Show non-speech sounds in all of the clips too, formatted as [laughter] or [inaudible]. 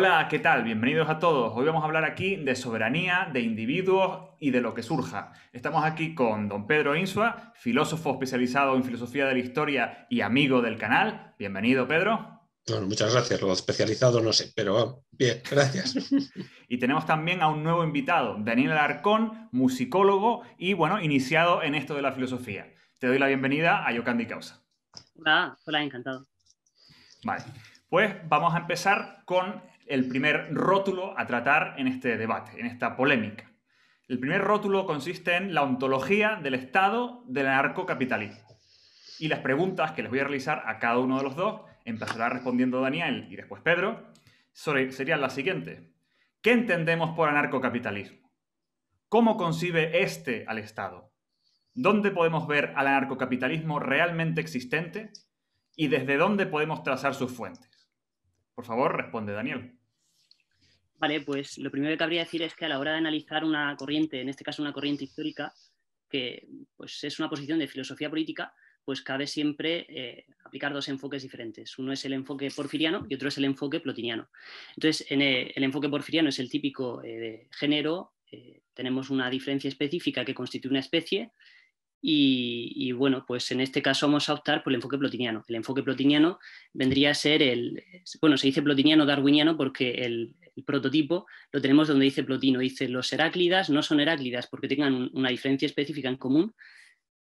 Hola, ¿qué tal? Bienvenidos a todos. Hoy vamos a hablar aquí de soberanía, de individuos y de lo que surja. Estamos aquí con don Pedro Insua, filósofo especializado en filosofía de la historia y amigo del canal. Bienvenido, Pedro. Bueno, muchas gracias. Lo especializado no sé, pero oh, bien, gracias. [laughs] y tenemos también a un nuevo invitado, Daniel Alarcón, musicólogo y, bueno, iniciado en esto de la filosofía. Te doy la bienvenida a Yocandi Causa. Hola, hola, encantado. Vale, pues vamos a empezar con el primer rótulo a tratar en este debate, en esta polémica. El primer rótulo consiste en la ontología del Estado del anarcocapitalismo. Y las preguntas que les voy a realizar a cada uno de los dos, empezará respondiendo Daniel y después Pedro, serían las siguientes. ¿Qué entendemos por anarcocapitalismo? ¿Cómo concibe este al Estado? ¿Dónde podemos ver al anarcocapitalismo realmente existente? ¿Y desde dónde podemos trazar sus fuentes? Por favor, responde Daniel. Vale, pues lo primero que cabría decir es que a la hora de analizar una corriente, en este caso una corriente histórica, que pues, es una posición de filosofía política, pues cabe siempre eh, aplicar dos enfoques diferentes. Uno es el enfoque porfiriano y otro es el enfoque plotiniano. Entonces, en eh, el, enfoque porfiriano es el típico eh, de género, tenemos una diferencia específica que constituye una especie y, y, bueno, pues en este caso vamos a optar por el enfoque plotiniano. El enfoque plotiniano vendría a ser el, bueno, se dice plotiniano darwiniano porque el, el prototipo, lo tenemos donde dice Plotino, dice los heráclidas no son heráclidas porque tengan una diferencia específica en común,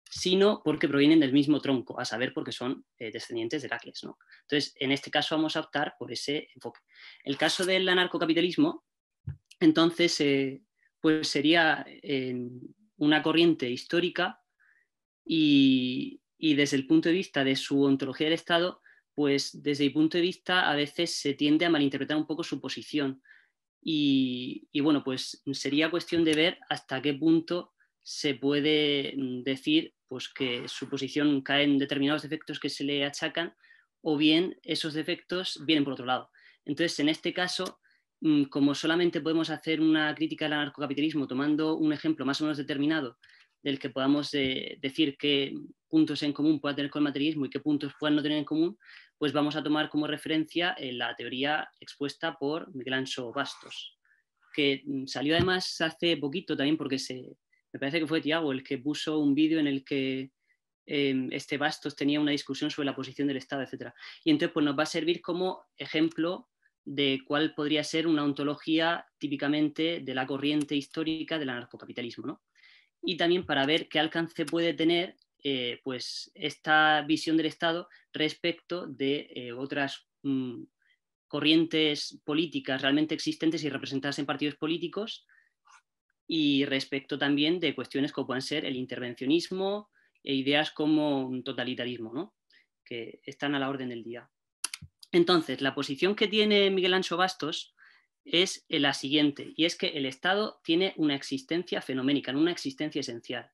sino porque provienen del mismo tronco, a saber, porque son eh, descendientes de Heracles. ¿no? Entonces, en este caso vamos a optar por ese enfoque. El caso del anarcocapitalismo, entonces, eh, pues sería eh, una corriente histórica y, desde el punto de vista de su ontología del Estado, pues desde mi punto de vista a veces se tiende a malinterpretar un poco su posición. Y, bueno, pues sería cuestión de ver hasta qué punto se puede mm, decir pues, que su posición cae en determinados defectos que se le achacan o bien esos defectos vienen por otro lado. Entonces, en este caso, mm, como solamente podemos hacer una crítica al anarcocapitalismo tomando un ejemplo más o menos determinado del que podamos eh, decir qué puntos en común pueda tener con el materialismo y qué puntos puedan no tener en común, pues vamos a tomar como referencia eh, la teoría expuesta por Miguel Anso Bastos, que mm, salió además hace poquito también porque se, me parece que fue Tiago el que puso un vídeo en el que em, este Bastos tenía una discusión sobre la posición del Estado, etc. Y entonces pues, nos va a servir como ejemplo de cuál podría ser una ontología típicamente de la corriente histórica del anarcocapitalismo. ¿no? Y también para ver qué alcance puede tener eh, pues esta visión del Estado respecto de eh, otras mm, corrientes políticas realmente existentes y representadas en partidos políticos y respecto también de cuestiones como pueden ser el intervencionismo e ideas como un totalitarismo, ¿no? que están a la orden del día. Entonces, la posición que tiene Miguel Ancho Bastos es la siguiente, y es que el Estado tiene una existencia fenoménica, no una existencia esencial.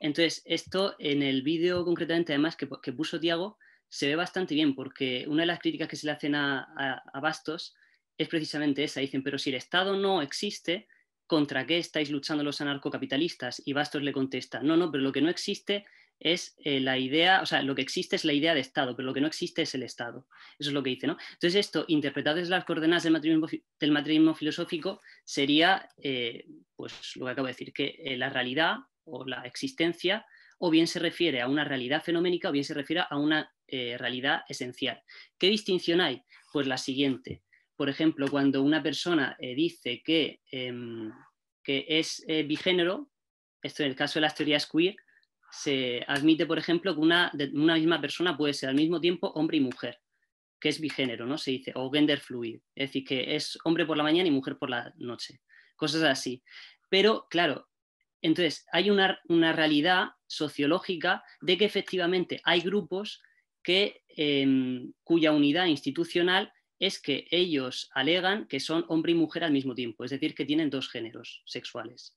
Entonces, esto en el vídeo concretamente, además, que, puso Tiago, se ve bastante bien, porque una de las críticas que se le hacen a, Bastos es precisamente esa. Dicen, pero si el Estado no existe, ¿contra qué estáis luchando los anarcocapitalistas? Y Bastos le contesta, no, no, pero lo que no existe es eh, la idea, o sea, lo que existe es la idea de Estado, pero lo que no existe es el Estado. Eso es lo que dice, ¿no? Entonces esto, interpretado las coordenadas del materialismo, filosófico, sería, eh, pues, lo que acabo de decir, que eh, la realidad o la existencia, o bien se refiere a una realidad fenoménica o bien se refiere a una eh, realidad esencial. ¿Qué distinción hay? Pues la siguiente. Por ejemplo, cuando una persona eh, dice que, em, que es eh, bigénero, esto en el caso de las teorías queer, se admite, por ejemplo, que una, una misma persona puede ser al mismo tiempo hombre y mujer, que es bigénero, ¿no? Se dice, o gender fluid, es decir, que es hombre por la mañana y mujer por la noche, cosas así. Pero, claro, entonces, hay una, realidad sociológica de que efectivamente hay grupos que, em, cuya unidad institucional es que ellos alegan que son hombre y mujer al mismo tiempo, es decir, que tienen dos géneros sexuales.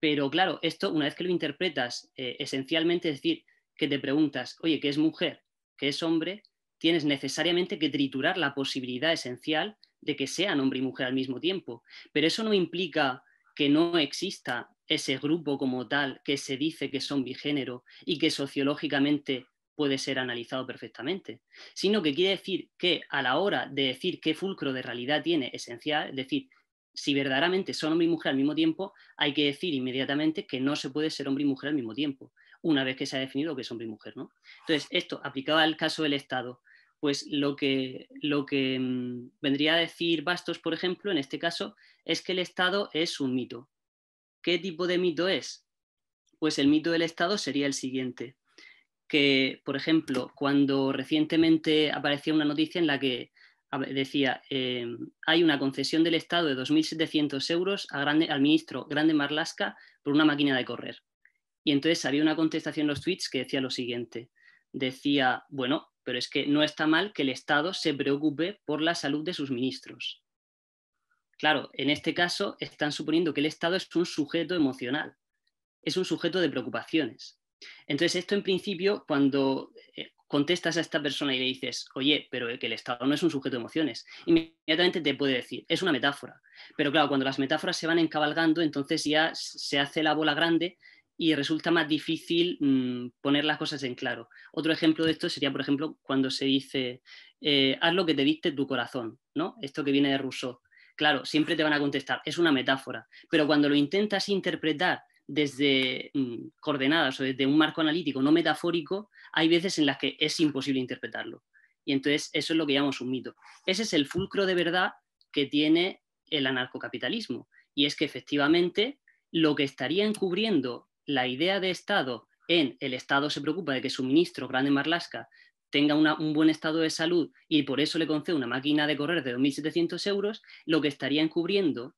Pero claro, esto una vez que lo interpretas eh, esencialmente, es decir, que te preguntas, oye, ¿qué es mujer? ¿Qué es hombre? Tienes necesariamente que triturar la posibilidad esencial de que sean hombre y mujer al mismo tiempo. Pero eso no implica que no exista ese grupo como tal que se dice que son bigénero y que sociológicamente puede ser analizado perfectamente, sino que quiere decir que a la hora de decir qué fulcro de realidad tiene esencial, es decir, si verdaderamente son hombre y mujer al mismo tiempo, hay que decir inmediatamente que no se puede ser hombre y mujer al mismo tiempo, una vez que se ha definido que es hombre y mujer. ¿no? Entonces, esto aplicado al caso del Estado, pues lo que, lo que mm, vendría a decir Bastos, por ejemplo, en este caso, es que el Estado es un mito. ¿Qué tipo de mito es? Pues el mito del Estado sería el siguiente, que, por ejemplo, cuando recientemente aparecía una noticia en la que decía, eh, hay una concesión del Estado de 2.700 euros a grande, al ministro Grande Marlasca por una máquina de correr. Y entonces había una contestación en los tweets que decía lo siguiente. Decía, bueno, pero es que no está mal que el Estado se preocupe por la salud de sus ministros. Claro, en este caso están suponiendo que el Estado es un sujeto emocional, es un sujeto de preocupaciones. Entonces, esto en principio, cuando eh, contestas a esta persona y le dices, oye, pero que el Estado no es un sujeto de emociones, inmediatamente te puede decir, es una metáfora. Pero claro, cuando las metáforas se van encabalgando, entonces ya se hace la bola grande y resulta más difícil mm, poner las cosas en claro. Otro ejemplo de esto sería, por ejemplo, cuando se dice, eh, haz lo que te dicte tu corazón, ¿no? Esto que viene de Rousseau claro, siempre te van a contestar, es una metáfora, pero cuando lo intentas interpretar desde mm, coordenadas o desde un marco analítico no metafórico, hay veces en las que es imposible interpretarlo. Y entonces eso es lo que llamamos un mito. Ese es el fulcro de verdad que tiene el anarcocapitalismo. Y es que efectivamente lo que estaría encubriendo la idea de Estado en el Estado se preocupa de que suministro grande Marlaska, tenga un buen estado de salud y por eso le concede una máquina de correr de 2.700 euros, lo que estaría encubriendo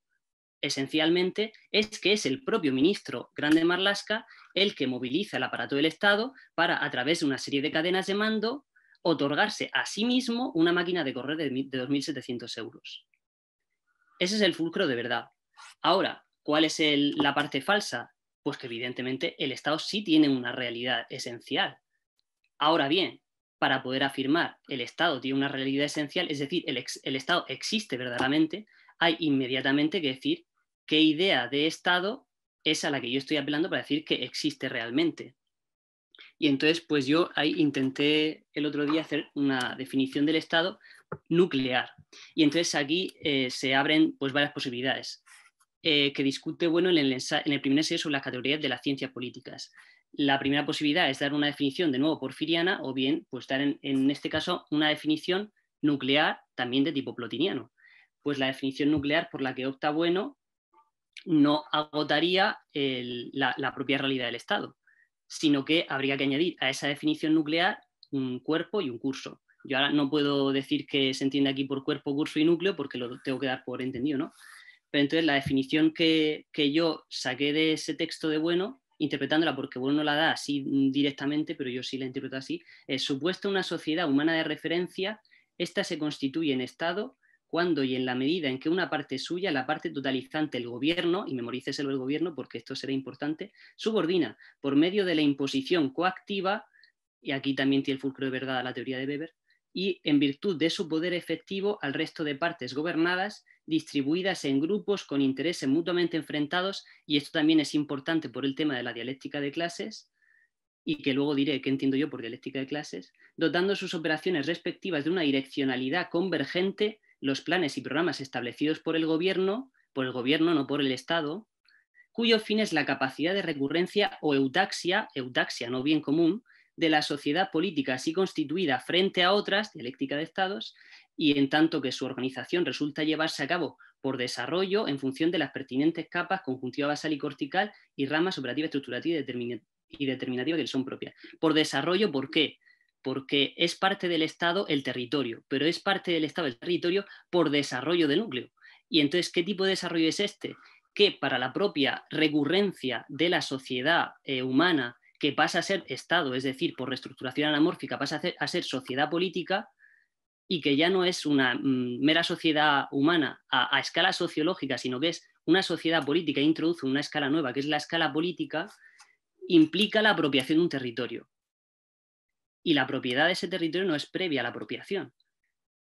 esencialmente es que es el propio ministro Grande Marlasca el que moviliza el aparato del Estado para, a través de una serie de cadenas de mando, otorgarse a sí mismo una máquina de correr de 2.700 euros. Ese es el fulcro de verdad. Ahora, ¿cuál es la parte falsa? Pues que evidentemente el Estado sí tiene una realidad esencial. Ahora bien, para poder afirmar el Estado tiene una realidad esencial, es decir, el, Estado existe verdaderamente, hay inmediatamente que decir qué idea de Estado es a la que yo estoy apelando para decir que existe realmente. Y entonces, pues yo ahí intenté el otro día hacer una definición del Estado nuclear. Y entonces aquí eh, se abren pues varias posibilidades eh, que discute bueno en el, en el primer ensayo sobre las categorías de las ciencias políticas. La primera posibilidad es dar una definición de nuevo porfiriana o bien pues dar en, este caso una definición nuclear también de tipo plotiniano. Pues la definición nuclear por la que opta Bueno no agotaría la, propia realidad del Estado, sino que habría que añadir a esa definición nuclear un cuerpo y un curso. Yo ahora no puedo decir que se entiende aquí por cuerpo, curso y núcleo porque lo tengo que dar por entendido, ¿no? Pero entonces la definición que, que yo saqué de ese texto de bueno interpretándola porque bueno no la da así directamente, pero yo sí la interpreto así, es eh, supuesta una sociedad humana de referencia, esta se constituye en Estado cuando y en la medida en que una parte suya, la parte totalizante, el gobierno, y memoríceselo el gobierno porque esto será importante, subordina por medio de la imposición coactiva, y aquí también tiene el fulcro de verdad la teoría de Weber, y en virtud de su poder efectivo al resto de partes gobernadas distribuidas en grupos con intereses mutuamente enfrentados, y esto también es importante por el tema de la dialéctica de clases, y que luego diré qué entiendo yo por dialéctica de clases, dotando sus operaciones respectivas de una direccionalidad convergente, los planes y programas establecidos por el gobierno, por el gobierno, no por el Estado, cuyo fin es la capacidad de recurrencia o eutaxia, eutaxia no bien común, de la sociedad política así constituida frente a otras, dialéctica de estados, y en tanto que su organización resulta llevarse a cabo por desarrollo en función de las pertinentes capas conjuntiva basal y cortical y ramas operativas estructurativas y, determinativas que son propias. Por desarrollo, ¿por qué? Porque es parte del Estado el territorio, pero es parte del Estado el territorio por desarrollo del núcleo. Y entonces, ¿qué tipo de desarrollo es este? Que para la propia recurrencia de la sociedad eh, humana que pasa a ser Estado, es decir, por reestructuración anamórfica, pasa a ser, sociedad política y que ya no es una mm, mera sociedad humana a, escala sociológica, sino que es una sociedad política, e introduce una escala nueva, que es la escala política, implica la apropiación de un territorio. Y la propiedad de ese territorio no es previa a la apropiación.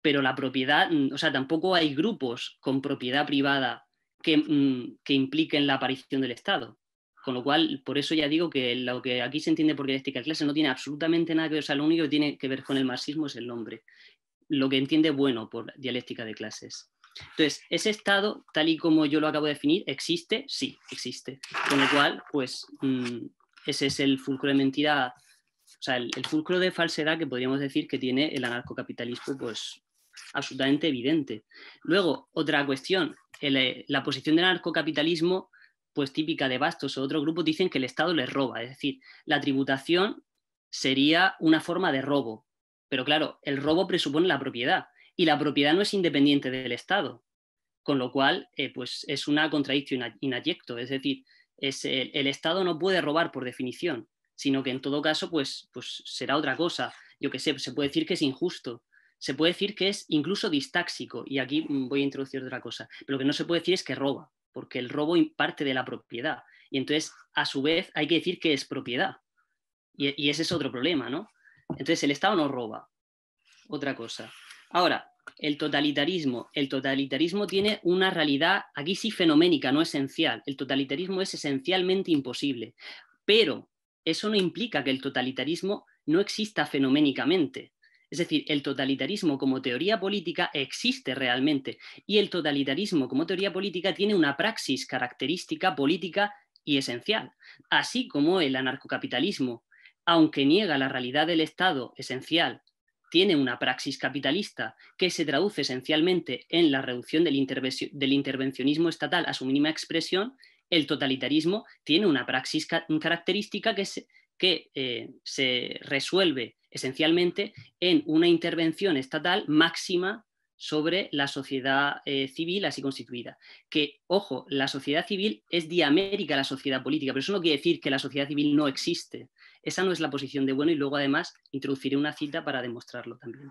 Pero la propiedad, mm, o sea, tampoco hay grupos con propiedad privada que mm, impliquen la aparición del Estado. Con lo cual, por eso ya digo que lo que aquí se entiende por dialéctica de clases no tiene absolutamente nada que ver, o sea, lo único que tiene que ver con el marxismo es el nombre, lo que entiende bueno por dialéctica de clases. Entonces, ese estado, tal y como yo lo acabo de definir, ¿existe? Sí, existe. Con lo cual, pues, mm, ese es el fulcro de mentira, o sea, el, fulcro de falsedad que podríamos decir que tiene el anarcocapitalismo, pues, absolutamente evidente. Luego, otra cuestión, eh, la posición del anarcocapitalismo pues típica de Bastos o otro grupo, dicen que el Estado les roba, es decir, la tributación sería una forma de robo, pero claro, el robo presupone la propiedad y la propiedad no es independiente del Estado, con lo cual eh, pues es una contradicción in es decir, el, Estado no puede robar por definición, sino que en todo caso pues, pues será otra cosa, yo que sé, se puede decir que es injusto, se puede decir que es incluso distáxico, y aquí mm, voy a introducir otra cosa, pero lo que no se puede decir es que roba porque el robo imparte de la propiedad. Y entonces, a su vez, hay que decir que es propiedad. Y, y ese es otro problema, ¿no? Entonces, el Estado no roba. Otra cosa. Ahora, el totalitarismo. El totalitarismo tiene una realidad, aquí sí fenoménica, no esencial. El totalitarismo es esencialmente imposible. Pero eso no implica que el totalitarismo no exista fenoménicamente. Es decir, el totalitarismo como teoría política existe realmente y el totalitarismo como teoría política tiene una praxis característica política y esencial, así como el anarcocapitalismo, aunque niega la realidad del Estado esencial, tiene una praxis capitalista que se traduce esencialmente en la reducción del, intervencionismo estatal a su mínima expresión, el totalitarismo tiene una praxis característica que se eh, resuelve esencialmente en una intervención estatal máxima sobre la sociedad eh, civil así constituida. Que, ojo, la sociedad civil es diamérica a la sociedad política, pero eso no quiere decir que la sociedad civil no existe. Esa no es la posición de Bueno y luego además introduciré una cita para demostrarlo también.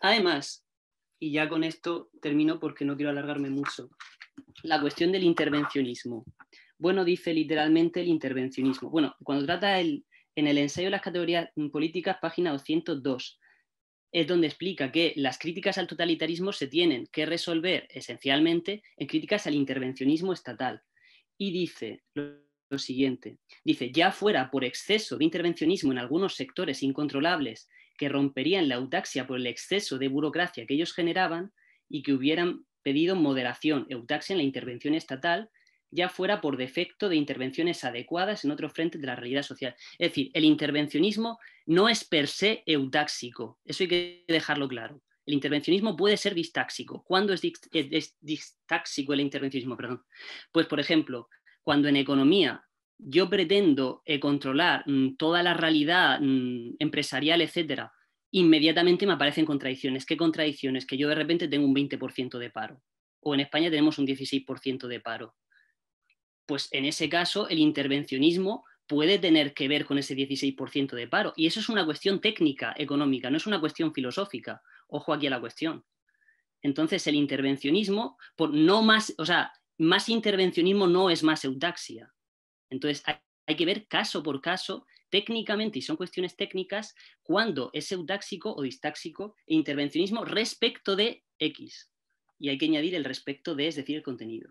Además, y ya con esto termino porque no quiero alargarme mucho, la cuestión del intervencionismo. Bueno, dice literalmente el intervencionismo. Bueno, cuando trata el, en el ensayo de las categorías políticas, página 202, es donde explica que las críticas al totalitarismo se tienen que resolver esencialmente en críticas al intervencionismo estatal. Y dice lo siguiente, dice, ya fuera por exceso de intervencionismo en algunos sectores incontrolables que romperían la eutaxia por el exceso de burocracia que ellos generaban y que hubieran pedido moderación, eutaxia en la intervención estatal, ya fuera por defecto de intervenciones adecuadas en otros frentes de la realidad social. Es decir, el intervencionismo no es per se eutáxico eso hay que dejarlo claro. El intervencionismo puede ser distáxico. ¿Cuándo es, eh, distáxico el intervencionismo? Perdón. Pues, por ejemplo, cuando en economía yo pretendo eh, controlar mm, toda la realidad mm, empresarial, etcétera, inmediatamente me aparecen contradicciones. ¿Qué contradicciones? Que yo de repente tengo un 20% de paro. O en España tenemos un 16% de paro pues en ese caso el intervencionismo puede tener que ver con ese 16% de paro. Y eso es una cuestión técnica, económica, no es una cuestión filosófica. Ojo aquí a la cuestión. Entonces, el intervencionismo, por no más, o sea, más intervencionismo no es más eutaxia. Entonces, hay, que ver caso por caso, técnicamente, y son cuestiones técnicas, cuándo es eutáxico o distáxico e intervencionismo respecto de X. Y hay que añadir el respecto de, es decir, el contenido.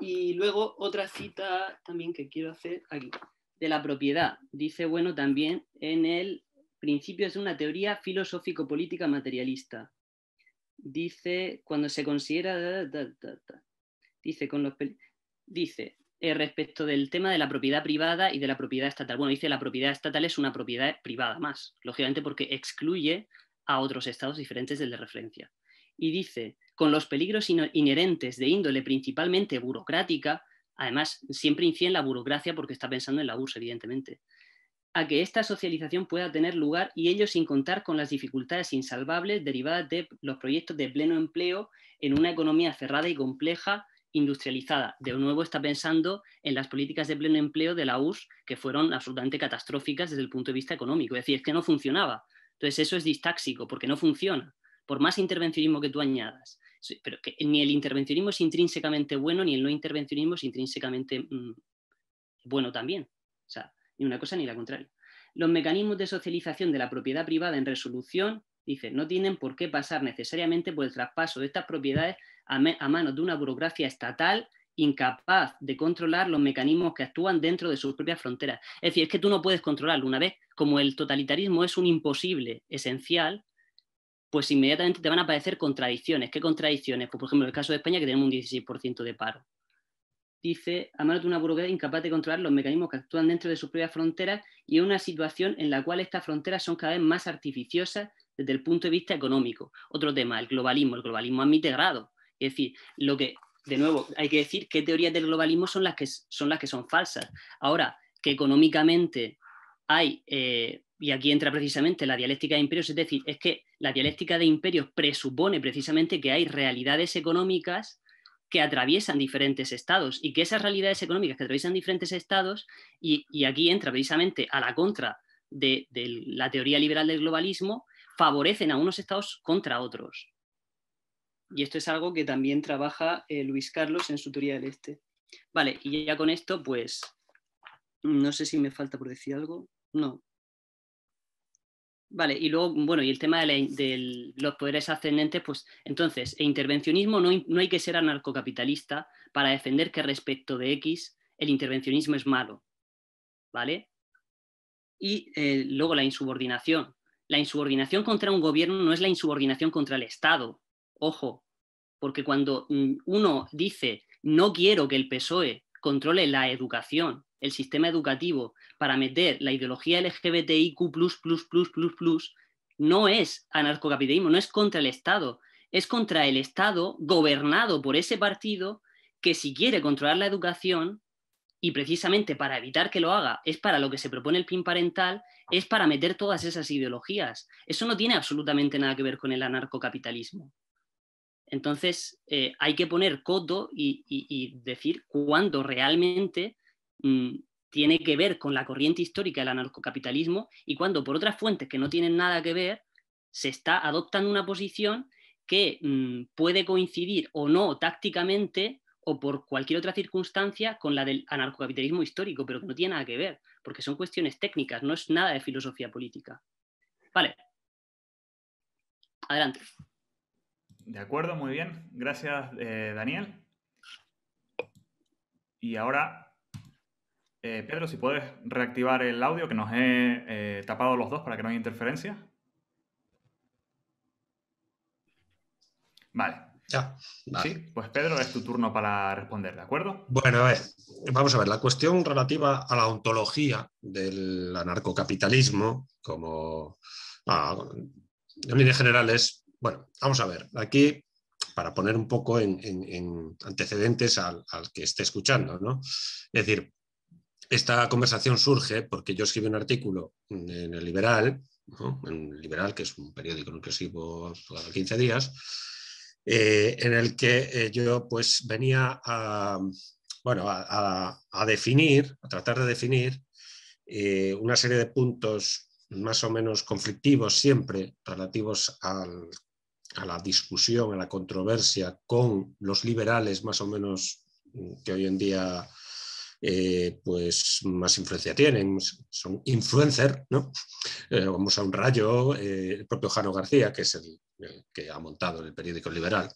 Y luego otra cita también que quiero hacer aquí, de la propiedad. Dice, bueno, también en el principio es una teoría filosófico-política materialista. Dice, cuando se considera... dice, con los... Dice, eh, respecto del tema de la propiedad privada y de la propiedad estatal. Bueno, dice la propiedad estatal es una propiedad privada más, lógicamente porque excluye a otros estados diferentes del de referencia. Y dice, con los peligros inherentes de índole principalmente burocrática, además siempre incide en la burocracia porque está pensando en la URSS, evidentemente, a que esta socialización pueda tener lugar y ello sin contar con las dificultades insalvables derivadas de los proyectos de pleno empleo en una economía cerrada y compleja industrializada. De nuevo está pensando en las políticas de pleno empleo de la URSS que fueron absolutamente catastróficas desde el punto de vista económico. Es decir, es que no funcionaba. Entonces eso es distáxico porque no funciona. Por más intervencionismo que tú añadas, pero que ni el intervencionismo es intrínsecamente bueno, ni el no intervencionismo es intrínsecamente mm, bueno también. O sea, ni una cosa ni la contraria. Los mecanismos de socialización de la propiedad privada en resolución, dice, no tienen por qué pasar necesariamente por el traspaso de estas propiedades a manos de una burocracia estatal incapaz de controlar los mecanismos que actúan dentro de sus propias fronteras. Es decir, es que tú no puedes controlarlo. Una vez, como el totalitarismo es un imposible esencial, pues inmediatamente te van a aparecer contradicciones. ¿Qué contradicciones? Pues, por ejemplo, en el caso de España, que tenemos un 16% de paro. Dice, a mano de una burocracia incapaz de controlar los mecanismos que actúan dentro de sus propias fronteras y en una situación en la cual estas fronteras son cada vez más artificiosas desde el punto de vista económico. Otro tema, el globalismo. El globalismo admite grado. Es decir, lo que, de nuevo, hay que decir qué teorías del globalismo son las que son, las que son falsas. Ahora, que económicamente hay, eh, y aquí entra precisamente la dialéctica de imperios, es decir, es que la dialéctica de imperios presupone precisamente que hay realidades económicas que atraviesan diferentes estados y que esas realidades económicas que atraviesan diferentes estados, y, aquí entra precisamente a la contra de, la teoría liberal del globalismo, favorecen a unos estados contra otros. Y esto es algo que también trabaja eh, Luis Carlos en su teoría del este. Vale, y ya con esto, pues, no sé si me falta por decir algo. No, Vale, y luego, bueno, y el tema de, los poderes ascendentes, pues entonces, e intervencionismo no, hay que ser anarcocapitalista para defender que respecto de X el intervencionismo es malo, ¿vale? Y eh, luego la insubordinación. La insubordinación contra un gobierno no es la insubordinación contra el Estado, ojo, porque cuando mm, uno dice no quiero que el PSOE controle la educación el sistema educativo para meter la ideología LGBTIQ no es anarcocapitalismo, no es contra el Estado, es contra el Estado gobernado por ese partido que si quiere controlar la educación, y precisamente para evitar que lo haga, es para lo que se propone el PIN parental, es para meter todas esas ideologías. Eso no tiene absolutamente nada que ver con el anarcocapitalismo. Entonces, eh, hay que poner coto y, y decir cuándo realmente Mm, tiene que ver con la corriente histórica del anarcocapitalismo y cuando por otras fuentes que no tienen nada que ver se está adoptando una posición que mm, puede coincidir o no tácticamente o por cualquier otra circunstancia con la del anarcocapitalismo histórico, pero que no tiene nada que ver, porque son cuestiones técnicas, no es nada de filosofía política. Vale. Adelante. De acuerdo, muy bien. Gracias, eh, Daniel. Y ahora eh, Pedro, si puedes reactivar el audio que nos he eh, tapado los dos para que no haya interferencia. Vale. Ya. Sí, pues Pedro, es tu turno para responder, ¿de acuerdo? Bueno, vamos a ver, la cuestión relativa a la ontología del anarcocapitalismo, como ah, en líneas generales, bueno, vamos a ver, aquí para poner un poco en, antecedentes al, al, que esté escuchando, ¿no? Es decir, esta conversación surge porque yo escribí un artículo en el Liberal, Liberal, que es un periódico en el que escribo cada 15 días, eh, en el que eh, yo pues venía a, a, definir, a tratar de definir eh, una serie de puntos más o menos conflictivos siempre relativos a la discusión, a la controversia con los liberales más o menos mm, que hoy en día eh, pues más influencia tienen, son influencer, ¿no? Eh, vamos a un rayo, eh, el propio Jano García, que es el, que ha montado el periódico liberal,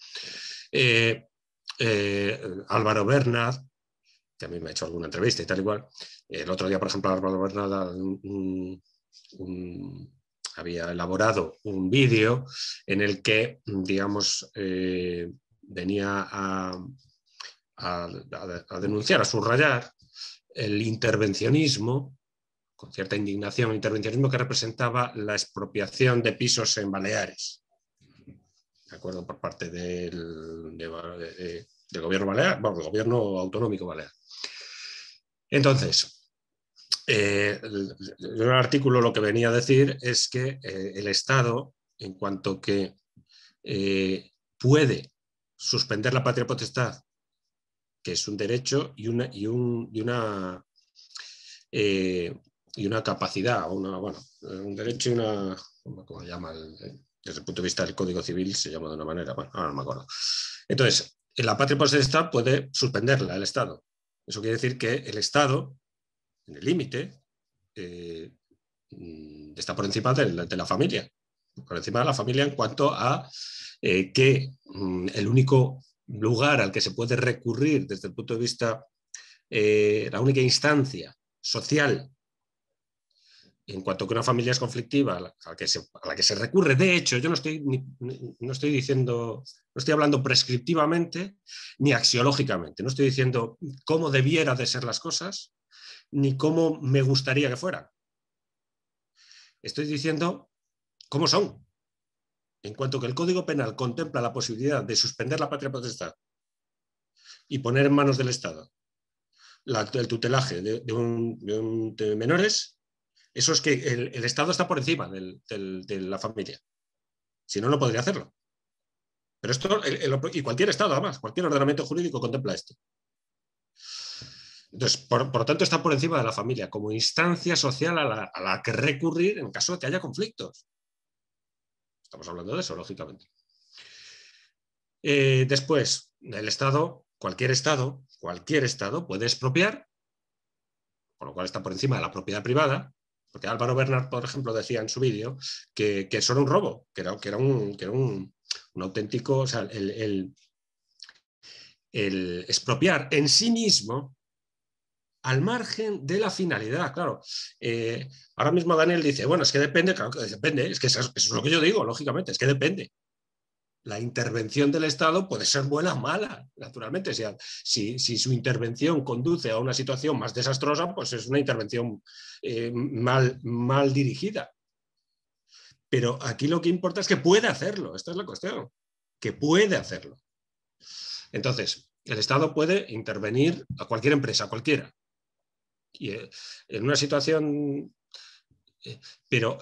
Álvaro Bernard, que a mí me ha hecho alguna entrevista y tal igual. El otro día, por ejemplo, Álvaro Bernard había elaborado un vídeo en el que, digamos, venía a, a, denunciar, a subrayar el intervencionismo, con cierta indignación, intervencionismo que representaba la expropiación de pisos en Baleares, de acuerdo, por parte del, gobierno balear, gobierno autonómico balear. Entonces, eh, el, artículo lo que venía a decir es que eh, el Estado, en cuanto que eh, puede suspender la patria potestad que es un derecho y una, una, eh, y una capacidad, bueno, un derecho y una, ¿cómo se llama? desde el punto de vista del Código Civil se llama de una manera, bueno, ahora no me acuerdo. Entonces, la patria potestad puede suspenderla el Estado. Eso quiere decir que el Estado, en el límite, eh, está por encima de la, familia, por encima de la familia en cuanto a eh, que mm, el único lugar al que se puede recurrir desde el punto de vista, eh, la única instancia social en cuanto que una familia es conflictiva, a la, que se, la que se recurre, de hecho, yo no estoy, no estoy diciendo, no estoy hablando prescriptivamente ni axiológicamente, no estoy diciendo cómo debiera de ser las cosas, ni cómo me gustaría que fueran. Estoy diciendo cómo son en cuanto que el Código Penal contempla la posibilidad de suspender la patria potestad y poner en manos del Estado el tutelaje de, un, menores, eso es que el, Estado está por encima de la familia. Si no, no podría hacerlo. Pero esto, y cualquier Estado, además, cualquier ordenamiento jurídico contempla esto. por, lo tanto, está por encima de la familia como instancia social a la que recurrir en caso de que haya conflictos. Estamos hablando de eso, lógicamente. Eh, después, el Estado, cualquier Estado, cualquier Estado puede expropiar, con lo cual está por encima de la propiedad privada, porque Álvaro Bernard, por ejemplo, decía en su vídeo que, que eso era un robo, que era, un, auténtico, o sea, el expropiar en sí mismo al margen de la finalidad. Claro, eh, ahora mismo Daniel dice, bueno, es que depende, claro que depende, es que eso, es lo que yo digo, lógicamente, es que depende la intervención del Estado puede ser buena o mala, naturalmente. si, su intervención conduce a una situación más desastrosa, pues es una intervención eh, mal, mal dirigida. Pero aquí lo que importa es que puede hacerlo, esta es la cuestión, que puede hacerlo. Entonces, el Estado puede intervenir a cualquier empresa, cualquiera, eh, en una situación... Eh, pero,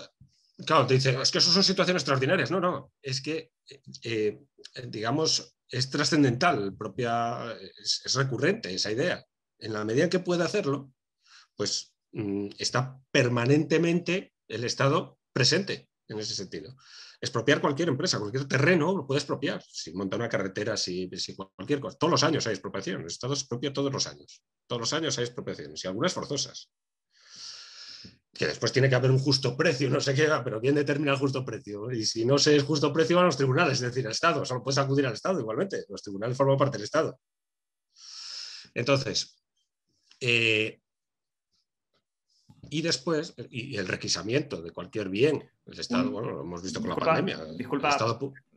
claro, te dice, es que eso son situaciones extraordinarias. No, no, es que, eh, digamos, es trascendental, propia, es, es, recurrente esa idea. En la medida en que puede hacerlo, pues mm, está permanentemente el Estado presente en ese sentido. Expropiar cualquier empresa, cualquier terreno lo puedes expropiar. Si monta una carretera, si, cualquier cosa. Todos los años hay expropiación. El Estado expropia todos los años. Todos los años hay expropiaciones y algunas forzosas. Que después tiene que haber un justo precio, no sé qué, pero ¿quién determina el justo precio? Y si no se es justo precio, van a los tribunales, es decir, al Estado. Solo puedes acudir al Estado igualmente. Los tribunales forman parte del Estado. Entonces, eh, y después, y el requisamiento de cualquier bien, el Estado, mm. bueno, lo hemos visto con la pandemia. Disculpa,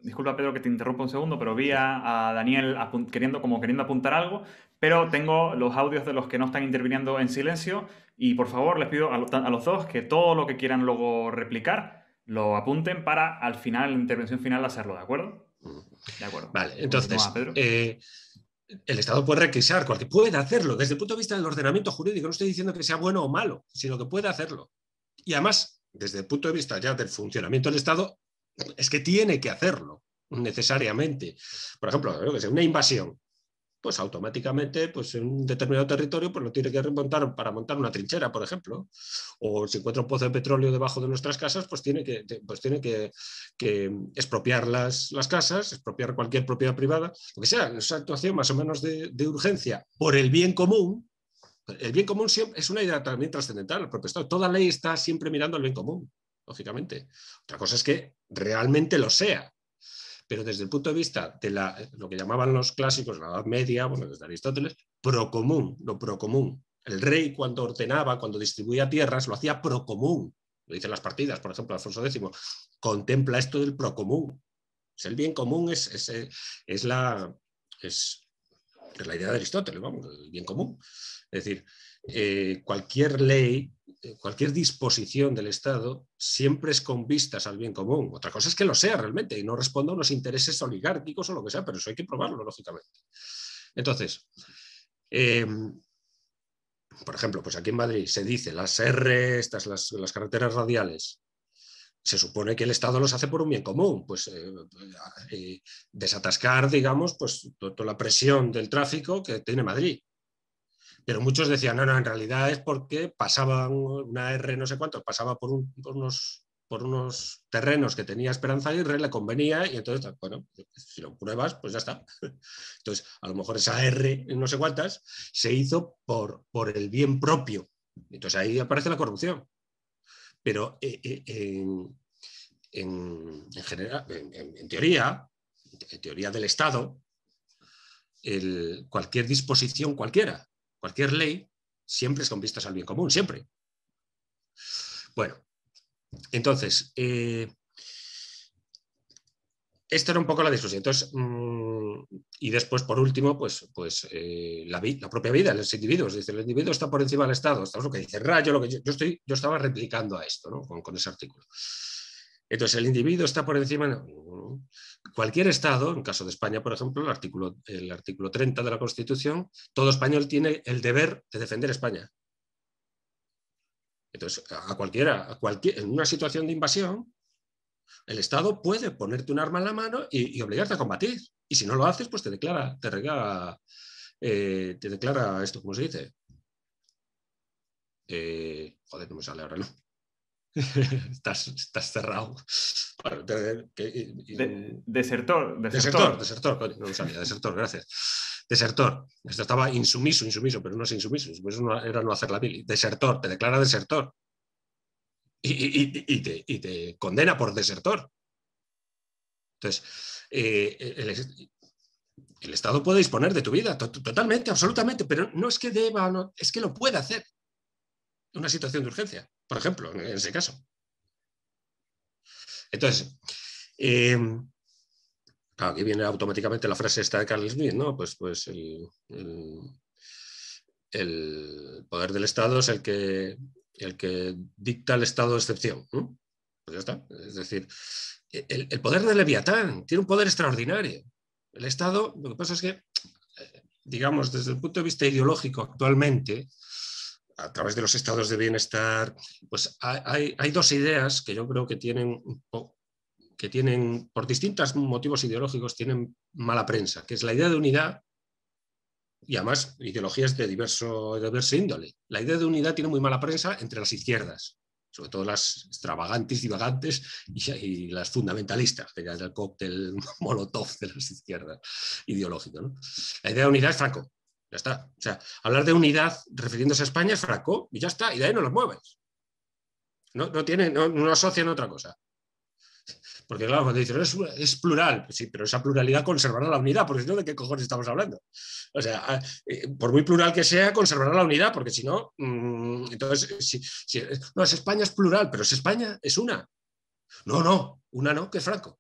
disculpa, Pedro, que te interrumpa un segundo, pero vi a, Daniel queriendo, como queriendo apuntar algo, pero tengo los audios de los que no están interviniendo en silencio y por favor les pido a, a los dos que todo lo que quieran luego replicar lo apunten para al final, la intervención final, hacerlo, ¿de acuerdo? Mm. De acuerdo. Vale, pues entonces, eh, el Estado puede requisar, cualquier, puede hacerlo. Desde el punto de vista del ordenamiento jurídico, no estoy diciendo que sea bueno o malo, sino que puede hacerlo. Y además, desde el punto de vista ya del funcionamiento del Estado, es que tiene que hacerlo necesariamente. Por ejemplo, una invasión pues automáticamente pues en un determinado territorio pues lo tiene que remontar para montar una trinchera, por ejemplo. O si encuentra un pozo de petróleo debajo de nuestras casas, pues tiene que, pues tiene que, expropiar las, casas, expropiar cualquier propiedad privada, lo que sea, esa actuación más o menos de, urgencia por el bien común, el bien común es una idea también trascendental. porque Toda ley está siempre mirando al bien común, lógicamente. Otra cosa es que realmente lo sea pero desde el punto de vista de la, lo que llamaban los clásicos, la Edad Media, bueno, desde Aristóteles, procomún, lo procomún. El rey cuando ordenaba, cuando distribuía tierras, lo hacía procomún. Lo dicen las partidas, por ejemplo, Alfonso X, contempla esto del procomún. Es el bien común es, es, la, la idea de Aristóteles, vamos, el bien común. Es decir, eh, cualquier ley cualquier disposición del Estado siempre es con vistas al bien común. Otra cosa es que lo sea realmente y no responda a unos intereses oligárquicos o lo que sea, pero eso hay que probarlo, lógicamente. Entonces, em, por ejemplo, pues aquí en Madrid se dice las R, estas, las, carreteras radiales, se supone que el Estado los hace por un bien común, pues eh, eh, desatascar, digamos, pues toda la presión del tráfico que tiene Madrid. Pero muchos decían, no, no, en realidad es porque pasaban una R no sé cuánto, pasaba por, unos terrenos que tenía Esperanza y le convenía, y entonces, bueno, si lo pruebas, pues ya está. [laughs] Entonces, a lo mejor esa R, no sé cuántas, se hizo por, por el bien propio. Entonces ahí aparece la corrupción. Pero eh, eh, en, general, en, teoría, en teoría del Estado, el, cualquier disposición cualquiera, Cualquier ley siempre es con vistas al bien común, siempre. Bueno, entonces, eh, esta era un poco la discusión. Mm, y después, por último, pues, pues eh, la, propia vida de los individuos. Dice, el individuo está por encima del Estado. Estamos lo que dice Rayo, lo que yo, estoy, yo estaba replicando a esto ¿no? con, con ese artículo. Entonces, ¿el individuo está por encima? Cualquier Estado, en caso de España, por ejemplo, el artículo, el artículo 30 de la Constitución, todo español tiene el deber de defender España. Entonces, a cualquiera, en una situación de invasión, el Estado puede ponerte un arma en la mano y, obligarte a combatir. Y si no lo haces, pues te declara, te regala, eh, te declara esto, ¿cómo se dice? Eh, joder, no me sale ahora, ¿no? [laughs] estás, estás cerrado. desertor, desertor. Desertor, no lo desertor, gracias. Desertor. Esto estaba insumiso, insumiso, pero no es insumiso, pues, era no hacer la pili. Desertor, te declara desertor. Y, te, condena por desertor. Entonces, eh, el, Estado puede disponer de tu vida, totalmente, absolutamente, pero no es que deba, es que lo puede hacer una situación de urgencia, por ejemplo, en, ese caso. Entonces, eh, aquí viene automáticamente la frase esta de Carl Smith, ¿no? Pues, pues el, poder del Estado es el que, el que dicta el estado de excepción. Pues ya está. Es decir, el, poder de Leviatán tiene un poder extraordinario. El Estado, lo que pasa es que, eh, digamos, desde el punto de vista ideológico actualmente, a través de los estados de bienestar, pues hay, dos ideas que yo creo que tienen, que tienen, por distintos motivos ideológicos, tienen mala prensa, que es la idea de unidad y además ideologías de diverso, índole. La idea de unidad tiene muy mala prensa entre las izquierdas, sobre todo las extravagantes, divagantes y, las fundamentalistas, que ya es el cóctel [laughs] molotov de las izquierdas ideológicas La idea de unidad es Franco, ya está. O sea, hablar de unidad refiriéndose a España es fraco y ya está, y de ahí no lo mueves. No, tiene, no, asocian otra cosa. Porque claro, cuando dicen es, plural, pues sí, pero esa pluralidad conservará la unidad, porque si no, ¿de qué cojones estamos hablando? O sea, ah, eh, por muy plural que sea, conservará la unidad, porque si no, mm, entonces, si, no, es España es plural, pero es España, es una. No, no, una no, que es Franco.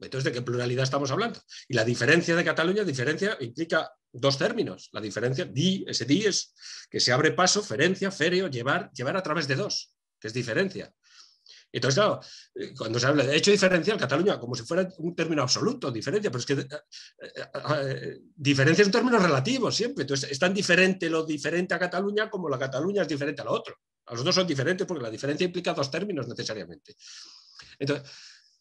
Entonces, ¿de qué pluralidad estamos hablando? Y la diferencia de Cataluña, diferencia implica dos términos. La diferencia, di, ese di es que se abre paso, ferencia, ferio, llevar, llevar a través de dos, que es diferencia. Entonces, claro, eh, cuando se habla de hecho diferencial, Cataluña, como si fuera un término absoluto, diferencia, pero es que eh, eh, diferencia es un término relativo siempre. Entonces, es tan diferente lo diferente a Cataluña como la Cataluña es diferente a lo otro. A los dos son diferentes porque la diferencia implica dos términos necesariamente. Entonces,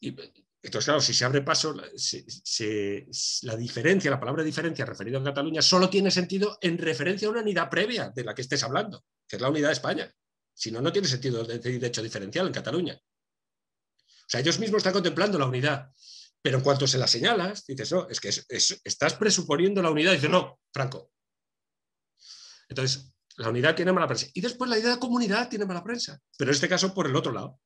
y, entonces, claro, si se abre paso, la diferencia, la palabra diferencia referida a Cataluña solo tiene sentido en referencia a una unidad previa de la que estés hablando, que es la unidad de España. Si no, no tiene sentido decir de hecho diferencial en Cataluña. O sea, ellos mismos están contemplando la unidad, pero en cuanto se la señalas, dices, no, es que estás presuponiendo la unidad, dices, no, Franco. Entonces, la unidad tiene mala prensa. Y después la idea de comunidad tiene mala prensa, pero en este caso por el otro lado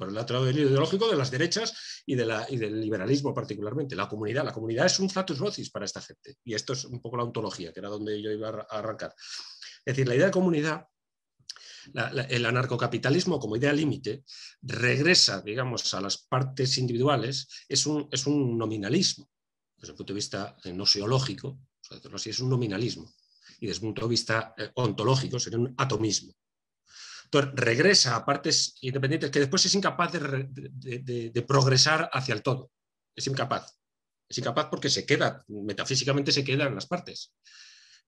por el lado ideológico de las derechas y, del liberalismo particularmente. La comunidad, la comunidad es un status vocis para esta gente. Y esto es un poco la ontología, que era donde yo iba a arrancar. Es decir, la idea de comunidad, el anarcocapitalismo como idea límite, regresa, digamos, a las partes individuales, es un, es un nominalismo, desde el punto de vista eh, no seológico, es un nominalismo. Y desde el punto de vista eh, ontológico sería un atomismo. Entonces, regresa a partes independientes que después es incapaz de, progresar hacia el todo. Es incapaz. Es incapaz porque se queda, metafísicamente se queda en las partes.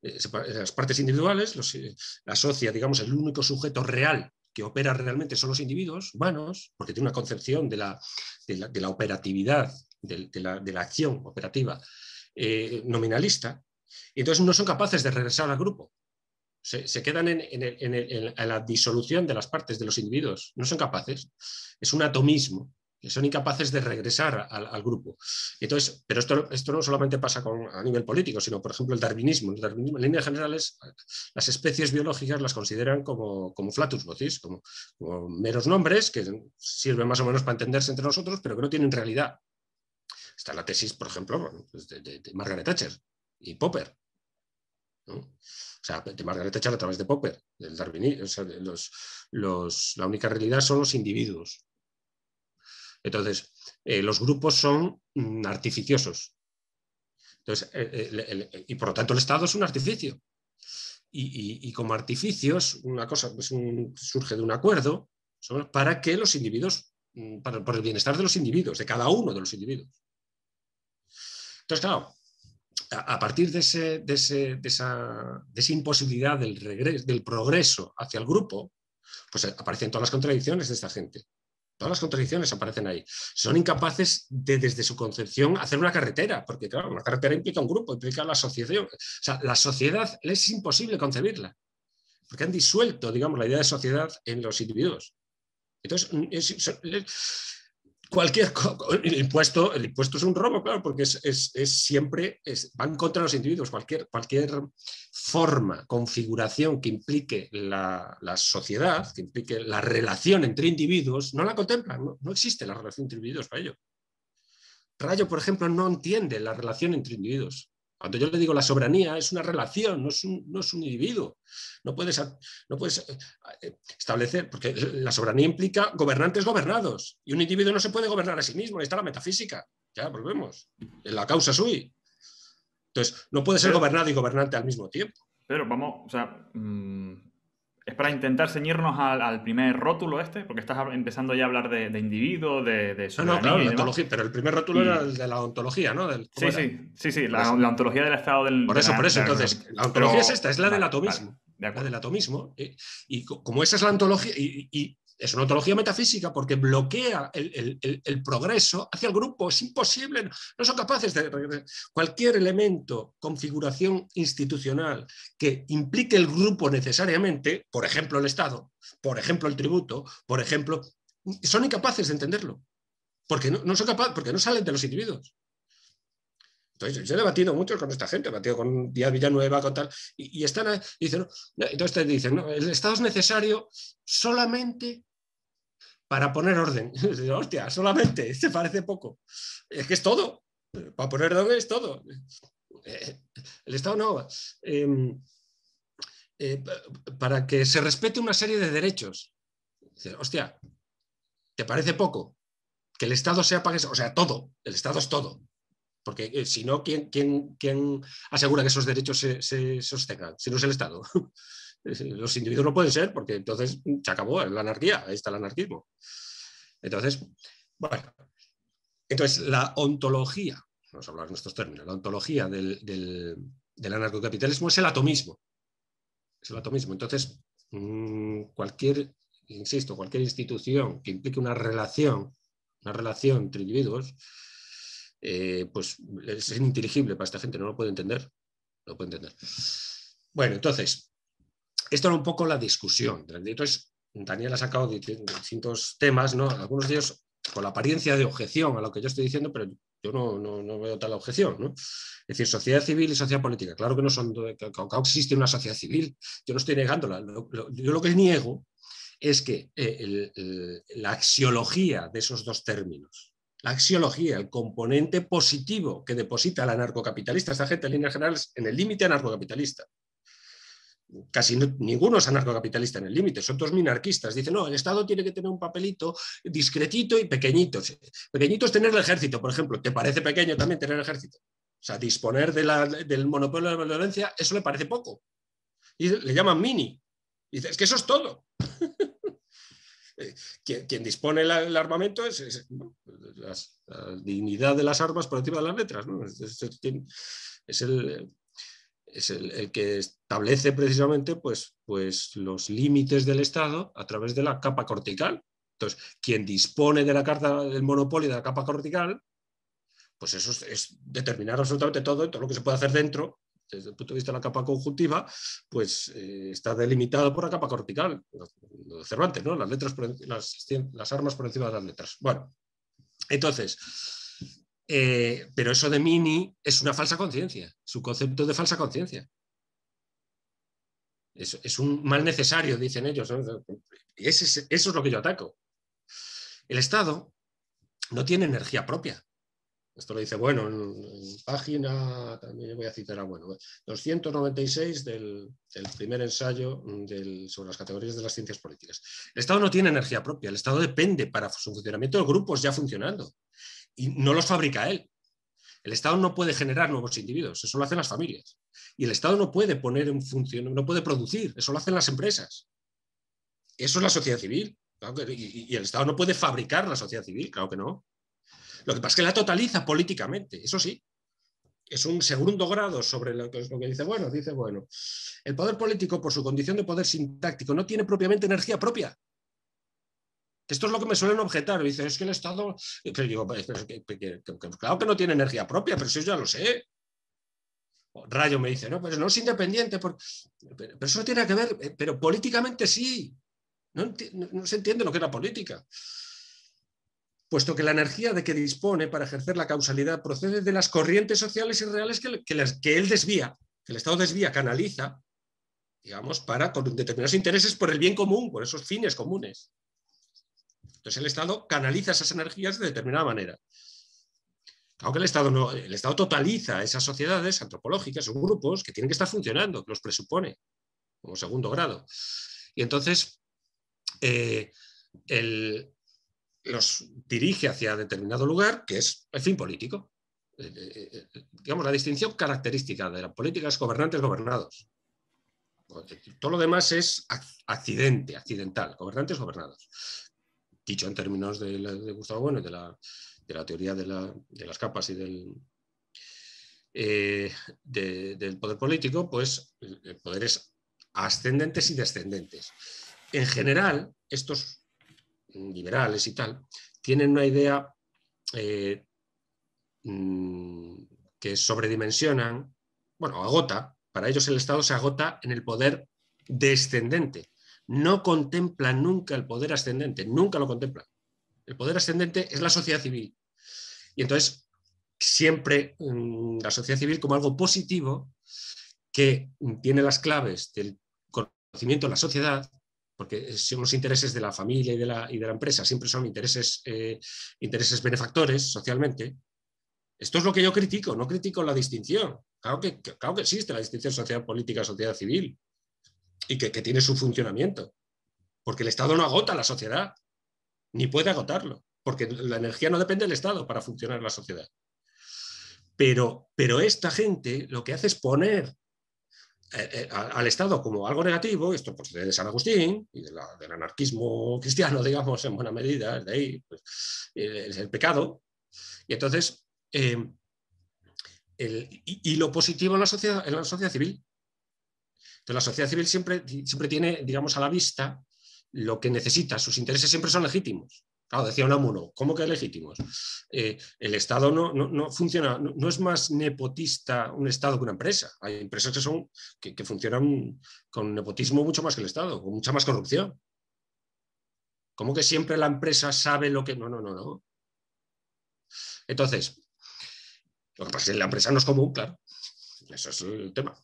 Eh, las partes individuales los, eh, asocia, digamos, el único sujeto real que opera realmente son los individuos humanos, porque tiene una concepción de la, operatividad, de, la, acción operativa eh, nominalista, y entonces no son capaces de regresar al grupo se, quedan en, la disolución de las partes de los individuos, no son capaces, es un atomismo, que son incapaces de regresar al, grupo. Entonces, pero esto, esto no solamente pasa a nivel político, sino, por ejemplo, el darwinismo. en líneas generales, las especies biológicas las consideran como, flatus vocis, como, meros nombres que sirven más o menos para entenderse entre nosotros, pero que no tienen realidad. Está la tesis, por ejemplo, pues, de Margaret Thatcher y Popper. O sea, Margarita Thatcher a través de Popper, del Darwinismo. la única realidad son los individuos. Entonces, eh, los grupos son mm, artificiosos. Eh, eh, y por lo tanto el Estado es un artificio. Y, y, y como artificios, una cosa surge de un acuerdo para que los individuos, mm, para, por el bienestar de los individuos, de cada uno de los individuos. Entonces, claro, a partir de, ese, esa, esa, imposibilidad del, regreso, del progreso hacia el grupo, pues aparecen todas las contradicciones de esta gente. Todas las contradicciones aparecen ahí. Son incapaces de, desde su concepción, hacer una carretera, porque claro, una carretera implica un grupo, implica la sociedad, O sea, la sociedad es imposible concebirla, porque han disuelto, digamos, la idea de sociedad en los individuos. Entonces, cualquier el impuesto, el impuesto es un robo, claro, porque es, es, es siempre, es, van contra los individuos. Cualquier, cualquier forma, configuración que implique la, sociedad, que implique la relación entre individuos, no la contemplan, no, no, existe la relación entre individuos para ello. Rayo, por ejemplo, no entiende la relación entre individuos. Cuando yo le digo la soberanía, es una relación, no es un, individuo. No puedes, eh, eh, establecer, porque la soberanía implica gobernantes gobernados, y un individuo no se puede gobernar a sí mismo, ahí está la metafísica. Ya volvemos, en la causa sui. Entonces, no puede ser gobernado y gobernante al mismo tiempo. Pero vamos, o sea, mm, es para intentar ceñirnos al, primer rótulo este, porque estás empezando ya a hablar de, individuo, de, de No, no, claro, la ontología, pero el primer rótulo era el de la ontología, ¿no? sí, sí, sí, sí, pues la, ontología del estado del... Por eso, por eso, entonces, la ontología es esta, es la del atomismo. de la del atomismo, eh, y como esa es la ontología, y, es una ontología metafísica porque bloquea el, progreso hacia el grupo. Es imposible, no son capaces de... Cualquier elemento, configuración institucional que implique el grupo necesariamente, por ejemplo el Estado, por ejemplo el tributo, por ejemplo, son incapaces de entenderlo porque no, son porque no salen de los individuos. Entonces, yo he debatido mucho con esta gente, he debatido con Díaz Villanueva, con tal, y, están, dicen, entonces dicen, no, el Estado es necesario solamente para poner orden. [laughs] Hostia, solamente, se este parece poco. Es que es todo. Para poner orden es todo. Eh, el Estado no. Em, eh, para que se respete una serie de derechos. Hostia, ¿te parece poco? Que el Estado sea para eso. O sea, todo. El Estado es todo. Porque eh, si no, ¿quién, quién, quién asegura que esos derechos se, se sostengan? Si no es el Estado. [laughs] Los individuos no pueden ser porque entonces se acabó la anarquía, ahí está el anarquismo. Entonces, bueno, entonces la ontología, vamos a hablar en estos términos, la ontología del, del, del anarcocapitalismo es el atomismo. Es el atomismo. Entonces, mm, cualquier, insisto, cualquier institución que implique una relación, una relación entre individuos, eh, pues es ininteligible para esta gente, no lo puede entender. No lo puede entender. Bueno, entonces, esto era un poco la discusión. Daniel ha sacado distintos temas, algunos de ellos con la apariencia de objeción a lo que yo estoy diciendo, pero yo no, veo tal objeción. Es decir, sociedad civil y sociedad política. Claro que no son, que, existe una sociedad civil, yo no estoy negándola. yo lo que niego es que eh, la axiología de esos dos términos, la axiología, el componente positivo que deposita la anarcocapitalista, esta gente en líneas generales, en el límite anarcocapitalista, casi ninguno es anarcocapitalista en el límite, son todos minarquistas. Dicen, no, el Estado tiene que tener un papelito discretito y pequeñito. Pequeñito es tener el ejército, por ejemplo. ¿Te parece pequeño también tener el ejército? O sea, disponer del monopolio de la violencia, eso le parece poco. Y le llaman mini. Y es que eso es todo. [laughs] Eh, quien, quien, dispone el armamento es, la dignidad de las armas por encima de las letras. es el, es el, que establece precisamente pues, pues los límites del Estado a través de la capa cortical. Entonces, quien dispone de la carta del monopolio de la capa cortical, pues eso es, determinar absolutamente todo, todo lo que se puede hacer dentro, desde el punto de vista de la capa conjuntiva, pues eh, está delimitado por la capa cortical, Cervantes, ¿no? Las, letras las, las armas por encima de las letras. Bueno, entonces, eh, pero eso de Mini es una falsa conciencia, su concepto de falsa conciencia. Es, un mal necesario, dicen ellos. eso es lo que yo ataco. El Estado no tiene energía propia. Esto lo dice, bueno, en, página, también voy a citar a, bueno, 296 del, primer ensayo sobre las categorías de las ciencias políticas. El Estado no tiene energía propia, el Estado depende para su funcionamiento de grupos ya funcionando y no los fabrica él. El Estado no puede generar nuevos individuos, eso lo hacen las familias. Y el Estado no puede poner en función, no puede producir, eso lo hacen las empresas. Eso es la sociedad civil. Y el Estado no puede fabricar la sociedad civil, claro que no. Lo que pasa es que la totaliza políticamente, eso sí. Es un segundo grado sobre lo que, lo que dice, bueno, dice, bueno, el poder político por su condición de poder sintáctico no tiene propiamente energía propia, esto es lo que me suelen objetar. Dice, dicen, es que el Estado. claro que no tiene energía propia, pero eso ya lo sé. Rayo me dice, no, pero no es independiente, pero eso no tiene que ver, eh, pero políticamente sí. No, se entiende lo que es la política. Puesto que la energía de que dispone para ejercer la causalidad procede de las corrientes sociales y reales que, que él desvía, que el Estado desvía, canaliza, digamos, para con determinados intereses por el bien común, por esos fines comunes. Entonces el Estado canaliza esas energías de determinada manera. Claro que el Estado, no, el Estado totaliza esas sociedades antropológicas o grupos que tienen que estar funcionando, que los presupone como segundo grado. Y entonces eh, los dirige hacia determinado lugar, que es el fin político. Eh, eh, digamos, la distinción característica de la política es gobernantes-gobernados. Todo lo demás es accidente, accidental, gobernantes-gobernados dicho en términos de, Gustavo Bueno, de la, de la teoría de, las capas y del, eh, poder político, pues eh, poderes ascendentes y descendentes. En general, estos liberales y tal tienen una idea eh, mm, que sobredimensionan, bueno, agota, para ellos el Estado se agota en el poder descendente no contempla nunca el poder ascendente, nunca lo contempla, El poder ascendente es la sociedad civil. Y entonces, siempre mm, la sociedad civil como algo positivo que tiene las claves del conocimiento de la sociedad, porque son los intereses de la familia y de la, empresa, siempre son intereses, eh, intereses benefactores socialmente. Esto es lo que yo critico, no critico la distinción. Claro que, que existe la distinción social política-sociedad civil, y que, tiene su funcionamiento, porque el Estado no agota a la sociedad, ni puede agotarlo, porque la energía no depende del Estado para funcionar la sociedad. Pero, pero esta gente lo que hace es poner eh, eh, al Estado como algo negativo, esto procede pues, de San Agustín y del anarquismo cristiano, [laughs] digamos, en buena medida, de ahí es pues, el pecado. Y entonces, eh, y, y, lo positivo en la, sociedad, en la sociedad civil, entonces, la sociedad civil siempre, siempre tiene, digamos, a la vista lo que necesita. Sus intereses siempre son legítimos. Claro, decía mono, ¿cómo que legítimos? Eh, el Estado no, no, funciona, no, es más nepotista un Estado que una empresa. Hay empresas que, son, que, funcionan con nepotismo mucho más que el Estado, con mucha más corrupción. ¿Cómo que siempre la empresa sabe lo que.? No, no, no, no. Entonces, lo que pasa es que la empresa no es común, claro. Eso es el tema.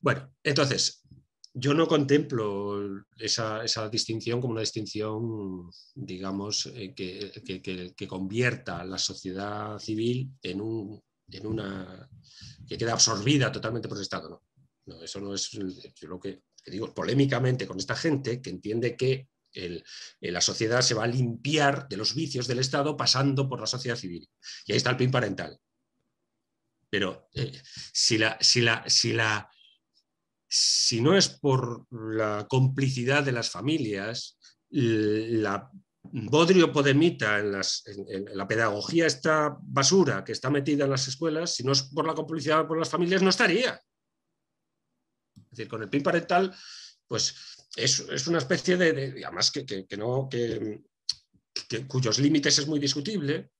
Bueno, entonces, yo no contemplo esa, distinción como una distinción, digamos, eh, que, convierta a la sociedad civil en, un, en una. que queda absorbida totalmente por el Estado, ¿no? eso no es lo que, digo polémicamente con esta gente que entiende que eh, la sociedad se va a limpiar de los vicios del Estado pasando por la sociedad civil. Y ahí está el PIN parental pero eh, si, la, si, la, si, no es por la complicidad de las familias, la bodrio podemita en, las, la pedagogía, esta basura que está metida en las escuelas, si no es por la complicidad por las familias, no estaría. Es decir, con el PIN parental, pues es, es una especie de, de además no, que, cuyos límites es muy discutible,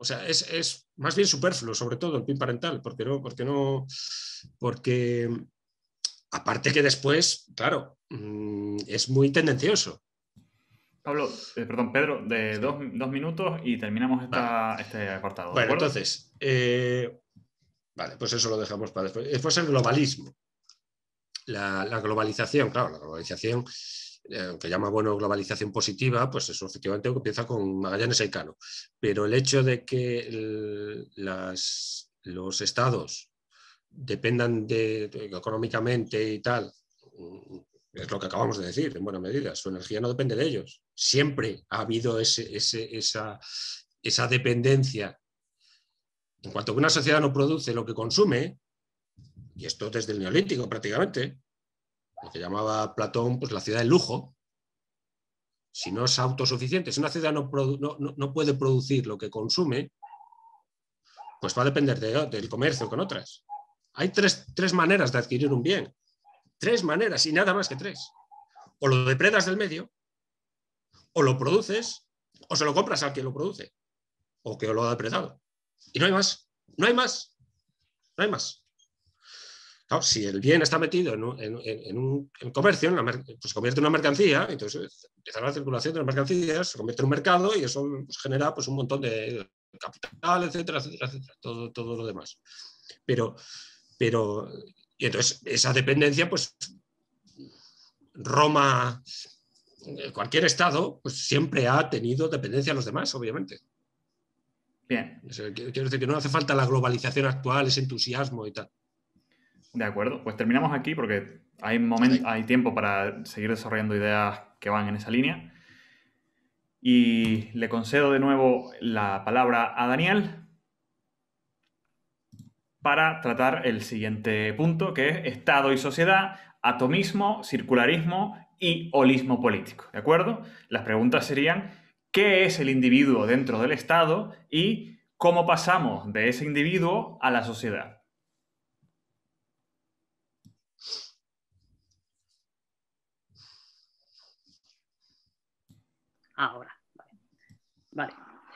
o sea, es, más bien superfluo, sobre todo el PIN parental, porque no, porque no, porque aparte que después, claro, mm, es muy tendencioso. Pablo, eh, perdón, Pedro, de dos, minutos y terminamos esta, este apartado. Bueno, entonces, eh, vale, pues eso lo dejamos para después. Después eh, el globalismo. La, la globalización, claro, la globalización eh, que llama bueno globalización positiva, pues eso efectivamente empieza con Magallanes y Cano. Pero el hecho de que los estados dependan de, económicamente y tal, mm, es lo que acabamos de decir, en buena medida, su energía no depende de ellos. Siempre ha habido ese, esa, esa dependencia. En cuanto que una sociedad no produce lo que consume, y esto desde el neolítico prácticamente, lo que llamaba Platón pues, la ciudad del lujo. Si no es autosuficiente, si una ciudad no, puede producir lo que consume, pues va a depender del comercio con otras. Hay tres, tres maneras de adquirir un bien. Tres maneras y nada más que tres. O lo depredas del medio, o lo produces, o se lo compras al que lo produce, o que lo ha depredado. Y no hay más. No hay más. No hay más si el bien está metido en un, comercio, pues se convierte en una mercancía, entonces empieza la circulación de las mercancías, se convierte en un mercado y eso pues, genera pues, un montón de capital, etcétera, etcétera, etcétera, todo, todo lo demás. Pero, pero, entonces esa dependencia, pues Roma, eh, cualquier Estado, pues siempre ha tenido dependencia a los demás, obviamente. Bien. Quiero decir que no hace falta la globalización actual, ese entusiasmo y tal. De acuerdo, pues terminamos aquí porque hay, hay tiempo para seguir desarrollando ideas que van en esa línea. Y le concedo de nuevo la palabra a Daniel para tratar el siguiente punto, que es Estado y sociedad, atomismo, circularismo y holismo político. ¿De acuerdo? Las preguntas serían, ¿qué es el individuo dentro del Estado y cómo pasamos de ese individuo a la sociedad?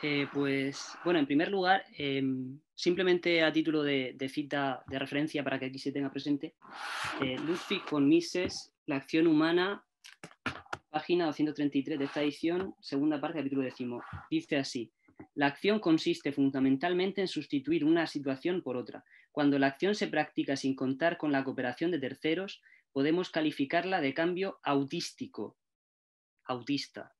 Eh, pues bueno, en primer lugar, em, simplemente a título de, cita de referencia para que aquí se tenga presente, eh, con Mises, La acción humana, página 233 de esta edición, segunda parte, capítulo décimo. Dice así, la acción consiste fundamentalmente en sustituir una situación por otra. Cuando la acción se practica sin contar con la cooperación de terceros, podemos calificarla de cambio autístico, autista,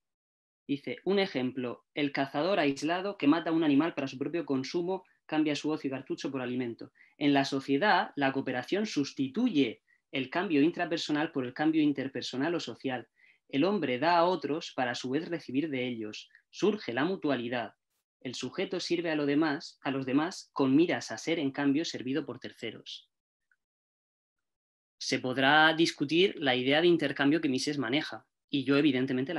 Dice, un ejemplo, el cazador aislado que mata a un animal para su propio consumo cambia su ocio y cartucho por alimento. En la sociedad, la cooperación sustituye el cambio intrapersonal por el cambio interpersonal o social. El hombre da a otros para a su vez recibir de ellos. Surge la mutualidad. El sujeto sirve a, demás, a los demás con miras a ser, en cambio, servido por terceros. Se podrá discutir la idea de intercambio que Mises maneja, y yo evidentemente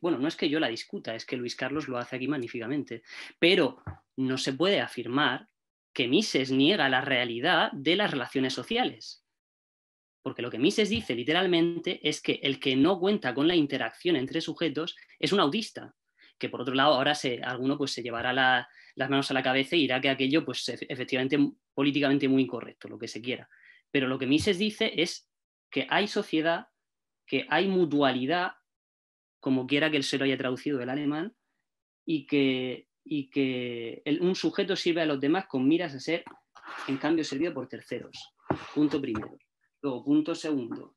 Bueno, no es que yo la discuta, es que Luis Carlos lo hace aquí magníficamente, pero no se puede afirmar que Mises niega la realidad de las relaciones sociales. Porque lo que Mises dice literalmente es que el que no cuenta con la interacción entre sujetos es un autista, que por otro lado ahora alguno pues se llevará las manos a la cabeza y dirá que aquello pues efectivamente políticamente muy incorrecto, lo que se quiera. Pero lo que Mises dice es que hay sociedad que hay mutualidad, como quiera que él se lo haya traducido del alemán, y que, y que un sujeto sirve a los demás con miras a ser, en cambio, servido por terceros. Punto primero. Luego, punto segundo,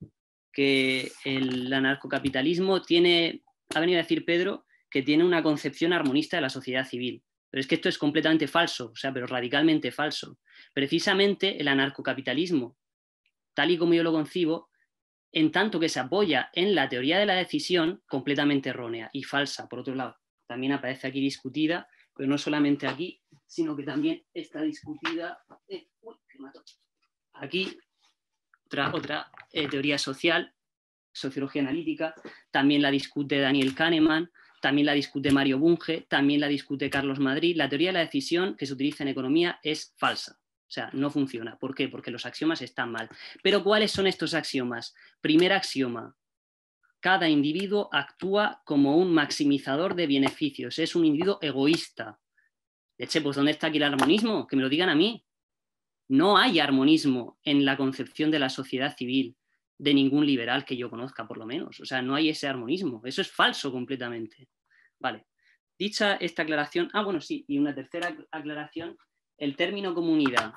que el anarcocapitalismo tiene, ha venido a decir Pedro, que tiene una concepción armonista de la sociedad civil. Pero es que esto es completamente falso, o sea, pero radicalmente falso. Precisamente el anarcocapitalismo, tal y como yo lo concibo, en tanto que se apoya en la teoría de la decisión completamente errónea y falsa, por otro lado. También aparece aquí discutida, pero no solamente aquí, sino que también está discutida eh, aquí otra, otra eh, teoría social, sociología analítica, también la discute Daniel Kahneman, también la discute Mario Bunge, también la discute Carlos Madrid. La teoría de la decisión que se utiliza en economía es falsa. O sea, no funciona. ¿Por qué? Porque los axiomas están mal. Pero ¿cuáles son estos axiomas? Primer axioma. Cada individuo actúa como un maximizador de beneficios. Es un individuo egoísta. hecho, pues ¿dónde está aquí el armonismo? Que me lo digan a mí. No hay armonismo en la concepción de la sociedad civil de ningún liberal que yo conozca, por lo menos. O sea, no hay ese armonismo. Eso es falso completamente. Vale. Dicha esta aclaración, ah, bueno, sí, y una tercera aclaración el término comunidad.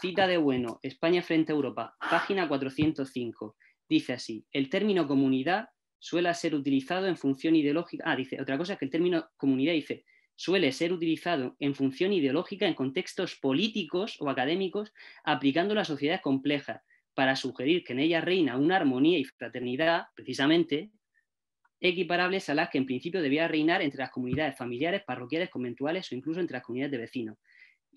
Cita de Bueno, España frente a Europa, página 405. Dice así, el término comunidad suele ser utilizado en función ideológica. Ah, dice, otra cosa es que el término comunidad dice, suele ser utilizado en función ideológica en contextos políticos o académicos, aplicando la sociedad compleja para sugerir que en ella reina una armonía y fraternidad, precisamente, equiparables a las que en principio debía reinar entre las comunidades familiares, parroquiales, conventuales o incluso entre las comunidades de vecinos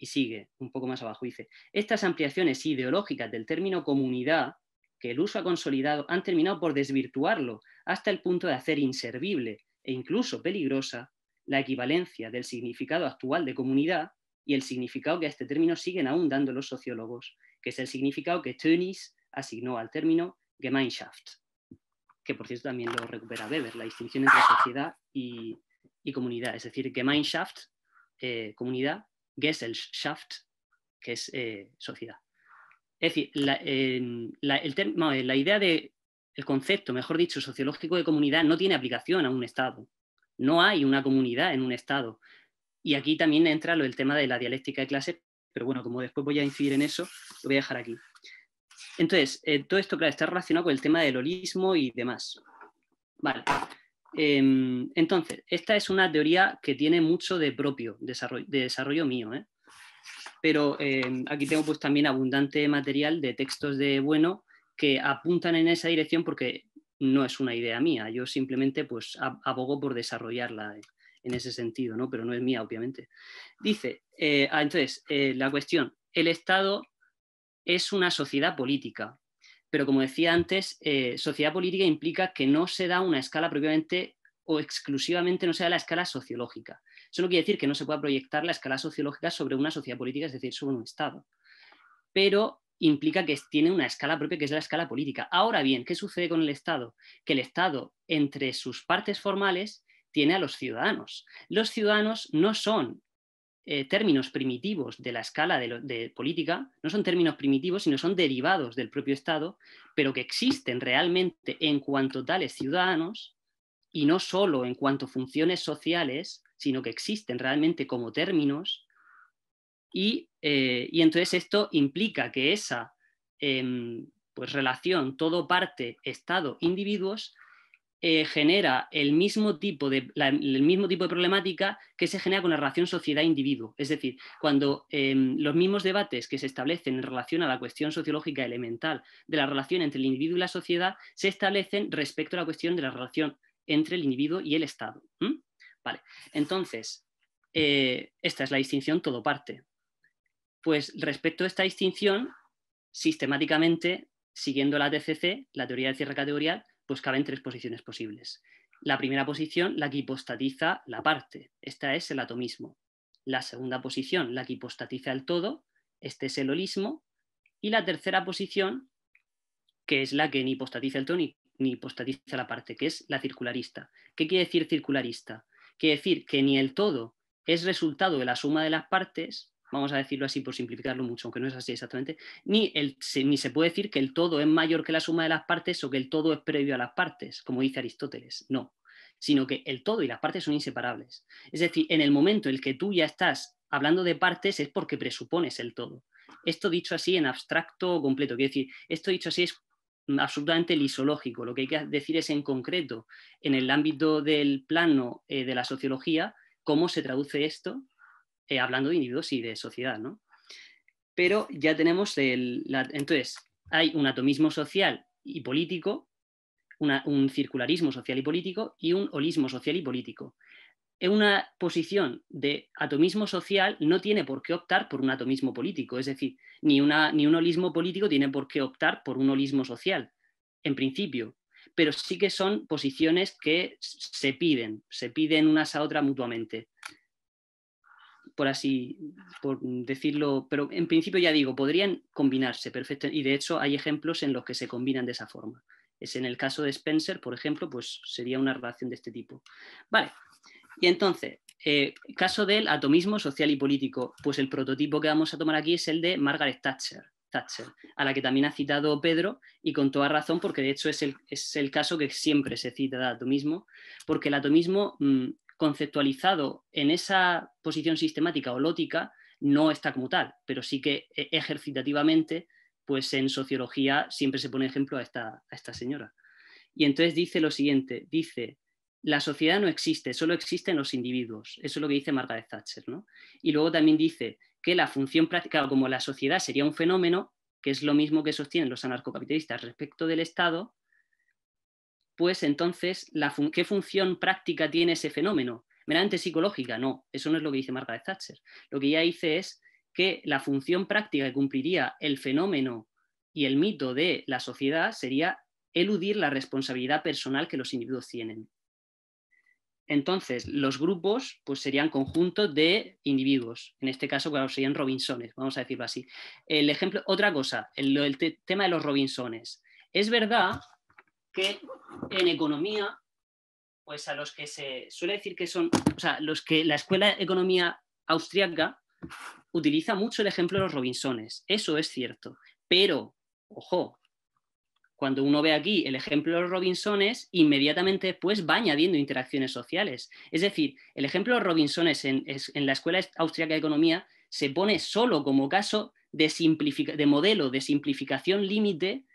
y sigue un poco más abajo. Dice, estas ampliaciones ideológicas del término comunidad que el uso ha consolidado han terminado por desvirtuarlo hasta el punto de hacer inservible e incluso peligrosa la equivalencia del significado actual de comunidad y el significado que a este término siguen aún dando los sociólogos, que es el significado que Tönnies asignó al término Gemeinschaft, que por cierto también lo recupera Weber, la distinción entre sociedad y, comunidad, es decir, Gemeinschaft, eh, comunidad, Gesellschaft, que es eh, sociedad. Es decir, la, el eh, la idea de, el concepto, mejor dicho, sociológico de comunidad no tiene aplicación a un Estado. No hay una comunidad en un Estado. Y aquí también entra el tema de la dialéctica de clase pero bueno, como después voy a incidir en eso, lo voy a dejar aquí. Entonces, eh, todo esto, está relacionado con el tema del holismo y demás. Vale. Em, entonces, esta es una teoría que tiene mucho de propio, desarrollo, de desarrollo mío. ¿eh? Pero em, aquí tengo pues también abundante material de textos de Bueno que apuntan en esa dirección porque no es una idea mía. Yo simplemente pues abogo por desarrollarla eh, en ese sentido, ¿no? pero no es mía, obviamente. Dice, eh, ah, entonces, la cuestión, el Estado es una sociedad política pero como decía antes, eh, sociedad política implica que no se da una escala propiamente o exclusivamente no sea la escala sociológica. Eso no quiere decir que no se pueda proyectar la escala sociológica sobre una sociedad política, es decir, sobre un Estado. Pero implica que tiene una escala propia, que es la escala política. Ahora bien, ¿qué sucede con el Estado? Que el Estado, entre sus partes formales, tiene a los ciudadanos. Los ciudadanos no son eh, términos primitivos de la escala de, política, no son términos primitivos, sino son derivados del propio Estado, pero que existen realmente en cuanto tales ciudadanos y no solo en cuanto funciones sociales, sino que existen realmente como términos. Y, eh, y entonces esto implica que esa em, pues relación todo parte Estado-individuos eh, genera el mismo, tipo de, el mismo tipo de problemática que se genera con la relación sociedad-individuo. Es decir, cuando em, los mismos debates que se establecen en relación a la cuestión sociológica elemental de la relación entre el individuo y la sociedad se establecen respecto a la cuestión de la relación entre el individuo y el Estado. Vale, entonces, eh, esta es la distinción todo parte. Pues respecto a esta distinción, sistemáticamente, siguiendo la TCC, la teoría de cierre categorial, pues caben tres posiciones posibles. La primera posición, la que hipostatiza la parte, esta es el atomismo. La segunda posición, la que hipostatiza el todo, este es el holismo. Y la tercera posición, que es la que ni hipostatiza el todo ni, ni hipostatiza la parte, que es la circularista. ¿Qué quiere decir circularista? Quiere decir que ni el todo es resultado de la suma de las partes, vamos a decirlo así por simplificarlo mucho, aunque no es así exactamente, ni, ni se puede decir que el todo es mayor que la suma de las partes o que el todo es previo a las partes, como dice Aristóteles, no, sino que el todo y las partes son inseparables. Es decir, en el momento en el que tú ya estás hablando de partes es porque presupones el todo. Esto dicho así en abstracto completo, quiero decir, esto dicho así es absolutamente lisológico, lo que hay que decir es en concreto, en el ámbito del plano eh, de la sociología, cómo se traduce esto eh, hablando de individuos y de sociedad, ¿no? Pero ya tenemos el... entonces, hay un atomismo social y político, un circularismo social y político y un holismo social y político. una posición de atomismo social no tiene por qué optar por un atomismo político, es decir, ni, una, ni un holismo político tiene por qué optar por un holismo social, en principio, pero sí que son posiciones que se piden, se piden unas a otras mutuamente por así por decirlo, pero en principio ya digo, podrían combinarse perfectamente y de hecho hay ejemplos en los que se combinan de esa forma. Es en el caso de Spencer, por ejemplo, pues sería una relación de este tipo. Vale, y entonces, eh, caso del atomismo social y político, pues el prototipo que vamos a tomar aquí es el de Margaret Thatcher, Thatcher, a la que también ha citado Pedro, y con toda razón, porque de hecho es el, caso que siempre se cita de atomismo, porque el atomismo mm, conceptualizado en esa posición sistemática o lótica no está como tal, pero sí que eh, ejercitativamente, pues en sociología siempre se pone ejemplo a esta, señora. Y entonces dice lo siguiente, dice, la sociedad no existe, solo existen los individuos. Eso es lo que dice Margaret Thatcher. ¿no? Y luego también dice que la función práctica, como la sociedad sería un fenómeno, que es lo mismo que sostienen los anarcocapitalistas respecto del Estado, pues entonces, ¿qué función práctica tiene ese fenómeno? Meramente psicológica, no, eso no es lo que dice Margaret Thatcher. Lo que ella dice es que la función práctica que cumpliría el fenómeno y el mito de la sociedad sería eludir la responsabilidad personal que los individuos tienen. Entonces, los grupos pues, serían conjuntos de individuos. En este caso, claro, serían Robinsones, vamos a decirlo así. El ejemplo, otra cosa, el, tema de los Robinsones. Es verdad que en economía, pues a los que se suele decir que son, o sea, los que la escuela de economía austriaca utiliza mucho el ejemplo de los Robinsones, eso es cierto, pero, ojo, cuando uno ve aquí el ejemplo de los Robinsones, inmediatamente pues va añadiendo interacciones sociales. Es decir, el ejemplo de los Robinsones en, en la Escuela Austriaca de Economía se pone solo como caso de, de modelo de simplificación límite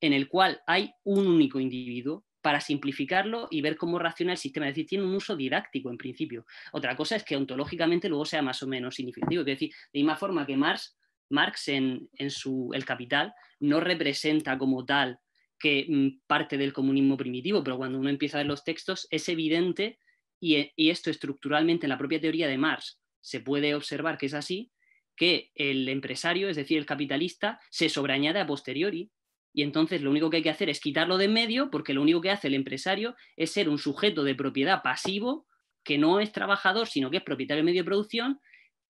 en el cual hay un único individuo para simplificarlo y ver cómo reacciona el sistema. Es decir, tiene un uso didáctico en principio. Otra cosa es que ontológicamente luego sea más o menos significativo. Es decir, de misma forma que Marx, Marx en, su El Capital no representa como tal que mm, parte del comunismo primitivo, pero cuando uno empieza a ver los textos es evidente y, eh, y esto estructuralmente en la propia teoría de Marx se puede observar que es así, que el empresario, es decir, el capitalista, se sobreañade a posteriori y entonces lo único que hay que hacer es quitarlo de en medio porque lo único que hace el empresario es ser un sujeto de propiedad pasivo que no es trabajador, sino que es propietario de medio de producción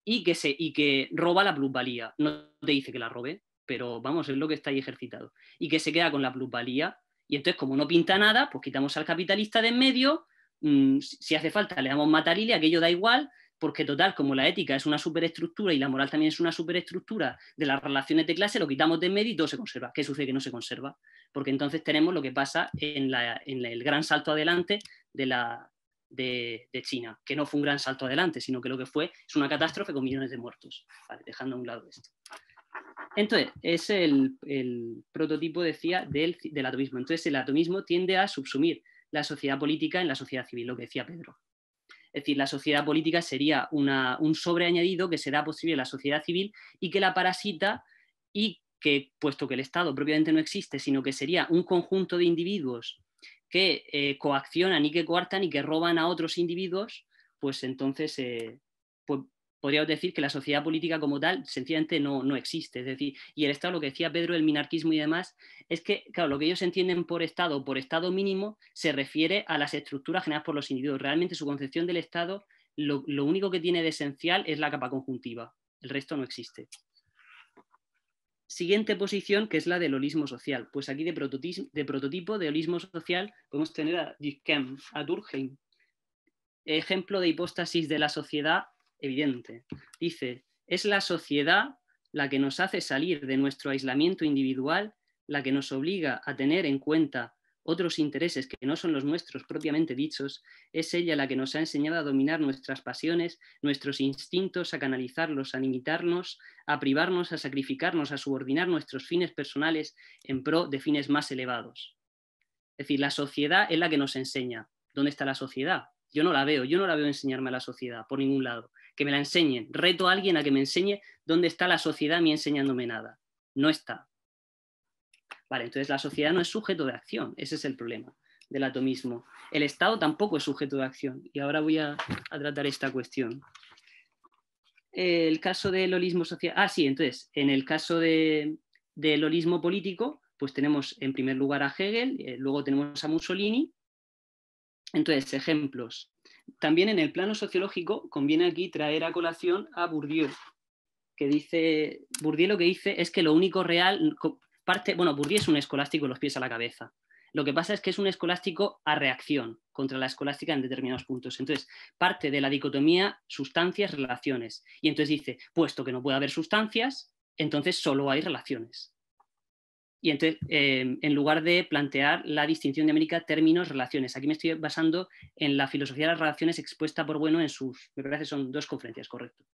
y que, que roba la plusvalía. No te dice que la robe, pero vamos, es lo que está ahí ejercitado. Y que se queda con la plusvalía. Y entonces, como no pinta nada, pues quitamos al capitalista de en medio, mm, si hace falta le damos matarile, aquello da igual, porque total, como la ética es una superestructura y la moral también es una superestructura de las relaciones de clase, lo quitamos de mérito medio y todo se conserva. ¿Qué sucede que no se conserva? Porque entonces tenemos lo que pasa en, el gran salto adelante de, China, que no fue un gran salto adelante, sino que lo que fue es una catástrofe con millones de muertos, dejando a un lado esto. Entonces, es el, prototipo, decía, del, del atomismo. Entonces, el atomismo tiende a subsumir la sociedad política en la sociedad civil, lo que decía Pedro. Es decir, la sociedad política sería una, un sobreañadido que se da posible a la sociedad civil y que la parasita y que, puesto que el Estado propiamente no existe, sino que sería un conjunto de individuos que eh, coaccionan y que coartan y que roban a otros individuos, pues entonces eh, podríamos decir que la sociedad política como tal sencillamente no, no existe. Es decir, y el Estado, lo que decía Pedro, el minarquismo y demás, es que, lo que ellos entienden por Estado, por Estado mínimo, se refiere a las estructuras generadas por los individuos. Realmente su concepción del Estado, lo, único que tiene de esencial es la capa conjuntiva. El resto no existe. Siguiente posición, que es la del holismo social. Pues aquí de, prototipo de holismo social podemos tener a Durkheim, Ejemplo de hipóstasis de la sociedad evidente. Dice, es la sociedad la que nos hace salir de nuestro aislamiento individual, la que nos obliga a tener en cuenta otros intereses que no son los nuestros propiamente dichos, es ella la que nos ha enseñado a dominar nuestras pasiones, nuestros instintos, a canalizarlos, a limitarnos, a privarnos, a sacrificarnos, a subordinar nuestros fines personales en pro de fines más elevados. Es decir, la sociedad es la que nos enseña. ¿Dónde está la sociedad? Yo no la veo, yo no la veo enseñarme a la sociedad por ningún lado que me la enseñen. Reto a alguien a que me enseñe dónde está la sociedad a enseñándome nada. No está. Vale, entonces la sociedad no es sujeto de acción, ese es el problema del atomismo. El Estado tampoco es sujeto de acción y ahora voy a, tratar esta cuestión. El caso del holismo social. Ah, sí, entonces, en el caso del holismo político, pues tenemos en primer lugar a Hegel, eh, luego tenemos a Mussolini. Entonces, ejemplos. También en el plano sociológico conviene aquí traer a colación a Bourdieu, que dice, Bourdieu lo que dice es que lo único real, parte, bueno, Bourdieu es un escolástico de los pies a la cabeza. Lo que pasa es que es un escolástico a reacción contra la escolástica en determinados puntos. Entonces, parte de la dicotomía sustancias-relaciones. Y entonces dice, puesto que no puede haber sustancias, entonces solo hay relaciones. Y entonces, em, en lugar de plantear la distinción de América términos, relaciones, aquí me estoy basando en la filosofía de las relaciones expuesta por Bueno en sus, me parece son dos conferencias, correcto.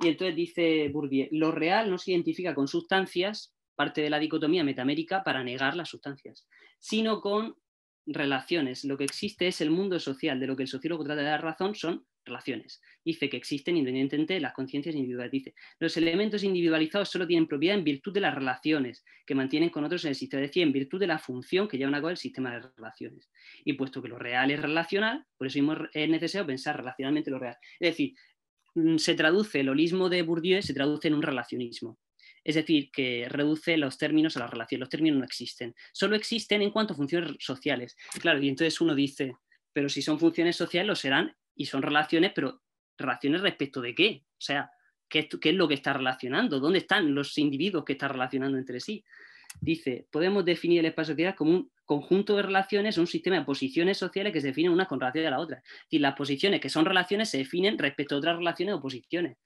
Y entonces dice Bourdieu, lo real no se identifica con sustancias, parte de la dicotomía metamérica para negar las sustancias, sino con relaciones. Lo que existe es el mundo social, de lo que el sociólogo trata de dar razón son relaciones. Dice que existen independientemente de las conciencias individuales. Dice, los elementos individualizados solo tienen propiedad en virtud de las relaciones que mantienen con otros en el sistema. Es decir, en virtud de la función que llevan a cabo el sistema de relaciones. Y puesto que lo real es relacional, por eso mismo es necesario pensar relacionalmente lo real. Es decir, mm, se traduce, el holismo de Bourdieu se traduce en un relacionismo. Es decir, que reduce los términos a la relación. Los términos no existen. Solo existen en cuanto a funciones sociales. Claro, y entonces uno dice, pero si son funciones sociales, lo serán y son relaciones, pero relaciones respecto de qué, o sea, ¿qué es, lo que está relacionando, dónde están los individuos que está relacionando entre sí. Dice, podemos definir el espacio social como un conjunto de relaciones, un sistema de posiciones sociales que se definen una con relación a la otra. Y las posiciones que son relaciones se definen respecto a otras relaciones o posiciones.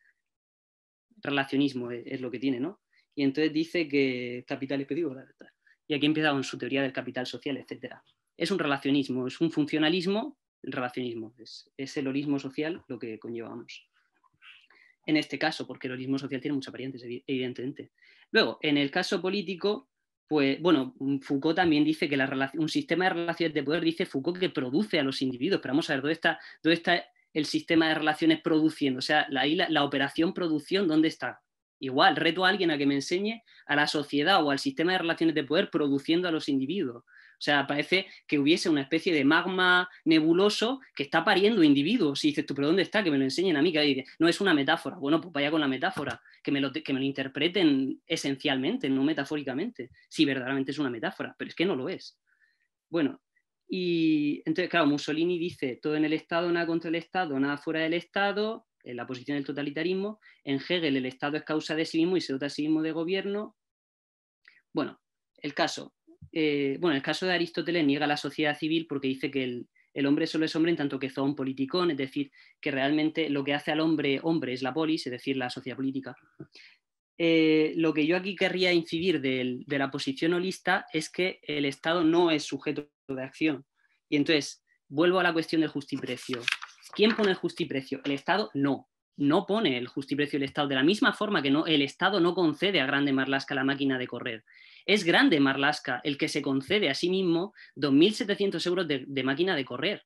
Relacionismo es, lo que tiene, ¿no? Y entonces dice que capital verdad. y aquí empieza con su teoría del capital social, etc. Es un relacionismo, es un funcionalismo relacionismo, es, el holismo social lo que conllevamos. En este caso, porque el holismo social tiene muchas variantes, evidentemente. Luego, en el caso político, pues bueno, Foucault también dice que la un sistema de relaciones de poder, dice Foucault, que produce a los individuos, pero vamos a ver, ¿dónde está, dónde está el sistema de relaciones produciendo? O sea, la, la operación producción, ¿dónde está? Igual, reto a alguien a que me enseñe a la sociedad o al sistema de relaciones de poder produciendo a los individuos. O sea, parece que hubiese una especie de magma nebuloso que está pariendo individuos. Y dices tú, pero ¿dónde está? Que me lo enseñen a mí. Que dice, no es una metáfora. Bueno, pues vaya con la metáfora, que me, lo, que me lo interpreten esencialmente, no metafóricamente, si verdaderamente es una metáfora, pero es que no lo es. Bueno, y entonces, claro, Mussolini dice, todo en el Estado, nada contra el Estado, nada fuera del Estado, en la posición del totalitarismo. En Hegel, el Estado es causa de sí mismo y se dota sí mismo de gobierno. Bueno, el caso, eh, bueno, el caso de Aristóteles niega la sociedad civil porque dice que el, hombre solo es hombre en tanto que zoon politicón, es decir, que realmente lo que hace al hombre hombre es la polis, es decir, la sociedad política. Eh, lo que yo aquí querría incidir de, la posición holista es que el Estado no es sujeto de acción. Y entonces, vuelvo a la cuestión del justiprecio. ¿Quién pone el justiprecio? El Estado no. No pone el justiprecio el Estado, de la misma forma que no, el Estado no concede a Grande Marlasca la máquina de correr. Es grande Marlaska el que se concede a sí mismo 2.700 euros de, máquina de correr.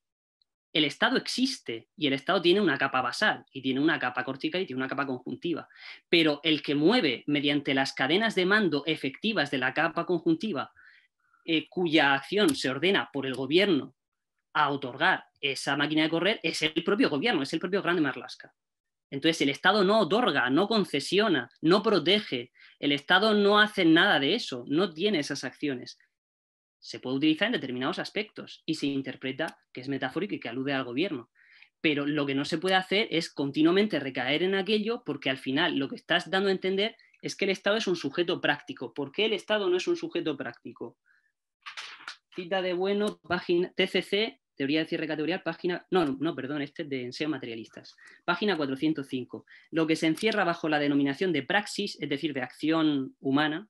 El Estado existe y el Estado tiene una capa basal y tiene una capa córtica y tiene una capa conjuntiva. Pero el que mueve mediante las cadenas de mando efectivas de la capa conjuntiva, eh, cuya acción se ordena por el gobierno a otorgar esa máquina de correr, es el propio gobierno, es el propio grande Marlaska. Entonces el Estado no otorga, no concesiona, no protege. El Estado no hace nada de eso, no tiene esas acciones. Se puede utilizar en determinados aspectos y se interpreta que es metafórico y que alude al gobierno. Pero lo que no se puede hacer es continuamente recaer en aquello porque al final lo que estás dando a entender es que el Estado es un sujeto práctico. ¿Por qué el Estado no es un sujeto práctico? Cita de bueno, página TCC teoría de cierre categorial, página, no, no, perdón, este de Enseo Materialistas, página 405. Lo que se encierra bajo la denominación de praxis, es decir, de acción humana,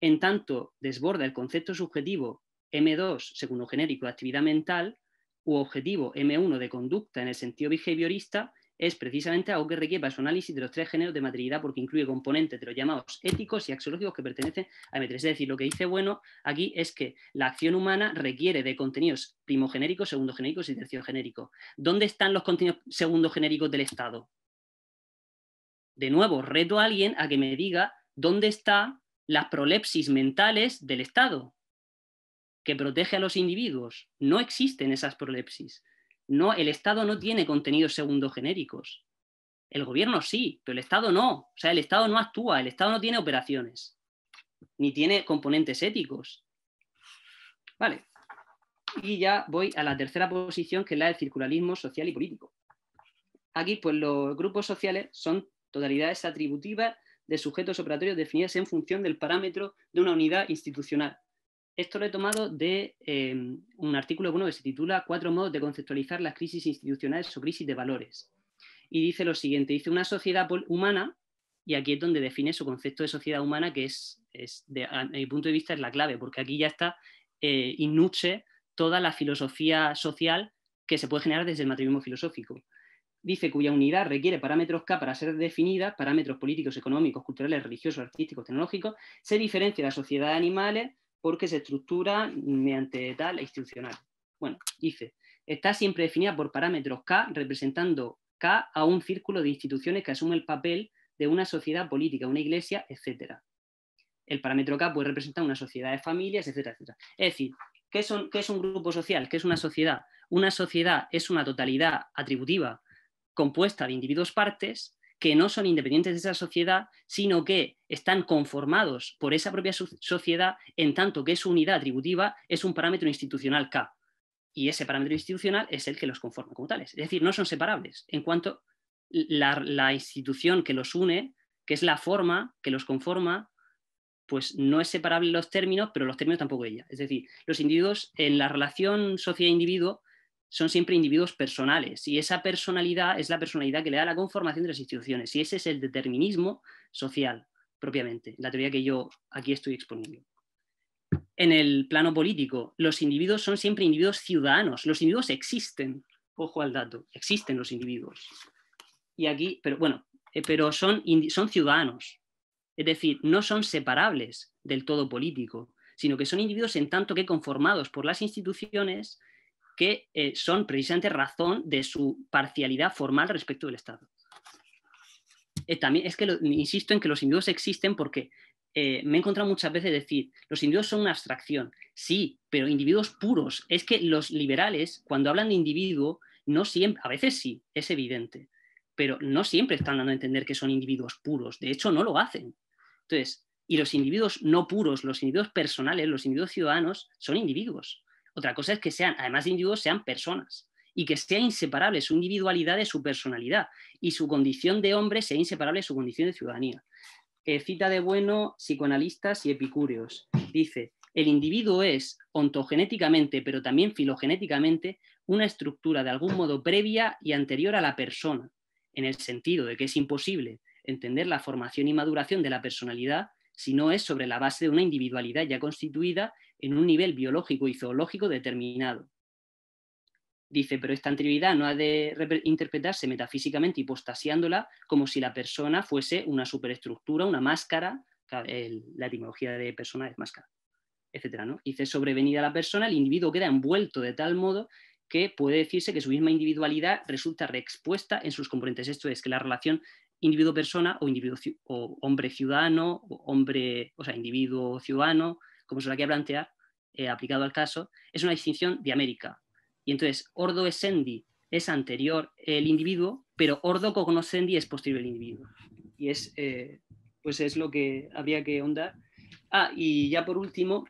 en tanto desborda el concepto subjetivo M2, segundo genérico, de actividad mental, u objetivo M1 de conducta en el sentido behaviorista, es precisamente algo que requiere para su análisis de los tres géneros de materialidad, porque incluye componentes de los llamados éticos y axiológicos que pertenecen a M3. Es decir, lo que dice Bueno aquí es que la acción humana requiere de contenidos primogenéricos, segundogenéricos y terciogenéricos. ¿Dónde están los contenidos segundogenéricos del Estado? De nuevo, reto a alguien a que me diga dónde están las prolepsis mentales del Estado que protege a los individuos. No existen esas prolepsis. No, el Estado no tiene contenidos segundos genéricos. El gobierno sí, pero el Estado no. O sea, el Estado no actúa, el Estado no tiene operaciones, ni tiene componentes éticos. Vale. Y ya voy a la tercera posición, que es la del circularismo social y político. Aquí, pues los grupos sociales son totalidades atributivas de sujetos operatorios definidas en función del parámetro de una unidad institucional, esto lo he tomado de eh, un artículo bueno, que se titula Cuatro modos de conceptualizar las crisis institucionales o crisis de valores. Y dice lo siguiente, dice una sociedad humana, y aquí es donde define su concepto de sociedad humana, que es, es mi punto de vista, es la clave, porque aquí ya está eh, toda la filosofía social que se puede generar desde el matrimonio filosófico. Dice cuya unidad requiere parámetros K para ser definida, parámetros políticos, económicos, culturales, religiosos, artísticos, tecnológicos, se diferencia de la sociedad de animales, porque se estructura mediante tal institucional. Bueno, dice, está siempre definida por parámetros K, representando K a un círculo de instituciones que asume el papel de una sociedad política, una iglesia, etc. El parámetro K puede representar una sociedad de familias, etcétera, etcétera. Es decir, ¿qué es un grupo social? ¿Qué es una sociedad? Una sociedad es una totalidad atributiva compuesta de individuos partes que no son independientes de esa sociedad, sino que están conformados por esa propia sociedad, en tanto que su unidad atributiva es un parámetro institucional K. Y ese parámetro institucional es el que los conforma como tales. Es decir, no son separables. En cuanto la, la institución que los une, que es la forma que los conforma, pues no es separable los términos, pero los términos tampoco ella. Es decir, los individuos en la relación sociedad-individuo son siempre individuos personales y esa personalidad es la personalidad que le da la conformación de las instituciones y ese es el determinismo social propiamente, la teoría que yo aquí estoy exponiendo. En el plano político, los individuos son siempre individuos ciudadanos, los individuos existen, ojo al dato, existen los individuos. Y aquí, pero bueno, eh, pero son, son ciudadanos, es decir, no son separables del todo político, sino que son individuos en tanto que conformados por las instituciones que eh, son precisamente razón de su parcialidad formal respecto del Estado. Eh, también es que insisto en que los individuos existen porque eh, me he encontrado muchas veces decir, los individuos son una abstracción. Sí, pero individuos puros. Es que los liberales, cuando hablan de individuo, no siempre, a veces sí, es evidente, pero no siempre están dando a entender que son individuos puros. De hecho, no lo hacen. Entonces, y los individuos no puros, los individuos personales, los individuos ciudadanos, son individuos. Otra cosa es que sean, además de individuos, sean personas y que sea inseparable su individualidad de su personalidad y su condición de hombre sea inseparable de su condición de ciudadanía. Eh, cita de Bueno, psicoanalistas y epicúreos. Dice, el individuo es ontogenéticamente, pero también filogenéticamente, una estructura de algún modo previa y anterior a la persona, en el sentido de que es imposible entender la formación y maduración de la personalidad si no es sobre la base de una individualidad ya constituida en un nivel biológico y zoológico determinado. Dice, pero esta anterioridad no ha de interpretarse metafísicamente hipostasiándola como si la persona fuese una superestructura, una máscara, la etimología de persona es máscara, etc. ¿no? Dice, sobrevenida a la persona, el individuo queda envuelto de tal modo que puede decirse que su misma individualidad resulta reexpuesta en sus componentes. Esto es, que la relación individuo-persona o, individuo, o hombre-ciudadano, o hombre, o sea, individuo-ciudadano, como se la que plantear, eh, aplicado al caso, es una distinción de América. Y entonces, ordo esendi es anterior el individuo, pero ordo cognoscendi es posterior el individuo. Y es, eh, pues es lo que habría que ahondar. Ah, y ya por último,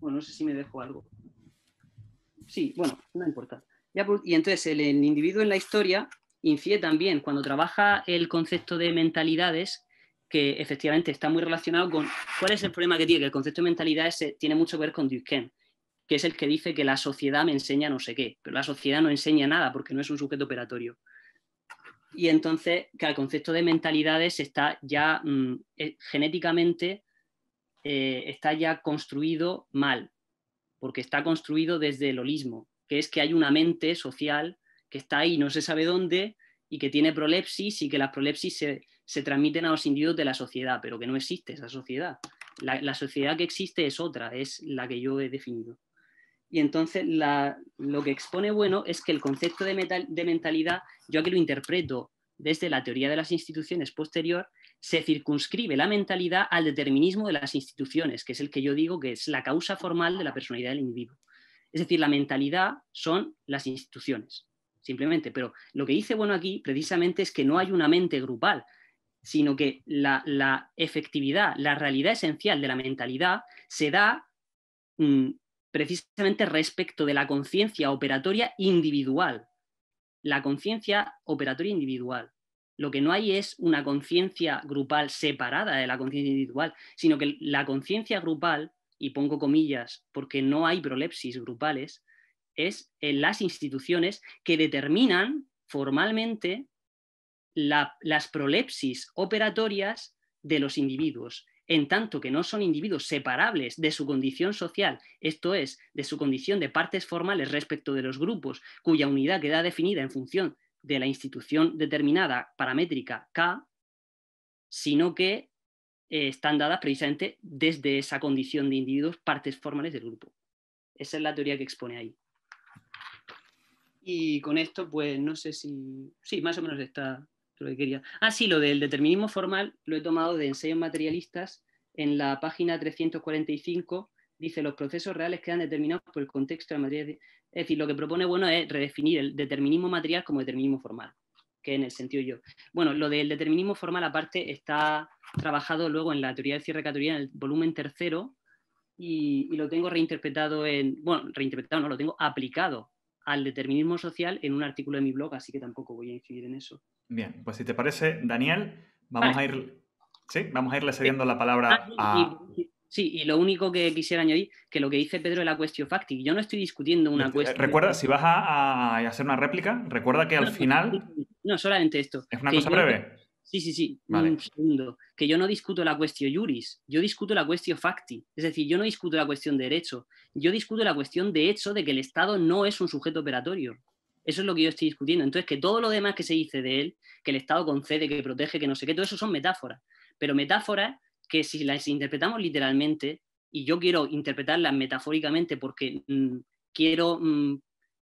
bueno, no sé si me dejo algo. Sí, bueno, no importa. y entonces el, individuo en la historia incide también cuando trabaja el concepto de mentalidades que efectivamente está muy relacionado con cuál es el problema que tiene, que el concepto de mentalidad eh, tiene mucho que ver con Duquesne, que es el que dice que la sociedad me enseña no sé qué, pero la sociedad no enseña nada porque no es un sujeto operatorio. Y entonces, que el concepto de mentalidades está ya mm, eh, genéticamente, eh, está ya construido mal, porque está construido desde el holismo, que es que hay una mente social que está ahí no se sabe dónde y que tiene prolepsis y que las prolepsis se, se transmiten a los individuos de la sociedad, pero que no existe esa sociedad. La, sociedad que existe es otra, es la que yo he definido. Y entonces lo que expone bueno es que el concepto de, de mentalidad, yo aquí lo interpreto desde la teoría de las instituciones posterior, se circunscribe la mentalidad al determinismo de las instituciones, que es el que yo digo que es la causa formal de la personalidad del individuo. Es decir, la mentalidad son las instituciones, simplemente. Pero lo que dice bueno aquí precisamente es que no hay una mente grupal, sino que la, efectividad, la realidad esencial de la mentalidad se da mm, precisamente respecto de la conciencia operatoria individual. La conciencia operatoria individual. Lo que no hay es una conciencia grupal separada de la conciencia individual, sino que la conciencia grupal, y pongo comillas porque no hay prolepsis grupales, es en las instituciones que determinan formalmente las prolepsis operatorias de los individuos, en tanto que no son individuos separables de su condición social, esto es, de su condición de partes formales respecto de los grupos, cuya unidad queda definida en función de la institución determinada paramétrica K, sino que eh, están dadas precisamente desde esa condición de individuos partes formales del grupo. Esa es la teoría que expone ahí. Y con esto, pues no sé si... Sí, más o menos está Ah, sí, lo del determinismo formal lo he tomado de ensayos materialistas. En la página 345 dice los procesos reales quedan determinados por el contexto de la materia. Es decir, lo que propone bueno es redefinir el determinismo material como determinismo formal, que en el sentido yo. Bueno, lo del determinismo formal aparte está trabajado luego en la teoría del cierre categoría en el volumen tercero y lo tengo reinterpretado en, bueno, reinterpretado no, lo tengo aplicado al determinismo social en un artículo de mi blog, así que tampoco voy a incidir en eso. Bien, pues si te parece, Daniel, vamos a ir sí, vamos a irle cediendo la palabra ah, a. sí, y lo único que quisiera añadir, que lo que dice Pedro es la cuestión facti, yo no estoy discutiendo una eh, cuestión. Recuerda, si vas a, hacer una réplica, recuerda que al final. No, solamente esto. Es una cosa breve. Sí, sí, sí. Un segundo. Que yo no discuto la cuestión juris, yo discuto la cuestión facti. Es decir, yo no discuto la cuestión de derecho, yo discuto la cuestión de hecho de que el Estado no es un sujeto operatorio. Eso es lo que yo estoy discutiendo. Entonces, que todo lo demás que se dice de él, que el Estado concede, que protege, que no sé qué, todo eso son metáforas. Pero metáforas que si las interpretamos literalmente, y yo quiero interpretarlas metafóricamente porque mm, quiero, mm,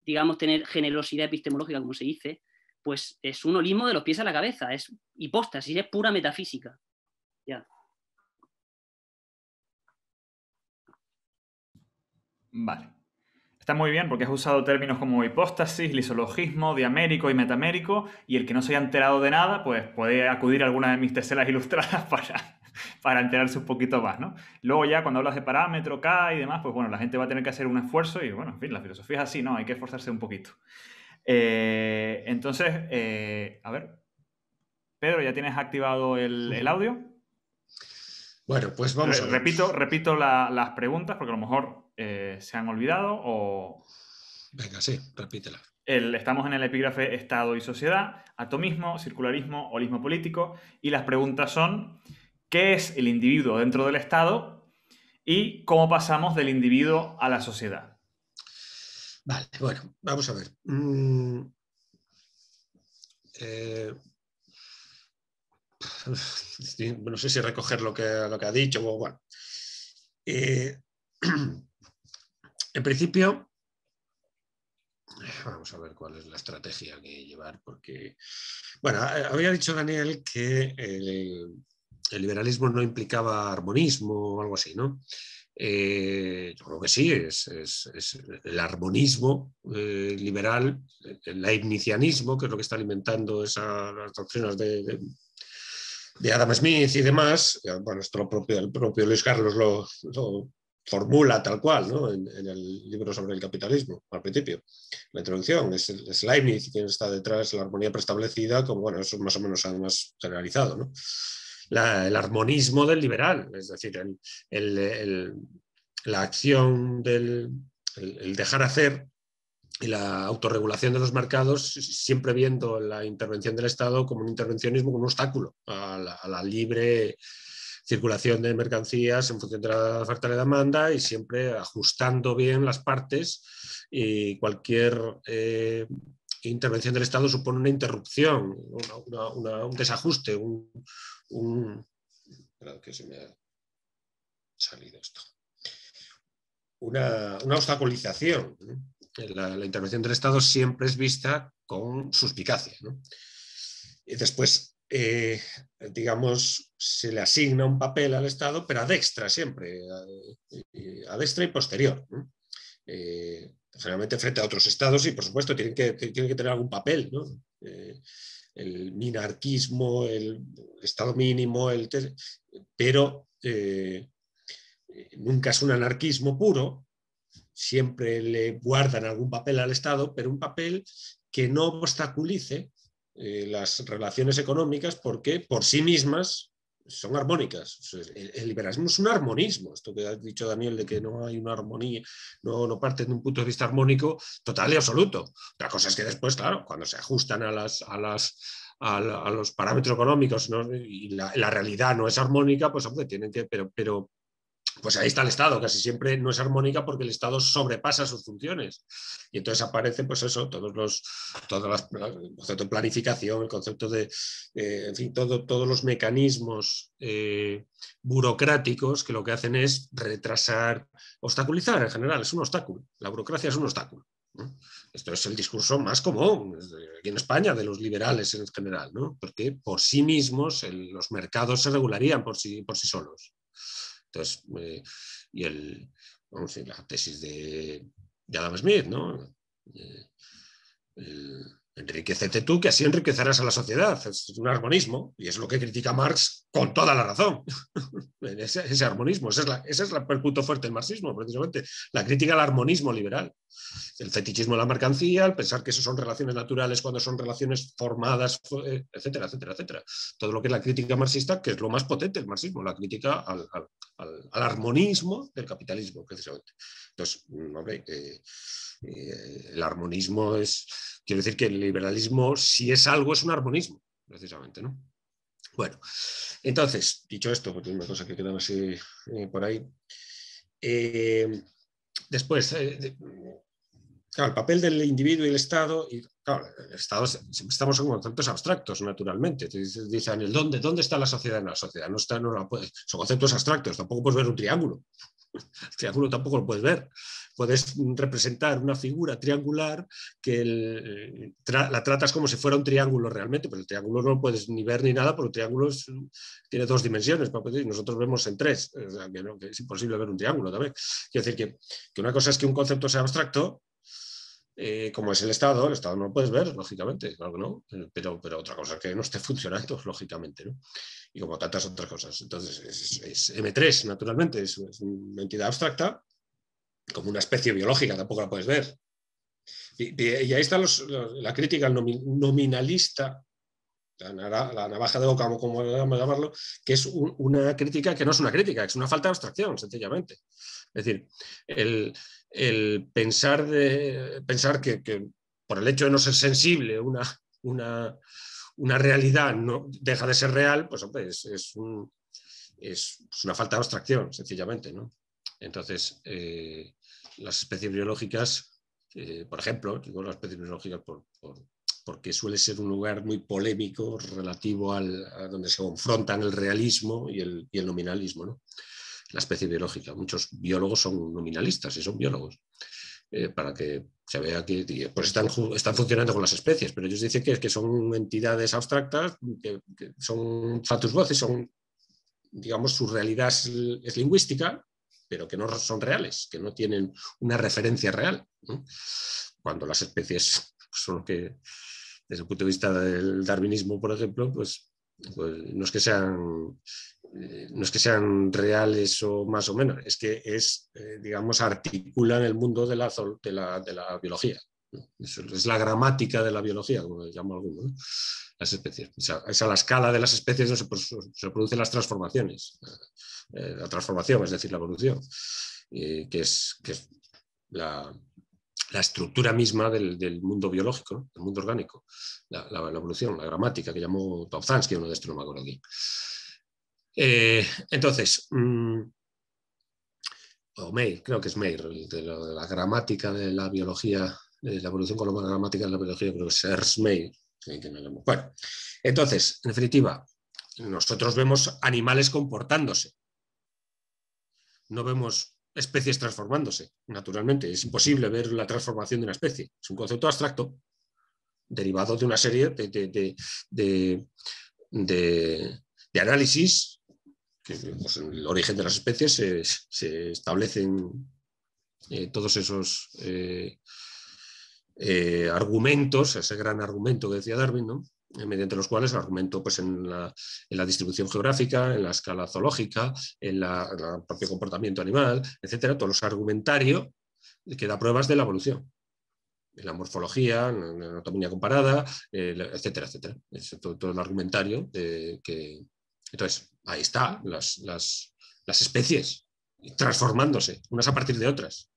digamos, tener generosidad epistemológica, como se dice, pues es un olismo de los pies a la cabeza, es hipóstasis, es pura metafísica. Ya. Vale. Está muy bien porque has usado términos como hipóstasis, lisologismo, diamérico y metamérico, y el que no se haya enterado de nada, pues puede acudir a alguna de mis teselas ilustradas [laughs] para, para enterarse un poquito más, ¿no? Luego ya cuando hablas de parámetro, K y demás, pues bueno, la gente va a tener que hacer un esfuerzo y bueno, en fin, la filosofía es así, ¿no? Hay que esforzarse un poquito. Eh, entonces, eh, a ver, Pedro, ¿ya tienes activado el, audio? Bueno, pues vamos a ver. Repito, repito las preguntas porque a lo mejor eh, se han olvidado o... Venga, sí, repítela. estamos en el epígrafe Estado y Sociedad, atomismo, circularismo, holismo político y las preguntas son, ¿qué es el individuo dentro del Estado y cómo pasamos del individuo a la sociedad? Vale, bueno, vamos a ver. Mm. Eh. no sé si recoger lo que, ha dicho. bueno. Eh. en principio, vamos a ver cuál es la estrategia que llevar, porque, bueno, eh, había dicho Daniel que el liberalismo no implicaba armonismo o algo así, ¿no? Eh, yo creo que sí, es, el armonismo eh, liberal, el leibnizianismo, que es lo que está alimentando esas doctrinas de, Adam Smith y demás. Eh, bueno, esto propio, el propio Luis Carlos lo, formula tal cual en, el libro sobre el capitalismo, al principio, la introducción. Es, Leibniz quien está detrás, la armonía preestablecida, como bueno, eso más o menos además generalizado. ¿no? el armonismo del liberal, es decir, la acción del el dejar hacer y la autorregulación de los mercados, siempre viendo la intervención del Estado como un intervencionismo, como un obstáculo a la, libre circulación de mercancías en función de la oferta y la demanda y siempre ajustando bien las partes y cualquier eh, intervención del Estado supone una interrupción, un desajuste, un, Mm. Una, una obstaculización. La, intervención del Estado siempre es vista con suspicacia. Y después, eh, digamos, se le asigna un papel al Estado, pero a dextra siempre, eh, eh, a, dextra y posterior. generalmente frente a otros estados y, por supuesto, tienen que, que tener algún papel. ¿no? el minarquismo, el Estado mínimo, el pero eh, nunca es un anarquismo puro, siempre le guardan algún papel al Estado, pero un papel que no obstaculice eh, las relaciones económicas porque por sí mismas son armónicas. El, liberalismo es un armonismo. Esto que ha dicho Daniel de que no hay una armonía, no, no parte de un punto de vista armónico total y absoluto. Otra cosa es que después, claro, cuando se ajustan a las... A las a, los parámetros económicos ¿no? y la, realidad no es armónica, pues hombre, tienen que, pero, pues ahí está el Estado, casi siempre no es armónica porque el Estado sobrepasa sus funciones. Y entonces aparece, pues eso, todos los, todas las, el concepto de planificación, el concepto de, eh, en fin, todo, todos los mecanismos eh, burocráticos que lo que hacen es retrasar, obstaculizar en general, es un obstáculo. La burocracia es un obstáculo. Esto es el discurso más común aquí en España de los liberales en general, ¿no? porque por sí mismos los mercados se regularían por sí, por sí solos. Entonces, eh, y el, vamos a decir, la tesis de, de Adam Smith, ¿no? Eh, el, Enriquecete tú, que así enriquecerás a la sociedad. Es un armonismo y es lo que critica Marx con toda la razón. [laughs] ese, armonismo, ese es, el punto fuerte del marxismo, precisamente. La crítica al armonismo liberal. El fetichismo de la mercancía, el pensar que eso son relaciones naturales cuando son relaciones formadas, eh, etcétera, etcétera, etcétera. Todo lo que es la crítica marxista, que es lo más potente del marxismo, la crítica al, armonismo del capitalismo, precisamente. Entonces, mm, hombre. Eh, eh, el armonismo es, quiero decir que el liberalismo, si es algo, es un armonismo, precisamente, ¿no? Bueno, entonces, dicho esto, porque hay una cosa que queda así eh, por ahí. Eh, después, el papel del individuo y el Estado, y estamos en conceptos abstractos, naturalmente. Dicen, el dónde, ¿dónde está la sociedad? en la sociedad no está, son conceptos abstractos, tampoco puedes ver un triángulo. [laughs] El triángulo tampoco lo puedes ver. Puedes representar una figura triangular que eh, la tratas como si fuera un triángulo realmente, pero el triángulo no lo puedes ni ver ni nada, porque el triángulo tiene dos dimensiones, nosotros vemos en tres, es imposible ver un triángulo también. Quiero decir que, una cosa es que un concepto sea abstracto, eh, como es el Estado, el Estado no lo puedes ver, lógicamente, claro no, eh, pero, pero otra cosa es que no esté funcionando, [laughs] lógicamente, y como tantas otras cosas. Entonces, es, M3, naturalmente, es, una entidad abstracta como una especie biológica, tampoco la puedes ver. Y, ahí está la crítica nominalista, la, navaja de boca, como, a llamarlo, que es una crítica que no es una crítica, es una falta de abstracción, sencillamente. Es decir, el, pensar, de, pensar que, por el hecho de no ser sensible una, una, realidad no deja de ser real, pues hombre, es, es, una falta de abstracción, sencillamente. ¿no? Entonces, eh, las especies biológicas, eh, por ejemplo, digo las especies biológicas porque suele ser un lugar muy polémico relativo a donde se confrontan el realismo y el, nominalismo. La especie biológica. Muchos biólogos son nominalistas y son biólogos. Eh, para que se vea que pues están, funcionando con las especies, pero ellos dicen que, son entidades abstractas, que, son fatus voces, son, digamos, su realidad es lingüística, pero que no son reales, que no tienen una referencia real. Cuando las especies son que, desde el punto de vista del darwinismo, por ejemplo, pues, pues no es que sean eh, que sean reales o más o menos, es que es, eh, digamos, articulan el mundo de la, de la biología. Es, la gramática de la biología, como le llamo alguno. Las especies. es a la escala de las especies donde se, producen las transformaciones. Eh, eh, la transformación, es decir, la evolución, que es, que la, estructura misma del, mundo biológico, del mundo orgánico. La, evolución, la gramática, que llamó Tauzansky, uno de estos, no me acuerdo aquí. Eh, entonces, mm, o Meir, creo que es Meir, de la gramática de la biología eh, la evolución gramática de la biología, creo que es Ersmey. Bueno, entonces, en definitiva, nosotros vemos animales comportándose. No vemos especies transformándose, naturalmente. Es imposible ver la transformación de una especie. Es un concepto abstracto, derivado de una serie de, análisis que pues, el origen de las especies se, establecen eh, todos esos... Eh, eh, argumentos, ese gran argumento que decía Darwin, ¿no? Eh, mediante los cuales argumento pues, en, la, distribución geográfica, en la escala zoológica, en, el propio comportamiento animal, etcétera, todo los argumentario que da pruebas de la evolución en la morfología, en la anatomía comparada, eh, etcétera, etcétera. todo, el argumentario que... Entonces, ahí está, las, especies transformándose unas a partir de otras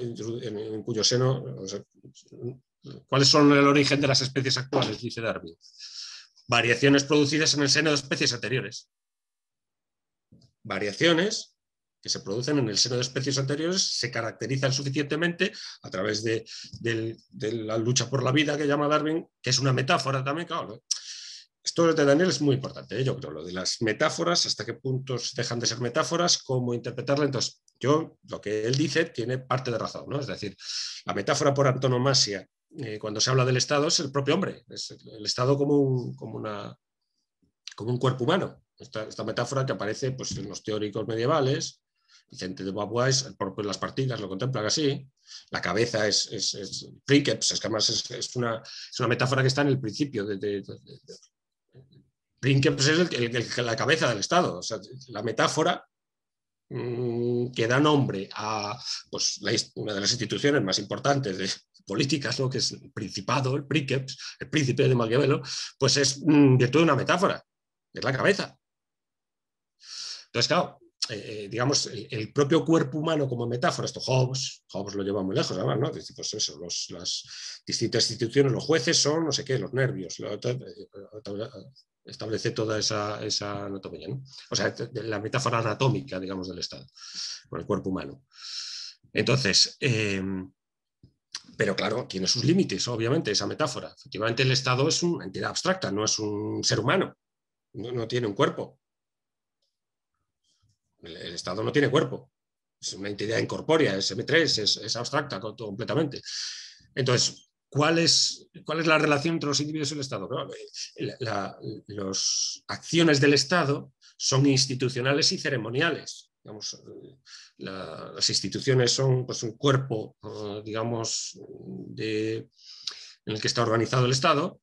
en, cuyo seno, ¿cuáles son el origen de las especies actuales? Dice Darwin. Variaciones producidas en el seno de especies anteriores. Variaciones que se producen en el seno de especies anteriores se caracterizan suficientemente a través de, la lucha por la vida que llama Darwin, que es una metáfora también, claro. Esto de Daniel es muy importante, ¿eh? yo creo, lo de las metáforas, hasta qué puntos dejan de ser metáforas, cómo interpretarla. Entonces, lo que él dice tiene parte de razón, ¿no? Es decir, la metáfora por antonomasia eh, cuando se habla del Estado es el propio hombre, es el Estado como un, como una, como un cuerpo humano. Esta, metáfora que aparece pues, en los teóricos medievales, Vicente de Babuá las partidas lo contemplan así, la cabeza es, es, es que además es, una, metáfora que está en el principio de, es la cabeza del Estado. O sea, la metáfora Mm, que da nombre a pues, una de las instituciones más importantes de políticas, lo que es el Principado, el Príceps, el Príncipe de Maquiavelo, pues es mm, de toda una metáfora, es la cabeza. Entonces, claro, eh, eh, digamos, el, propio cuerpo humano como metáfora, esto Hobbes, Hobbes lo lleva muy lejos, además, ¿no? pues eso, los, las distintas instituciones, los jueces son, no sé qué, los nervios, eh, establece toda esa, esa anatomía, ¿no? o sea, la metáfora anatómica, digamos, del Estado, con el cuerpo humano. Entonces, em, pero claro, tiene sus límites, obviamente, esa metáfora. Efectivamente, el Estado es una entidad abstracta, no es un ser humano, no, tiene un cuerpo. El, Estado no tiene cuerpo, es una entidad incorpórea, es M3, es, es abstracta completamente. Entonces, ¿Cuál es, ¿Cuál es la relación entre los individuos y el Estado? las acciones del Estado son institucionales y ceremoniales. las instituciones son pues, un cuerpo, eh, digamos, en el que está organizado el Estado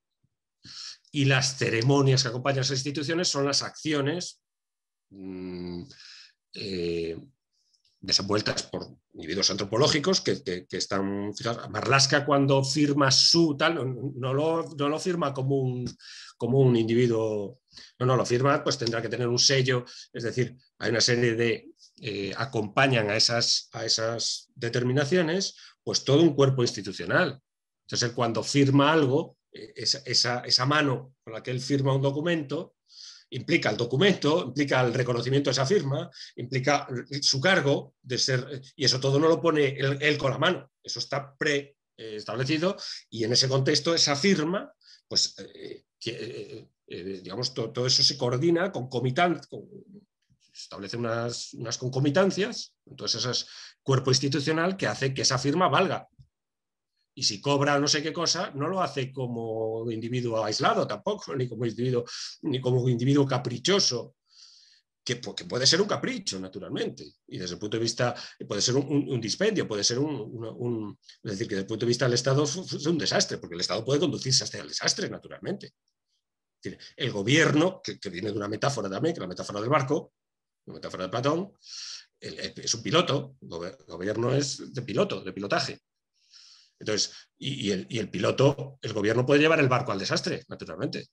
y las ceremonias que acompañan a esas instituciones son las acciones mm, eh, desenvueltas por individuos antropológicos que, están, Marlaska cuando firma su tal, no lo, no lo firma como un, como un individuo, no, lo firma, pues tendrá que tener un sello, es decir, hay una serie de, eh, acompañan a esas, a esas determinaciones, pues todo un cuerpo institucional. Entonces, cuando firma algo, eh, esa, esa, esa mano con la que él firma un documento, implica el documento, implica el reconocimiento de esa firma, implica su cargo de ser, y eso todo no lo pone él, con la mano, eso está preestablecido, y en ese contexto esa firma, pues, eh, eh, eh, digamos, todo, eso se coordina con comitantes, establece unas, unas concomitancias, entonces ese cuerpo institucional que hace que esa firma valga y si cobra no sé qué cosa, no lo hace como individuo aislado tampoco, [laughs] ni como individuo, ni como individuo caprichoso, que, puede ser un capricho, naturalmente, y desde el punto de vista, puede ser un, dispendio, puede ser un, Es decir, que desde el punto de vista del Estado es un desastre, porque el Estado puede conducirse hasta el desastre, naturalmente. el gobierno, que, que viene de una metáfora también, que es la metáfora del barco, la metáfora de Platón, es un piloto, el gobierno es de piloto, de pilotaje. Entonces, y, el, piloto, el gobierno puede llevar el barco al desastre, naturalmente.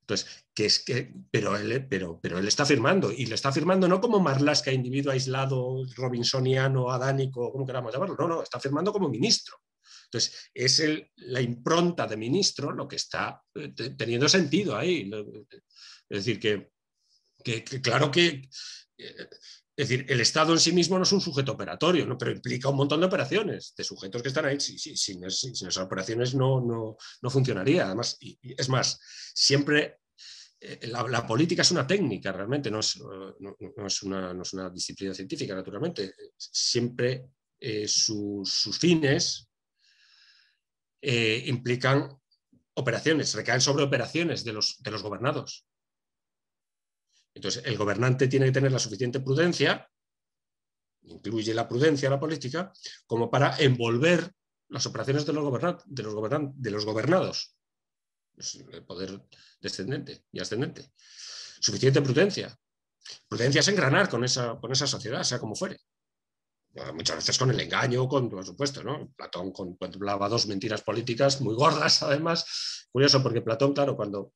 Entonces, que es que, pero él, pero, él está firmando, y le está firmando no como Marlaska, individuo aislado, robinsoniano, adánico, como queramos llamarlo, no, no, está firmando como ministro. Entonces, es la impronta de ministro lo que está eh, teniendo sentido ahí. Es decir, que claro que, eh, es decir, el Estado en sí mismo no es un sujeto operatorio, ¿no? pero implica un montón de operaciones, de sujetos que están ahí. Sin, sin, esas operaciones no, funcionaría. Además, y, es más, siempre eh, la, política es una técnica realmente, no es, eh, una, disciplina científica, naturalmente. Siempre eh, sus fines implican operaciones, recaen sobre operaciones de los, de los gobernados. Entonces, el gobernante tiene que tener la suficiente prudencia, incluye la prudencia a la política, como para envolver las operaciones de los, goberna de los, de los gobernados, el poder descendente y ascendente. Suficiente prudencia. Prudencia es engranar con esa, con sociedad, sea como fuere. Muchas veces con el engaño, con, por supuesto, ¿no? Platón contemplaba dos mentiras políticas muy gordas, [laughs] además. Curioso, porque Platón, claro, cuando,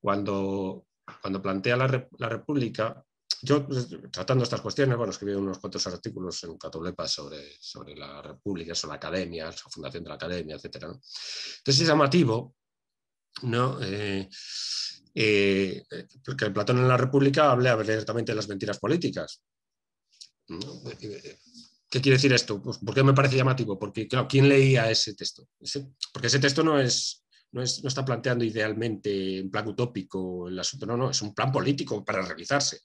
cuando cuando plantea la, República, yo pues, tratando estas cuestiones, bueno, escribí unos cuantos artículos en Catolepa sobre, sobre la República, sobre la academia, la fundación de la academia, etc. Entonces es llamativo, ¿no? Eh, eh, que Platón en la República hable directamente de las mentiras políticas. ¿Qué quiere decir esto? Pues, ¿Por qué me parece llamativo? Porque, claro, ¿quién leía ese texto? porque ese texto no es, no, está planteando idealmente un plan utópico el asunto, no, no, es un plan político para realizarse.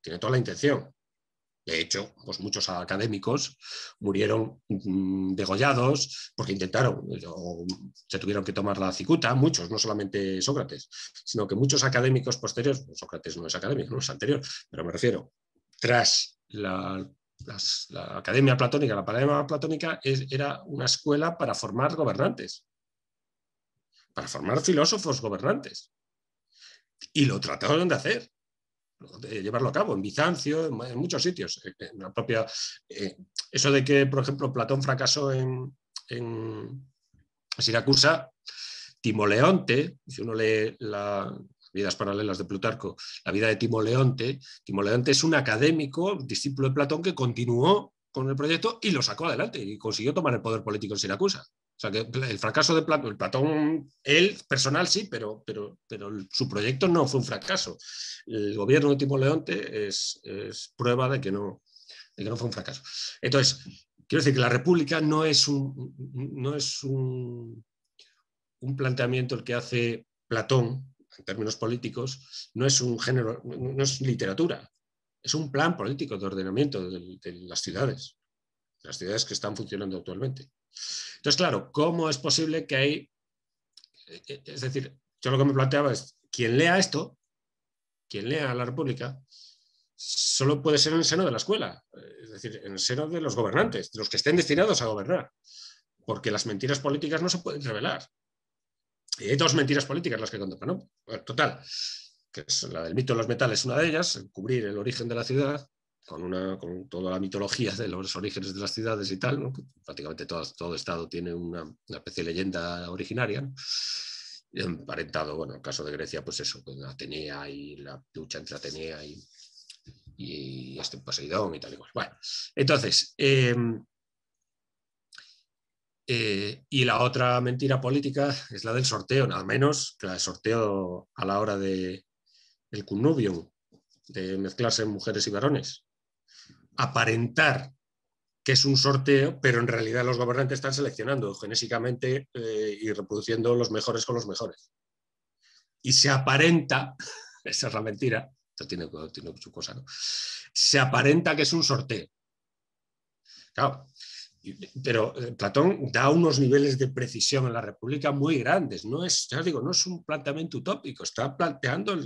Tiene toda la intención. De hecho, pues muchos académicos murieron mm, degollados porque intentaron o se tuvieron que tomar la cicuta, muchos, no solamente Sócrates, sino que muchos académicos posteriores, pues Sócrates no es académico, no es anterior, pero me refiero, tras la, Academia Platónica, la Academia Platónica era una escuela para formar gobernantes para formar filósofos gobernantes. Y lo trataron de hacer, de llevarlo a cabo, en Bizancio, en, muchos sitios. En eh, eh, la propia, eh, eso de que, por ejemplo, Platón fracasó en, en Siracusa, Timoleonte, si uno lee las vidas paralelas de Plutarco, la vida de Timoleonte. Timoleonte es un académico, discípulo de Platón, que continuó con el proyecto y lo sacó adelante y consiguió tomar el poder político en Siracusa. O sea, que el fracaso de Platón, el él personal sí, pero, pero, pero su proyecto no fue un fracaso. El gobierno de Timo Leonte es, prueba de que, no, no fue un fracaso. Entonces, quiero decir que la República no es un, no es un, un planteamiento el que hace Platón en términos políticos, no es un género, no es literatura, es un plan político de ordenamiento de, las ciudades, las ciudades que están funcionando actualmente. Entonces, claro, ¿cómo es posible que hay... Eh, eh, es decir, yo lo que me planteaba es, quien lea esto, quien lea la República, solo puede ser en el seno de la escuela, eh, es decir, en el seno de los gobernantes, de los que estén destinados a gobernar, porque las mentiras políticas no se pueden revelar. Y hay dos mentiras políticas las que contemplan, ¿no? total, que es la del mito de los metales, una de ellas, cubrir el origen de la ciudad, con, una, con toda la mitología de los orígenes de las ciudades y tal, prácticamente todo, todo estado tiene una, especie de leyenda originaria. Emparentado, bueno, en el caso de Grecia, pues eso, con Atenea y la lucha entre Atenea y, y este Poseidón y tal y cual. Bueno, entonces, em, eh, y la otra mentira política es la del sorteo, al menos que la del sorteo a la hora del de, el connubium, de mezclarse mujeres y varones aparentar que es un sorteo, pero en realidad los gobernantes están seleccionando genésicamente eh, y reproduciendo los mejores con los mejores. Y se aparenta, [laughs] esa es la mentira, tiene, su cosa, ¿no? Se aparenta que es un sorteo. Claro, pero eh, Platón da unos niveles de precisión en la República muy grandes. No es, ya digo, no es un planteamiento utópico, está planteando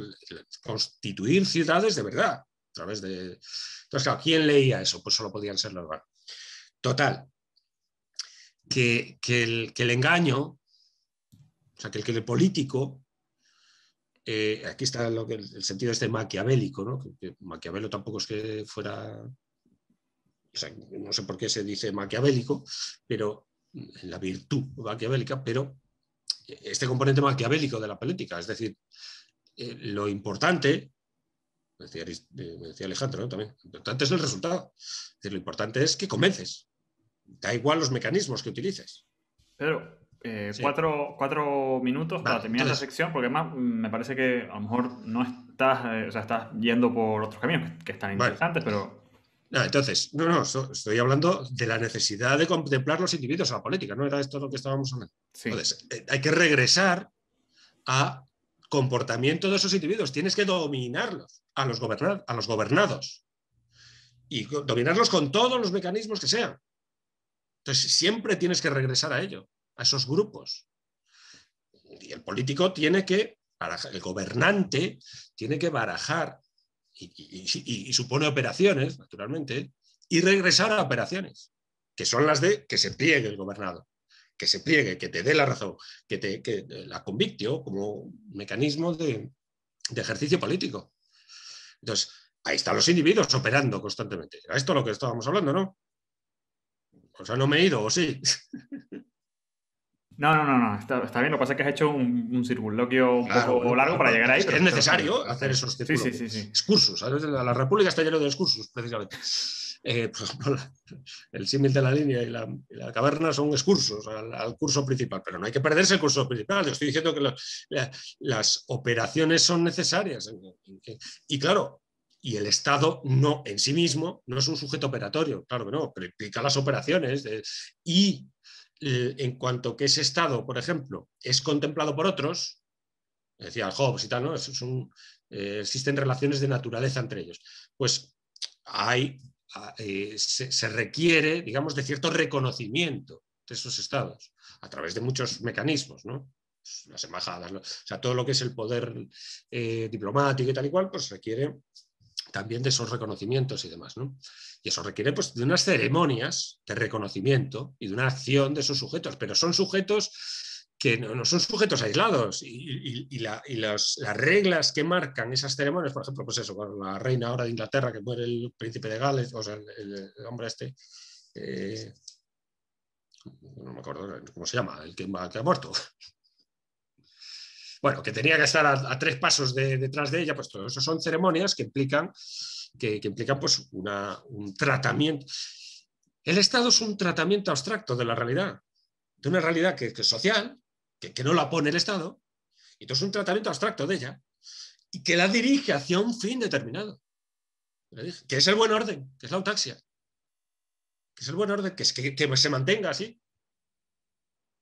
constituir ciudades de verdad través de... Entonces, claro, ¿quién leía eso? Pues solo podían ser los Total, que, que, el, engaño, o sea, que el, político, eh, aquí está lo que, el sentido este maquiavélico, ¿no? Que, Maquiavelo tampoco es que fuera, o sea, no sé por qué se dice maquiavélico, pero la virtud maquiavélica, pero este componente maquiavélico de la política, es decir, eh, lo importante me decía, Alejandro ¿no? también, lo importante es el resultado. Es lo importante es que convences. Da igual los mecanismos que utilices. Pedro, eh, cuatro, minutos para terminar la sección, porque además mm, me parece que a lo mejor no estás, eh, o sea, estás yendo por otros caminos que, están interesantes, pero. entonces, no, no, estoy hablando de la necesidad de contemplar los individuos a la política, ¿no? Era esto lo que estábamos hablando. Entonces, eh, hay que regresar a comportamiento de esos individuos, tienes que dominarlos a los, a los gobernados y dominarlos con todos los mecanismos que sean. Entonces, siempre tienes que regresar a ello, a esos grupos. Y el político tiene que, el gobernante tiene que barajar y, y, supone operaciones, naturalmente, y regresar a operaciones, que son las de que se pliegue el gobernado que se pliegue, que te dé la razón, que, te, que la convictio como mecanismo de, ejercicio político. Entonces, ahí están los individuos operando constantemente. Era esto lo que estábamos hablando, ¿no? O sea, no me he ido, ¿o sí? No, no, no, no. Está, bien. Lo que pasa es que has hecho un, un circunloquio un poco largo para llegar ahí. es necesario hacer esos sí, discursos. La, la, República está llena de discursos, precisamente. Eh, pues, el símil de la línea y la, caverna son excursos al, curso principal, pero no hay que perderse el curso principal. Yo estoy diciendo que las operaciones son necesarias. Y claro, y el Estado no en sí mismo no es un sujeto operatorio, claro que no, pero implica las operaciones. y eh, en cuanto que ese Estado, por ejemplo, es contemplado por otros, decía Hobbes y tal, ¿no? Eh, existen relaciones de naturaleza entre ellos. Pues hay eh, se, requiere, digamos, de cierto reconocimiento de esos estados a través de muchos mecanismos, ¿no? las embajadas, o sea, todo lo que es el poder eh, diplomático y tal y cual, pues requiere también de esos reconocimientos y demás, ¿no? Y eso requiere pues, de unas ceremonias de reconocimiento y de una acción de esos sujetos, pero son sujetos que no, son sujetos aislados y, las, reglas que marcan esas ceremonias, por ejemplo, pues eso, la reina ahora de Inglaterra que muere el príncipe de Gales, o sea, el, hombre este, eh, no me acuerdo cómo se llama, el que, que ha muerto. [laughs] Bueno, que tenía que estar a, tres pasos detrás de ella, pues todo eso son ceremonias que implican, que, pues un tratamiento. El Estado es un tratamiento abstracto de la realidad, de una realidad que es social, que, no la pone el Estado, y entonces un tratamiento abstracto de ella, y que la dirige hacia un fin determinado. Que es el buen orden, que es la autaxia. Que es el buen orden, que, es que, se mantenga así.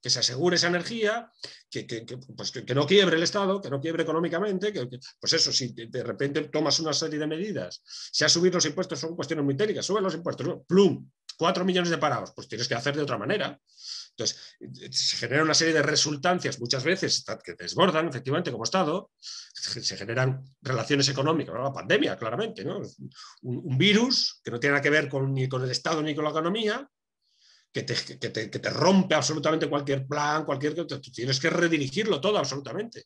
Que se asegure esa energía, que, que, pues, no quiebre el Estado, que no quiebre económicamente. Que, pues eso, si de repente tomas una serie de medidas, si ha subido los impuestos son cuestiones muy técnicas, suben los impuestos, plum, 4 millones de parados, pues tienes que hacer de otra manera. Entonces, se genera una serie de resultancias muchas veces que desbordan, efectivamente, como Estado, se generan relaciones económicas, la pandemia, claramente, ¿no? Un, virus que no tiene nada que ver con, ni con el Estado ni con la economía, que te, rompe absolutamente cualquier plan, cualquier... tienes que redirigirlo todo absolutamente.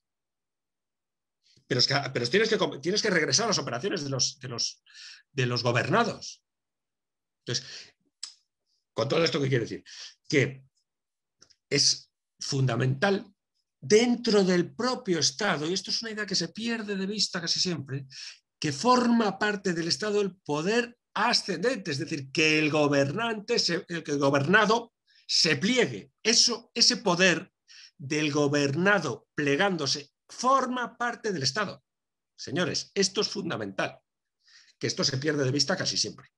Pero, es que, pero tienes, que, tienes que regresar a las operaciones de los, de los, de los gobernados. Entonces, con todo esto que quiere decir, que es fundamental dentro del propio Estado, y esto es una idea que se pierde de vista casi siempre, que forma parte del Estado el poder ascendente, es decir, que el gobernante, el, gobernado se pliegue. Eso, ese poder del gobernado plegándose forma parte del Estado. Señores, esto es fundamental, que esto se pierde de vista casi siempre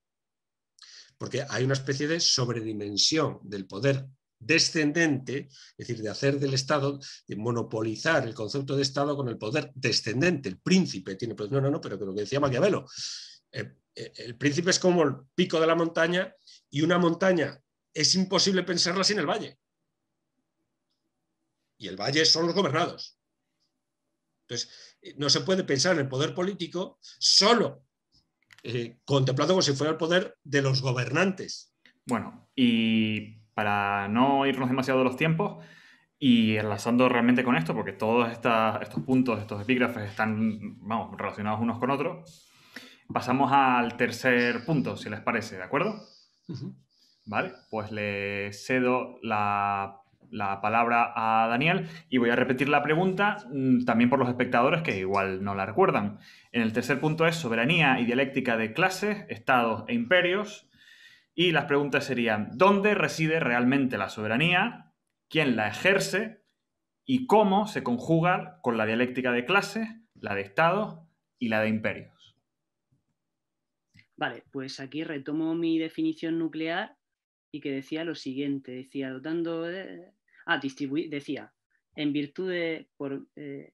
porque hay una especie de sobredimensión del poder descendente, es decir, de hacer del Estado, de monopolizar el concepto de Estado con el poder descendente. El príncipe tiene, no, no, no, pero que lo que decía Maquiavelo, eh, eh, el príncipe es como el pico de la montaña y una montaña es imposible pensarla sin el valle. Y el valle son los gobernados. Entonces, eh, no se puede pensar en el poder político solo eh, contemplado como si fuera el poder de los gobernantes. Bueno, y para no irnos demasiado de los tiempos y enlazando realmente con esto, porque todos estos puntos, estos epígrafes están vamos, relacionados unos con otros, pasamos al tercer punto, si les parece, ¿de acuerdo? Vale, pues le cedo la la palabra a Daniel y voy a repetir la pregunta mm, también por los espectadores que igual no la recuerdan. En el tercer punto es soberanía y dialéctica de clases, estados e imperios. Y las preguntas serían, ¿dónde reside realmente la soberanía? ¿Quién la ejerce? ¿Y cómo se conjuga con la dialéctica de clases, la de estados y la de imperios? Vale, pues aquí retomo mi definición nuclear y que decía lo siguiente, decía, dotando Ah, distribuir, decía, en virtud de, por, eh,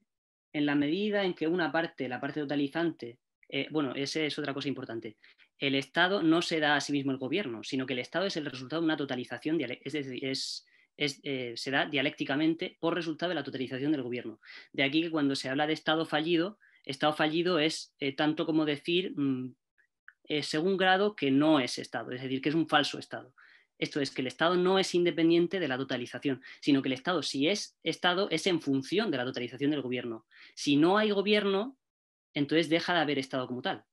en la medida en que una parte, la parte totalizante, eh, bueno, esa es otra cosa importante, el Estado no se da a sí mismo el gobierno, sino que el Estado es el resultado de una totalización, es decir, es, es, eh, se da dialécticamente por resultado de la totalización del gobierno. De aquí que cuando se habla de Estado fallido, Estado fallido es tanto como decir, mm, según grado, que no es Estado, es decir, que es un falso Estado. Esto es que el Estado no es independiente de la totalización, sino que el Estado, si es Estado, es en función de la totalización del gobierno. Si no hay gobierno, entonces deja de haber Estado como tal,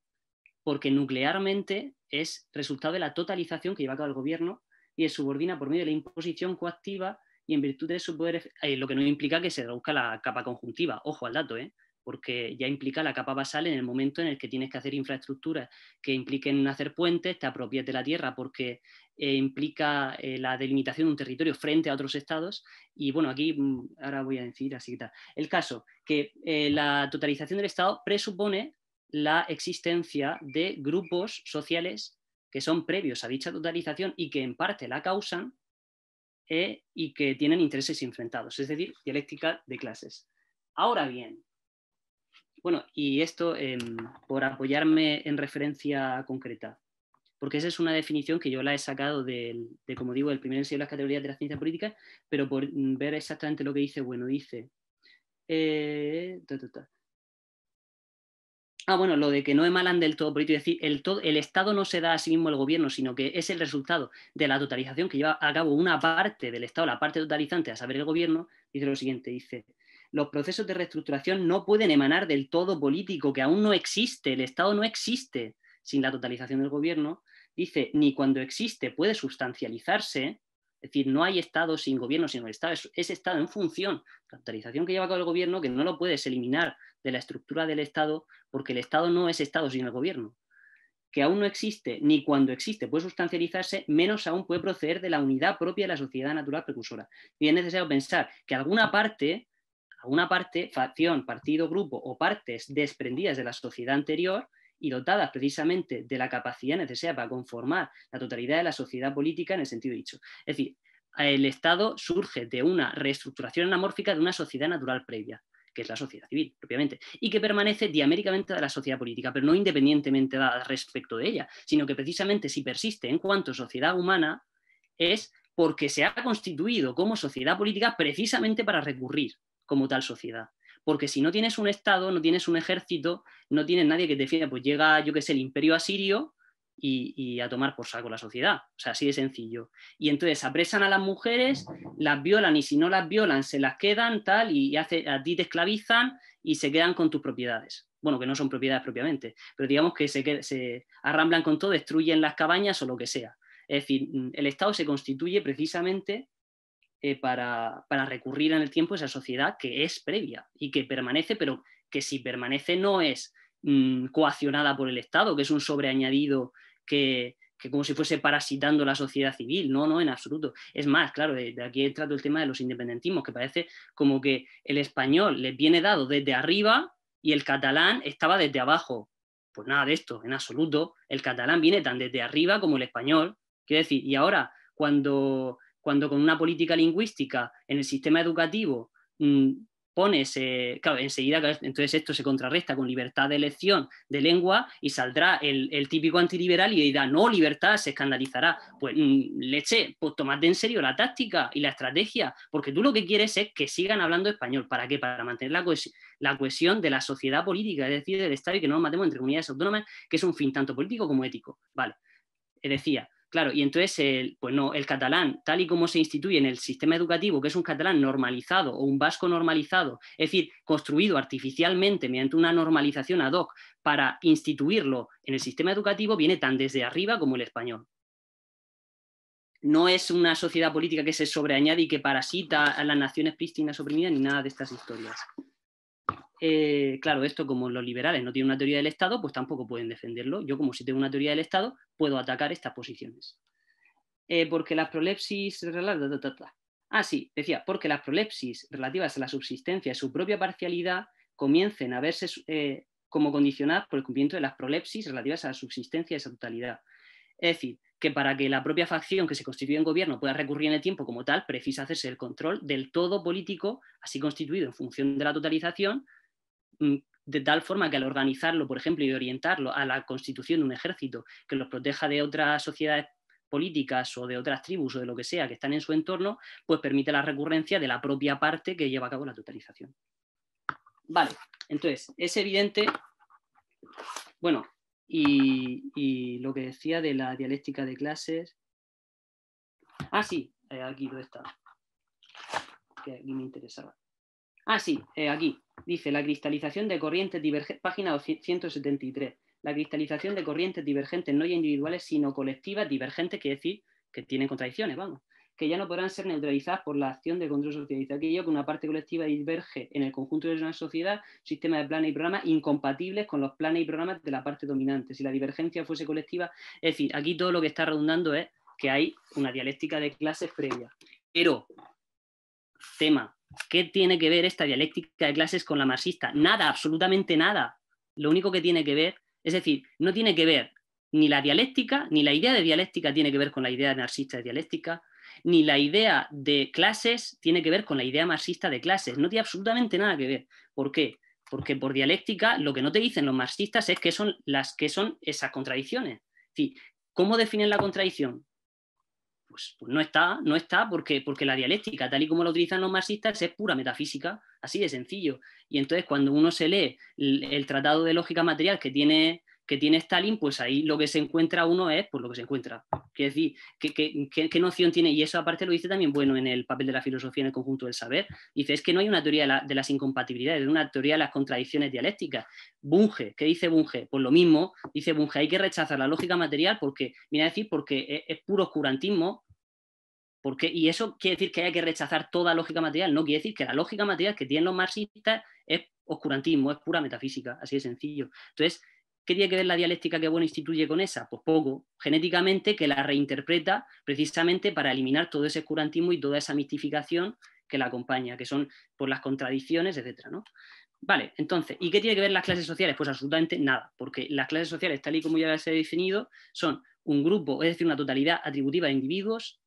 porque nuclearmente es resultado de la totalización que lleva a cabo el gobierno y es subordina por medio de la imposición coactiva y en virtud de su poder, eh, lo que no implica que se reduzca la capa conjuntiva. Ojo al dato, ¿eh? porque ya implica la capa basal en el momento en el que tienes que hacer infraestructuras que impliquen hacer puentes, te apropias de la tierra porque eh, implica eh, la delimitación de un territorio frente a otros estados. Y bueno, aquí mm, ahora voy a decir así que tal. El caso, que eh, la totalización del Estado presupone la existencia de grupos sociales que son previos a dicha totalización y que en parte la causan y que tienen intereses enfrentados, es decir, dialéctica de clases. Ahora bien, bueno, y esto em, por apoyarme en referencia concreta, porque esa es una definición que yo la he sacado de, como digo, el primer ensayo de las categorías de la ciencia política, pero por mm, ver exactamente lo que dice, bueno, dice... Eh, ah, bueno, lo de que no emalan del todo político, es decir, el, todo, el Estado no se da a sí mismo el gobierno, sino que es el resultado de la totalización que lleva a cabo una parte del Estado, la parte totalizante, a saber el gobierno, dice lo siguiente, dice, los procesos de reestructuración no pueden emanar del todo político, que aún no existe, el Estado no existe sin la totalización del gobierno, dice, ni cuando existe puede sustancializarse, es decir, no hay Estado sin gobierno, sino el Estado es, Estado en función. La totalización que lleva a cabo el gobierno, que no lo puedes eliminar de la estructura del Estado, porque el Estado no es Estado sin el gobierno que aún no existe, ni cuando existe puede sustancializarse, menos aún puede proceder de la unidad propia de la sociedad natural precursora. Y es necesario pensar que alguna parte una parte, facción, partido, grupo o partes desprendidas de la sociedad anterior y dotadas precisamente de la capacidad necesaria para conformar la totalidad de la sociedad política en el sentido dicho. Es decir, el Estado surge de una reestructuración anamórfica de una sociedad natural previa que es la sociedad civil, propiamente, y que permanece diaméricamente de la sociedad política, pero no independientemente respecto de ella, sino que precisamente si persiste en cuanto sociedad humana es porque se ha constituido como sociedad política precisamente para recurrir como tal sociedad. Porque si no tienes un Estado, no tienes un ejército, no tienes nadie que te defienda, pues llega, yo qué sé, el imperio asirio y, a tomar por saco la sociedad. O sea, así de sencillo. Y entonces apresan a las mujeres, las violan y si no las violan se las quedan, tal, y hace, a ti te esclavizan y se quedan con tus propiedades. Bueno, que no son propiedades propiamente, pero digamos que se, se arramblan con todo, destruyen las cabañas o lo que sea. Es decir, el Estado se constituye precisamente eh, para, para, recurrir en el tiempo a esa sociedad que es previa y que permanece, pero que si permanece no es mm, coaccionada por el Estado, que es un sobreañadido que, que como si fuese parasitando la sociedad civil, no, no, en absoluto. Es más, claro, de, de aquí trato el tema de los independentismos, que parece como que el español les viene dado desde arriba y el catalán estaba desde abajo. Pues nada de esto, en absoluto. El catalán viene tan desde arriba como el español. Quiero decir, y ahora, cuando cuando con una política lingüística en el sistema educativo mm, pones, eh, claro, enseguida, entonces esto se contrarresta con libertad de elección de lengua y saldrá el, típico antiliberal y dirá, no, libertad, se escandalizará. Pues mm, leche, pues tomate en serio la táctica y la estrategia, porque tú lo que quieres es que sigan hablando español. ¿Para qué? Para mantener la, cohesión, de la sociedad política, es decir, del Estado y que no nos matemos entre comunidades autónomas, que es un fin tanto político como ético. Vale, decía, Claro, y entonces, el, pues el catalán, tal y como se instituye en el sistema educativo, que es un catalán normalizado o un vasco normalizado, es decir, construido artificialmente mediante una normalización ad hoc para instituirlo en el sistema educativo, viene tan desde arriba como el español. No es una sociedad política que se sobreañade y que parasita a las naciones prístinas oprimidas ni nada de estas historias. Eh, claro, esto como los liberales no tienen una teoría del Estado, pues tampoco pueden defenderlo. Yo como si tengo una teoría del Estado, puedo atacar estas posiciones. Eh, porque las prolepsis... Ah, sí, decía, porque las prolepsis relativas a la subsistencia y su propia parcialidad comiencen a verse eh, como condicionadas por el cumplimiento de las prolepsis relativas a la subsistencia y esa totalidad. Es decir, que para que la propia facción que se constituye en gobierno pueda recurrir en el tiempo como tal, precisa hacerse el control del todo político, así constituido en función de la totalización, Mm, de tal forma que al organizarlo, por ejemplo, y orientarlo a la constitución de un ejército que los proteja de otras sociedades políticas o de otras tribus o de lo que sea que están en su entorno, pues permite la recurrencia de la propia parte que lleva a cabo la totalización. Vale, entonces, es evidente, bueno, y, lo que decía de la dialéctica de clases. Ah, sí, eh, aquí lo está, que aquí me interesaba. Ah, sí, eh, aquí dice la cristalización de corrientes divergentes, página 173, la cristalización de corrientes divergentes, no ya individuales, sino colectivas divergentes, que decir que tienen contradicciones, vamos, que ya no podrán ser neutralizadas por la acción de control socialista. Aquello que una parte colectiva diverge en el conjunto de una sociedad, sistema de planes y programas incompatibles con los planes y programas de la parte dominante. Si la divergencia fuese colectiva, es decir, aquí todo lo que está redundando es que hay una dialéctica de clases previa. Pero, tema ¿Qué tiene que ver esta dialéctica de clases con la marxista? Nada, absolutamente nada. Lo único que tiene que ver, es decir, no tiene que ver ni la dialéctica, ni la idea de dialéctica tiene que ver con la idea marxista de dialéctica, ni la idea de clases tiene que ver con la idea marxista de clases. No tiene absolutamente nada que ver. ¿Por qué? Porque por dialéctica lo que no te dicen los marxistas es qué son, las, que son esas contradicciones. ¿cómo definen la contradicción? Pues, pues, no está, no está porque, porque la dialéctica, tal y como la utilizan los marxistas, es pura metafísica, así de sencillo. Y entonces cuando uno se lee el tratado de lógica material que tiene que tiene Stalin, pues ahí lo que se encuentra uno es pues, lo que se encuentra. Quiere decir, ¿qué, noción tiene? Y eso aparte lo dice también, bueno, en el papel de la filosofía en el conjunto del saber. Dice, es que no hay una teoría de, las incompatibilidades, es una teoría de las contradicciones dialécticas. Bunge, ¿qué dice Bunge? Pues lo mismo, dice Bunge, hay que rechazar la lógica material porque, mira decir, porque e, es, puro oscurantismo, porque, y eso quiere decir que hay que rechazar toda lógica material, no quiere decir que la lógica material que tienen los marxistas es oscurantismo, es pura metafísica, así de sencillo. Entonces, ¿Qué tiene que ver la dialéctica que bueno instituye con esa? Pues poco. Genéticamente que la reinterpreta precisamente para eliminar todo ese curantismo y toda esa mistificación que la acompaña, que son por las contradicciones, etcétera, ¿no? Vale, entonces, ¿y qué tiene que ver las clases sociales? Pues absolutamente nada, porque las clases sociales, tal y como ya se ha definido, son un grupo, es decir, una totalidad atributiva de individuos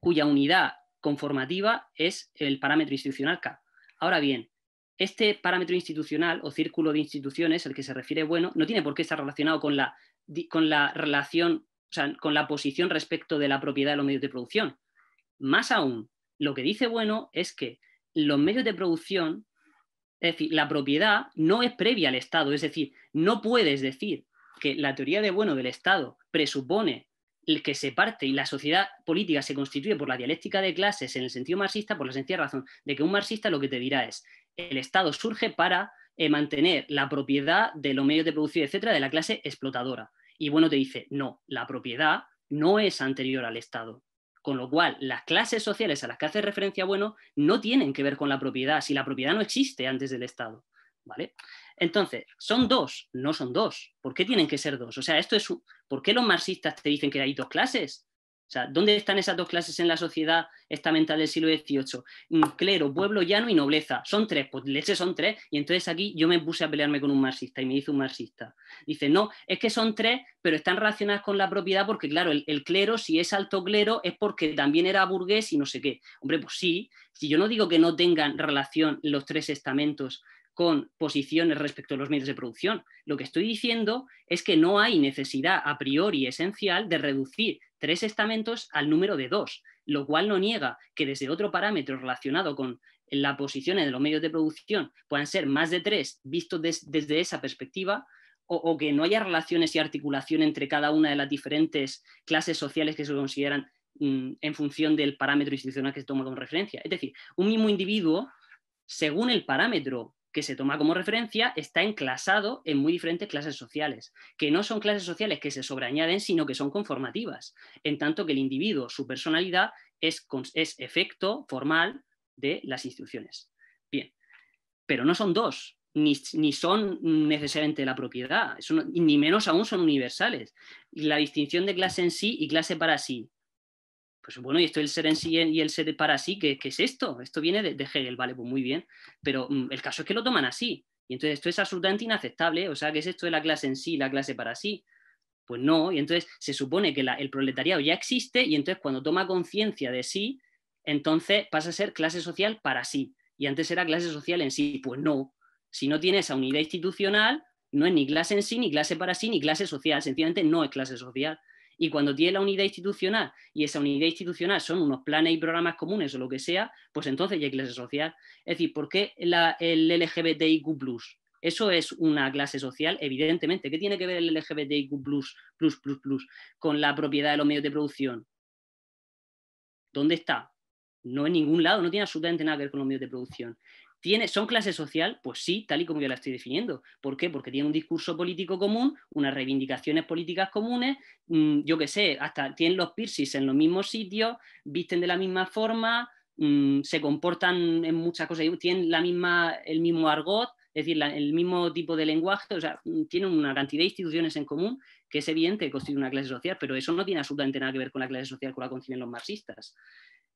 cuya unidad conformativa es el parámetro institucional K. Ahora bien, este parámetro institucional o círculo de instituciones al que se refiere Bueno no tiene por qué estar relacionado con la, con la relación, o sea, con la posición respecto de la propiedad de los medios de producción. Más aún, lo que dice Bueno es que los medios de producción, es decir, la propiedad no es previa al Estado, es decir, no puedes decir que la teoría de Bueno del Estado presupone el que se parte y la sociedad política se constituye por la dialéctica de clases en el sentido marxista, por la sencilla razón de que un marxista lo que te dirá es el Estado surge para eh, mantener la propiedad de los medios de producción, etcétera, de la clase explotadora. Y bueno, te dice, no, la propiedad no es anterior al Estado. Con lo cual, las clases sociales a las que hace referencia Bueno no tienen que ver con la propiedad, si la propiedad no existe antes del Estado. ¿Vale? Entonces, son dos, no son dos. ¿Por qué tienen que ser dos? O sea, esto es. ¿Por qué los marxistas te dicen que hay dos clases? O sea, ¿dónde están esas dos clases en la sociedad estamental del siglo XVIII? Mm, clero, pueblo llano y nobleza. Son tres, pues leche son tres. Y entonces aquí yo me puse a pelearme con un marxista y me dice un marxista. Dice, no, es que son tres, pero están relacionadas con la propiedad porque, claro, el, el clero, si es alto clero, es porque también era burgués y no sé qué. Hombre, pues sí, si yo no digo que no tengan relación los tres estamentos, con posiciones respecto a los medios de producción. Lo que estoy diciendo es que no hay necesidad a priori esencial de reducir tres estamentos al número de dos, lo cual no niega que desde otro parámetro relacionado con las posiciones de los medios de producción puedan ser más de tres visto desde esa perspectiva, o, que no haya relaciones y articulación entre cada una de las diferentes clases sociales que se consideran mm, en función del parámetro institucional que se toma como referencia. Es decir, un mismo individuo, según el parámetro que se toma como referencia está enclasado en muy diferentes clases sociales, que no son clases sociales que se sobreañaden, sino que son conformativas, en tanto que el individuo, su personalidad, es, efecto formal de las instituciones. Bien, pero no son dos, ni, son necesariamente la propiedad, ni menos aún son universales. La distinción de clase en sí y clase para sí, pues bueno, y esto el ser en sí y el ser para sí, ¿qué, es esto? Esto viene de, Hegel, vale, pues muy bien, pero mm, el caso es que lo toman así, y entonces esto es absolutamente inaceptable, o sea, ¿qué es esto de la clase en sí, la clase para sí? Pues no, y entonces se supone que el proletariado ya existe, y entonces cuando toma conciencia de sí, entonces pasa a ser clase social para sí, y antes era clase social en sí, pues no, si no tiene esa unidad institucional, no es ni clase en sí, ni clase para sí, ni clase social, sencillamente no es clase social. Y cuando tiene la unidad institucional y esa unidad institucional son unos planes y programas comunes o lo que sea, pues entonces ya hay clase social. Es decir, ¿por qué el LGBTIQ? Eso es una clase social, evidentemente. ¿Qué tiene que ver el LGBTIQ con la propiedad de los medios de producción? ¿Dónde está? No en ningún lado, no tiene absolutamente nada que ver con los medios de producción. ¿Son clase social? Pues sí, tal y como yo la estoy definiendo. ¿Por qué? Porque tienen un discurso político común, unas reivindicaciones políticas comunes, mm, yo qué sé, hasta tienen los piercings en los mismos sitios, visten de la misma forma, mm, se comportan en muchas cosas, tienen la misma, el mismo argot, es decir, el mismo tipo de lenguaje, o sea, mm, tienen una cantidad de instituciones en común que es evidente que constituyen una clase social, pero eso no tiene absolutamente nada que ver con la clase social que la conciben los marxistas.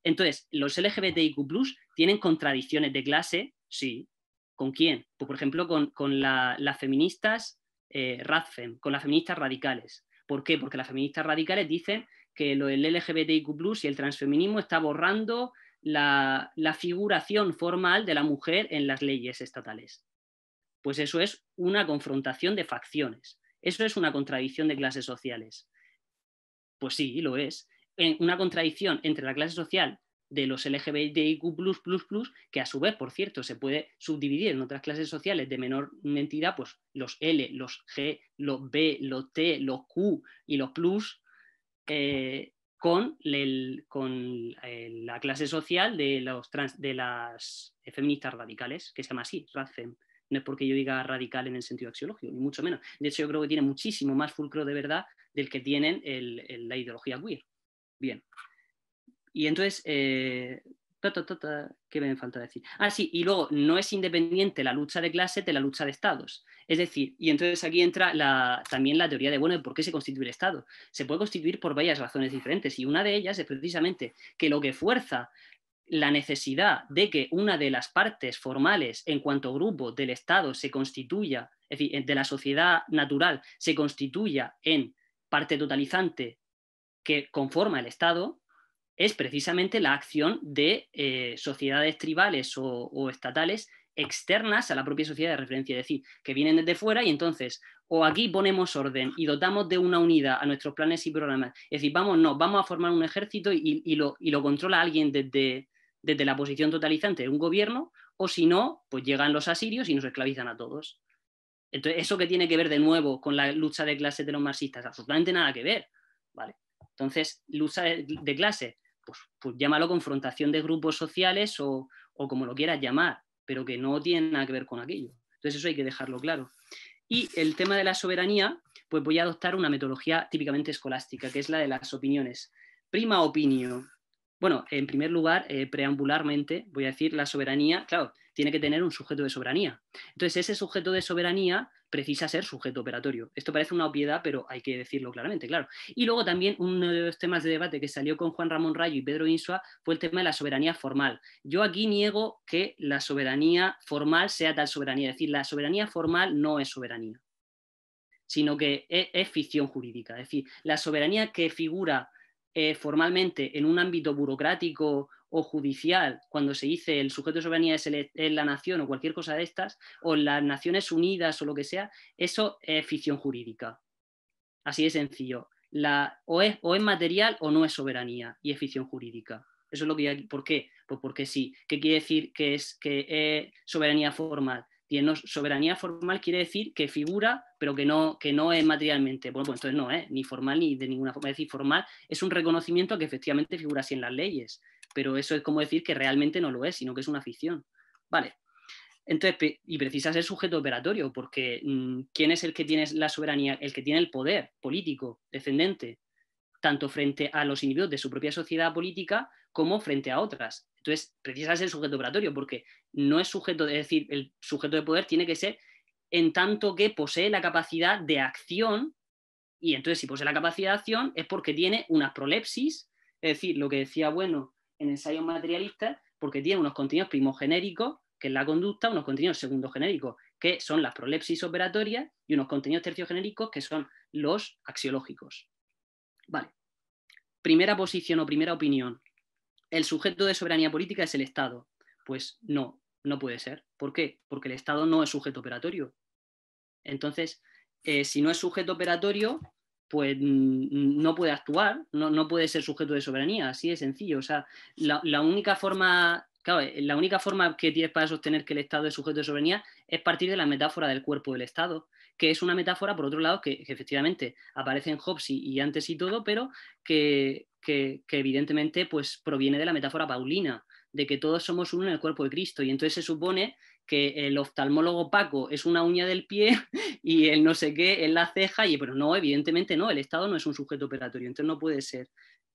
Entonces, los LGBTIQ tienen contradicciones de clase Sí. ¿Con quién? Pues, por ejemplo, con, las feministas eh, RADFEM, con las feministas radicales. ¿Por qué? Porque las feministas radicales dicen que el LGBTIQ y el transfeminismo está borrando la, figuración formal de la mujer en las leyes estatales. Pues eso es una confrontación de facciones. Eso es una contradicción de clases sociales. Pues sí, lo es. una contradicción entre la clase social de los LGBTIQ, que a su vez, por cierto, se puede subdividir en otras clases sociales de menor entidad, pues los L, los G, los B, los T, los Q y los plus, eh, con, con eh, la clase social de, los trans, de las feministas radicales, que se llama así, RADFEM. No es porque yo diga radical en el sentido axiológico, ni mucho menos. De hecho, yo creo que tiene muchísimo más fulcro de verdad del que tienen la ideología queer. Bien. Y entonces, eh, ¿qué me falta decir? Ah, sí, y luego no es independiente la lucha de clase de la lucha de estados. Es decir, y entonces aquí entra también la teoría de, bueno, ¿por qué se constituye el Estado? Se puede constituir por varias razones diferentes y una de ellas es precisamente que lo que fuerza la necesidad de que una de las partes formales en cuanto grupo del Estado se constituya, es decir, de la sociedad natural se constituya en parte totalizante que conforma el Estado, es precisamente la acción de eh, sociedades tribales o, estatales externas a la propia sociedad de referencia, es decir, que vienen desde fuera y entonces o aquí ponemos orden y dotamos de una unidad a nuestros planes y programas, es decir, vamos, no, vamos a formar un ejército y, lo, controla alguien desde, desde la posición totalizante de un gobierno, o si no, pues llegan los asirios y nos esclavizan a todos. Entonces, ¿eso que tiene que ver de nuevo con la lucha de clases de los marxistas? Absolutamente nada que ver, ¿vale? Entonces, lucha de, de clases pues, pues, llámalo confrontación de grupos sociales o, como lo quieras llamar, pero que no tiene nada que ver con aquello. Entonces eso hay que dejarlo claro. Y el tema de la soberanía, pues voy a adoptar una metodología típicamente escolástica, que es la de las opiniones. Prima opinión. Bueno, en primer lugar, eh, preambularmente, voy a decir la soberanía, claro, tiene que tener un sujeto de soberanía. Entonces, ese sujeto de soberanía precisa ser sujeto operatorio. Esto parece una obviedad, pero hay que decirlo claramente, claro. Y luego también uno de los temas de debate que salió con Juan Ramón Rayo y Pedro Insua fue el tema de la soberanía formal. Yo aquí niego que la soberanía formal sea tal soberanía, es decir, la soberanía formal no es soberanía sino que e, es, ficción jurídica. Es decir, la soberanía que figura eh, formalmente en un ámbito burocrático o judicial, cuando se dice el sujeto de soberanía e, es, la nación o cualquier cosa de estas, o las Naciones Unidas o lo que sea, eso es ficción jurídica. Así de sencillo. La, o, es, o material o no es soberanía y es ficción jurídica. Eso es lo que ¿Por qué? Pues porque sí. ¿Qué quiere decir que es, que soberanía formal? soberanía formal quiere decir que figura, pero que no, que no es materialmente. Bueno, pues entonces no es ¿eh? ni formal ni de ninguna forma. Es decir, formal es un reconocimiento que efectivamente figura así en las leyes pero eso es como decir que realmente no lo es, sino que es una ficción. Vale. Entonces, y precisa ser sujeto operatorio, porque mm, ¿quién es el que tiene la soberanía, el que tiene el poder político descendente, tanto frente a los individuos de su propia sociedad política como frente a otras? Entonces, precisa ser sujeto operatorio, porque no es sujeto, es decir, el sujeto de poder tiene que ser en tanto que posee la capacidad de acción, y entonces si posee la capacidad de acción es porque tiene una prolepsis, es decir, lo que decía, bueno, en ensayos materialistas porque tiene unos contenidos primogenéricos, que es la conducta, unos contenidos segundogenéricos, que son las prolepsis operatorias, y unos contenidos terciogenéricos, que son los axiológicos. Vale. Primera posición o primera opinión. ¿El sujeto de soberanía política es el Estado? Pues no, no puede ser. ¿Por qué? Porque el Estado no es sujeto operatorio. Entonces, eh, si no es sujeto operatorio, pues mm, no puede actuar, no, puede ser sujeto de soberanía, así de sencillo. O sea, la, única forma, eh, la única forma que tienes para sostener que el Estado es sujeto de soberanía es partir de la metáfora del cuerpo del Estado, que es una metáfora, por otro lado, que, efectivamente aparece en Hobbes y, antes y todo, pero que, que, evidentemente pues, proviene de la metáfora paulina, de que todos somos uno en el cuerpo de Cristo. Y entonces se supone que el oftalmólogo Paco es una uña del pie [laughs] y el no sé qué es la ceja, y, pero no, evidentemente no, el Estado no es un sujeto operatorio, entonces no puede ser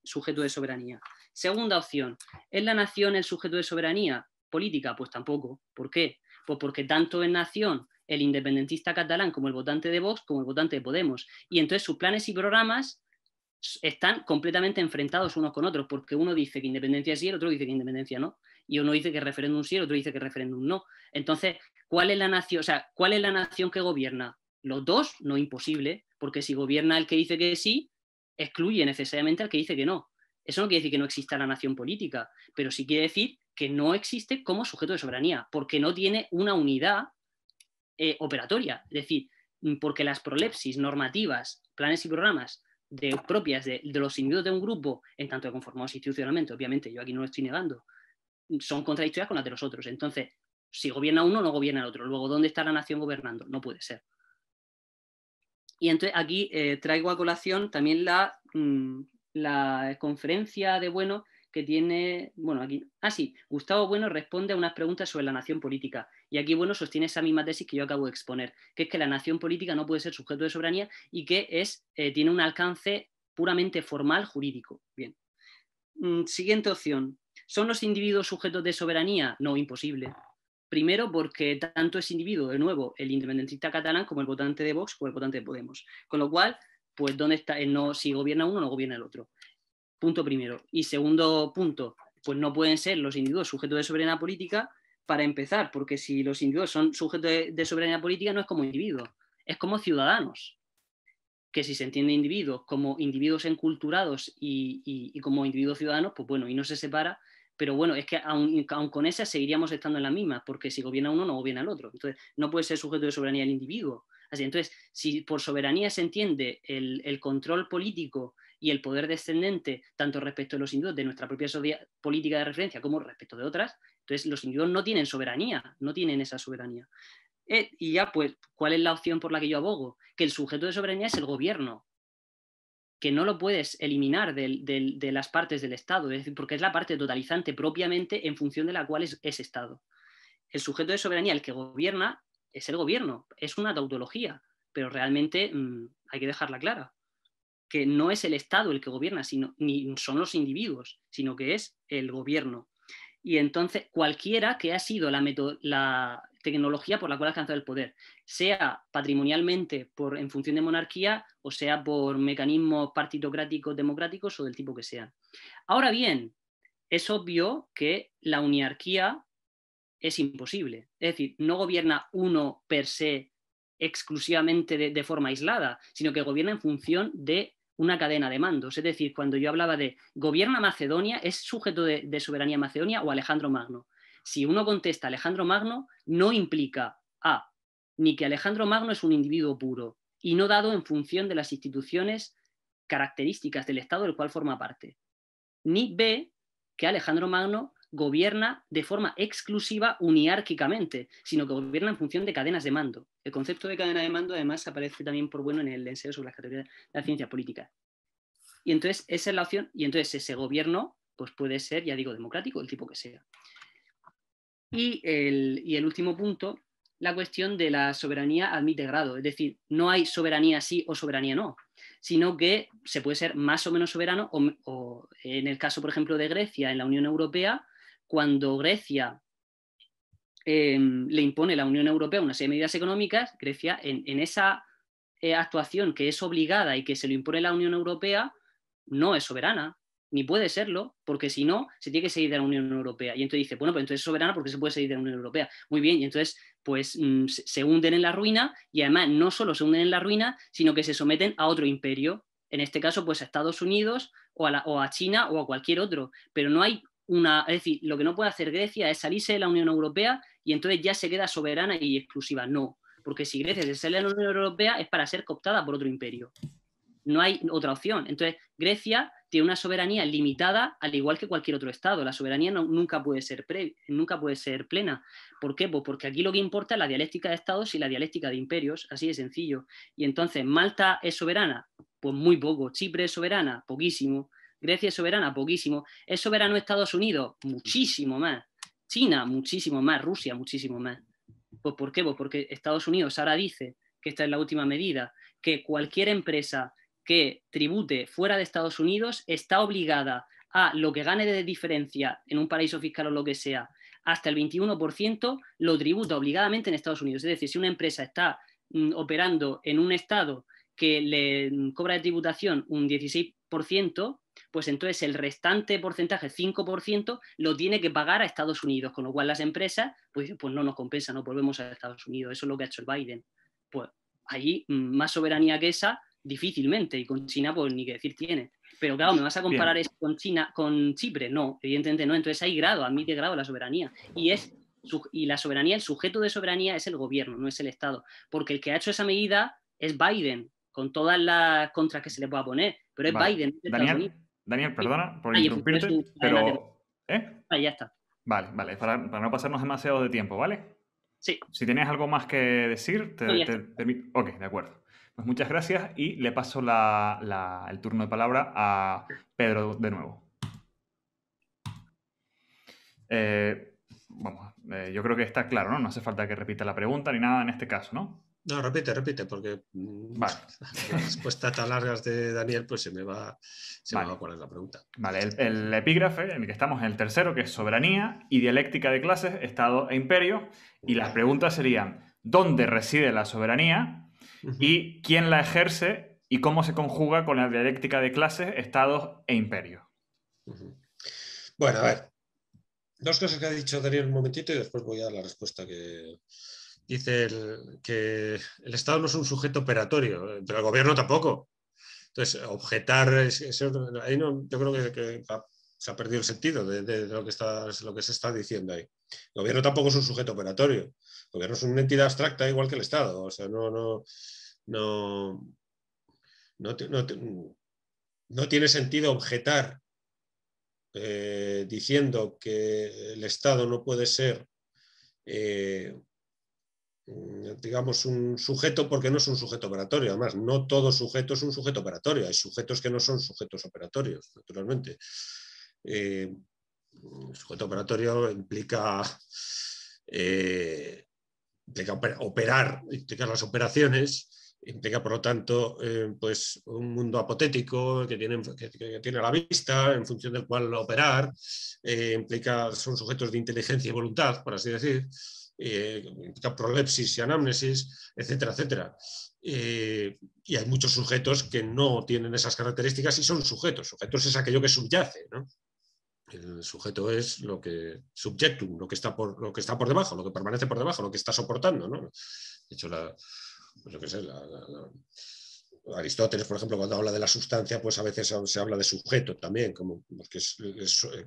sujeto de soberanía. Segunda opción, ¿es la nación el sujeto de soberanía política? Pues tampoco. ¿Por qué? Pues porque tanto en nación el independentista catalán como el votante de Vox como el votante de Podemos. Y entonces sus planes y programas están completamente enfrentados unos con otros, porque uno dice que independencia sí, el otro dice que independencia no y uno dice que referéndum sí, el otro dice que referéndum no. Entonces, ¿cuál es la nación, o sea, cuál es la nación que gobierna? Los dos, no imposible, porque si gobierna el que dice que sí, excluye necesariamente al que dice que no. Eso no quiere decir que no exista la nación política, pero sí quiere decir que no existe como sujeto de soberanía, porque no tiene una unidad eh, operatoria. Es decir, mm, porque las prolepsis normativas, planes y programas de, propias de, los individuos de un grupo, en tanto que conformados institucionalmente, obviamente yo aquí no lo estoy negando, son contradictorias con las de los otros. Entonces, si gobierna uno, no gobierna el otro. Luego, ¿dónde está la nación gobernando? No puede ser. Y entonces aquí eh, traigo a colación también la, mm, la conferencia de Bueno que tiene, bueno, aquí, ah, sí, Gustavo Bueno responde a unas preguntas sobre la nación política. Y aquí Bueno sostiene esa misma tesis que yo acabo de exponer, que es que la nación política no puede ser sujeto de soberanía y que es, eh, tiene un alcance puramente formal jurídico. Bien. Mm, siguiente opción. ¿Son los individuos sujetos de soberanía? No, imposible. Primero, porque tanto es individuo, de nuevo, el independentista catalán, como el votante de Vox o el votante de Podemos. Con lo cual, pues, ¿dónde está? no, si gobierna uno, no gobierna el otro. Punto primero. Y segundo punto, pues no pueden ser los individuos sujetos de soberanía política para empezar, porque si los individuos son sujetos de, soberanía política, no es como individuos, es como ciudadanos. Que si se entiende individuos como individuos enculturados y como individuos ciudadanos, pues bueno, y no se separa, pero bueno, es que aún con esa seguiríamos estando en la misma, porque si gobierna uno no gobierna el otro. Entonces, no puede ser sujeto de soberanía el individuo. Así, entonces, si por soberanía se entiende el, control político y el poder descendente, tanto respecto de los individuos de nuestra propia política de referencia como respecto de otras, entonces los individuos no tienen soberanía, no tienen esa soberanía. Eh, y ya, pues, ¿cuál es la opción por la que yo abogo? Que el sujeto de soberanía es el gobierno, que no lo puedes eliminar de, las partes del Estado, porque es la parte totalizante propiamente en función de la cual es, Estado. El sujeto de soberanía, el que gobierna, es el gobierno, es una tautología, pero realmente mm, hay que dejarla clara, que no es el Estado el que gobierna, sino, ni son los individuos, sino que es el gobierno. Y entonces cualquiera que ha sido la, la, tecnología por la cual alcanzado el poder, sea patrimonialmente por, en función de monarquía o sea por mecanismos partitocráticos, democráticos o del tipo que sea. Ahora bien, es obvio que la uniarquía es imposible, es decir, no gobierna uno per se exclusivamente de, forma aislada, sino que gobierna en función de una cadena de mandos. Es decir, cuando yo hablaba de gobierna Macedonia, ¿es sujeto de, soberanía Macedonia o Alejandro Magno? Si uno contesta Alejandro Magno, no implica A, ni que Alejandro Magno es un individuo puro y no dado en función de las instituciones características del Estado del cual forma parte, ni B, que Alejandro Magno gobierna de forma exclusiva uniárquicamente, sino que gobierna en función de cadenas de mando. El concepto de cadena de mando además aparece también por bueno en el ensayo sobre las categorías de la ciencia política. Y entonces esa es la opción, y entonces ese gobierno pues puede ser, ya digo, democrático, el tipo que sea. Y el, último punto, la cuestión de la soberanía admite grado, es decir, no hay soberanía sí o soberanía no, sino que se puede ser más o menos soberano, o, en el caso, por ejemplo, de Grecia en la Unión Europea, cuando Grecia em, le impone la Unión Europea una serie de medidas económicas, Grecia en, esa eh, actuación que es obligada y que se lo impone la Unión Europea, no es soberana, ni puede serlo, porque si no, se tiene que salir de la Unión Europea. Y entonces dice, bueno, pues entonces es soberana porque se puede salir de la Unión Europea. Muy bien, y entonces pues mm, se hunden en la ruina y además no solo se hunden en la ruina, sino que se someten a otro imperio, en este caso pues a Estados Unidos o a, o a China o a cualquier otro, pero no hay una, es decir, lo que no puede hacer Grecia es salirse de la Unión Europea y entonces ya se queda soberana y exclusiva, no, porque si Grecia se sale de la Unión Europea es para ser cooptada por otro imperio. No hay otra opción. Entonces, Grecia tiene una soberanía limitada al igual que cualquier otro Estado. La soberanía nunca, puede ser nunca puede ser plena. ¿Por qué? Pues porque aquí lo que importa es la dialéctica de Estados y la dialéctica de imperios, así de sencillo. Y entonces, ¿Malta es soberana? Pues muy poco. ¿Chipre es soberana? Poquísimo. ¿Grecia es soberana? Poquísimo. ¿Es soberano Estados Unidos? Muchísimo más. China, muchísimo más. Rusia, muchísimo más. Pues ¿por qué? Pues porque Estados Unidos ahora dice que esta es la última medida, que cualquier empresa que tribute fuera de Estados Unidos está obligada a lo que gane de diferencia en un paraíso fiscal o lo que sea, hasta el 21% lo tributa obligadamente en Estados Unidos. Es decir, si una empresa está mm, operando en un estado que le mm, cobra de tributación un 16%, pues entonces el restante porcentaje, 5%, lo tiene que pagar a Estados Unidos, con lo cual las empresas, pues, pues no nos compensa, no volvemos a Estados Unidos. Eso es lo que ha hecho el Biden. Pues allí, mm, más soberanía que esa, difícilmente, y con China, pues ni que decir tiene. Pero claro, ¿me vas a comparar eso con China, con Chipre? No, evidentemente no. Entonces hay grado, admite grado la soberanía. Y es y la soberanía, el sujeto de soberanía es el gobierno, no es el Estado. Porque el que ha hecho esa medida es Biden, con todas las contras que se le pueda poner. Pero es Biden. Daniel, Daniel, perdona por ah, interrumpirte, pero... ¿Eh? ya está. Vale, vale, para, no pasarnos demasiado de tiempo, ¿vale? Sí. Si tienes algo más que decir, te, Ok, de acuerdo. Pues muchas gracias y le paso el turno de palabra a Pedro de nuevo. Eh, eh, yo creo que está claro, ¿no? No hace falta que repita la pregunta ni nada en este caso, ¿no? No, repite, repite, porque mm, vale. [laughs] las respuestas tan largas de Daniel, pues se me va, se me la pregunta. Vale, el, epígrafe, en el que estamos, en el tercero, que es soberanía y dialéctica de clases, Estado e imperio, y las preguntas serían, ¿dónde reside la soberanía? y quién la ejerce y cómo se conjuga con la dialéctica de clases, estados e imperios. Bueno, a ver. Dos cosas que ha dicho Daniel un momentito y después voy a dar la respuesta que, dice que el Estado no es un sujeto operatorio, pero el gobierno tampoco. Entonces, objetar, ahí no, yo creo que, se ha perdido el sentido de, lo, que lo que se está diciendo ahí. El gobierno tampoco es un sujeto operatorio. El gobierno es una entidad abstracta igual que el Estado. O sea, no, no, no, no, tiene sentido objetar eh, diciendo que el Estado no puede ser, eh, digamos, un sujeto porque no es un sujeto operatorio. Además, no todo sujeto es un sujeto operatorio. Hay sujetos que no son sujetos operatorios, naturalmente. Eh, sujeto operatorio implica implica operar, implica las operaciones, implica por lo tanto eh, pues un mundo apotético que tiene, que, tiene a la vista, en función del cual operar, eh, implica, son sujetos de inteligencia y voluntad, por así decir, eh, implica prolepsis y anamnesis, etcétera, etcétera. y hay muchos sujetos que no tienen esas características y son sujetos. Sujetos es aquello que subyace, ¿no? El sujeto es lo que subjectum, lo que está por, lo que está por debajo, lo que permanece por debajo, lo que está soportando. ¿no? De hecho, pues Aristóteles, por ejemplo, cuando habla de la sustancia, pues a veces se habla de sujeto también, como que, es,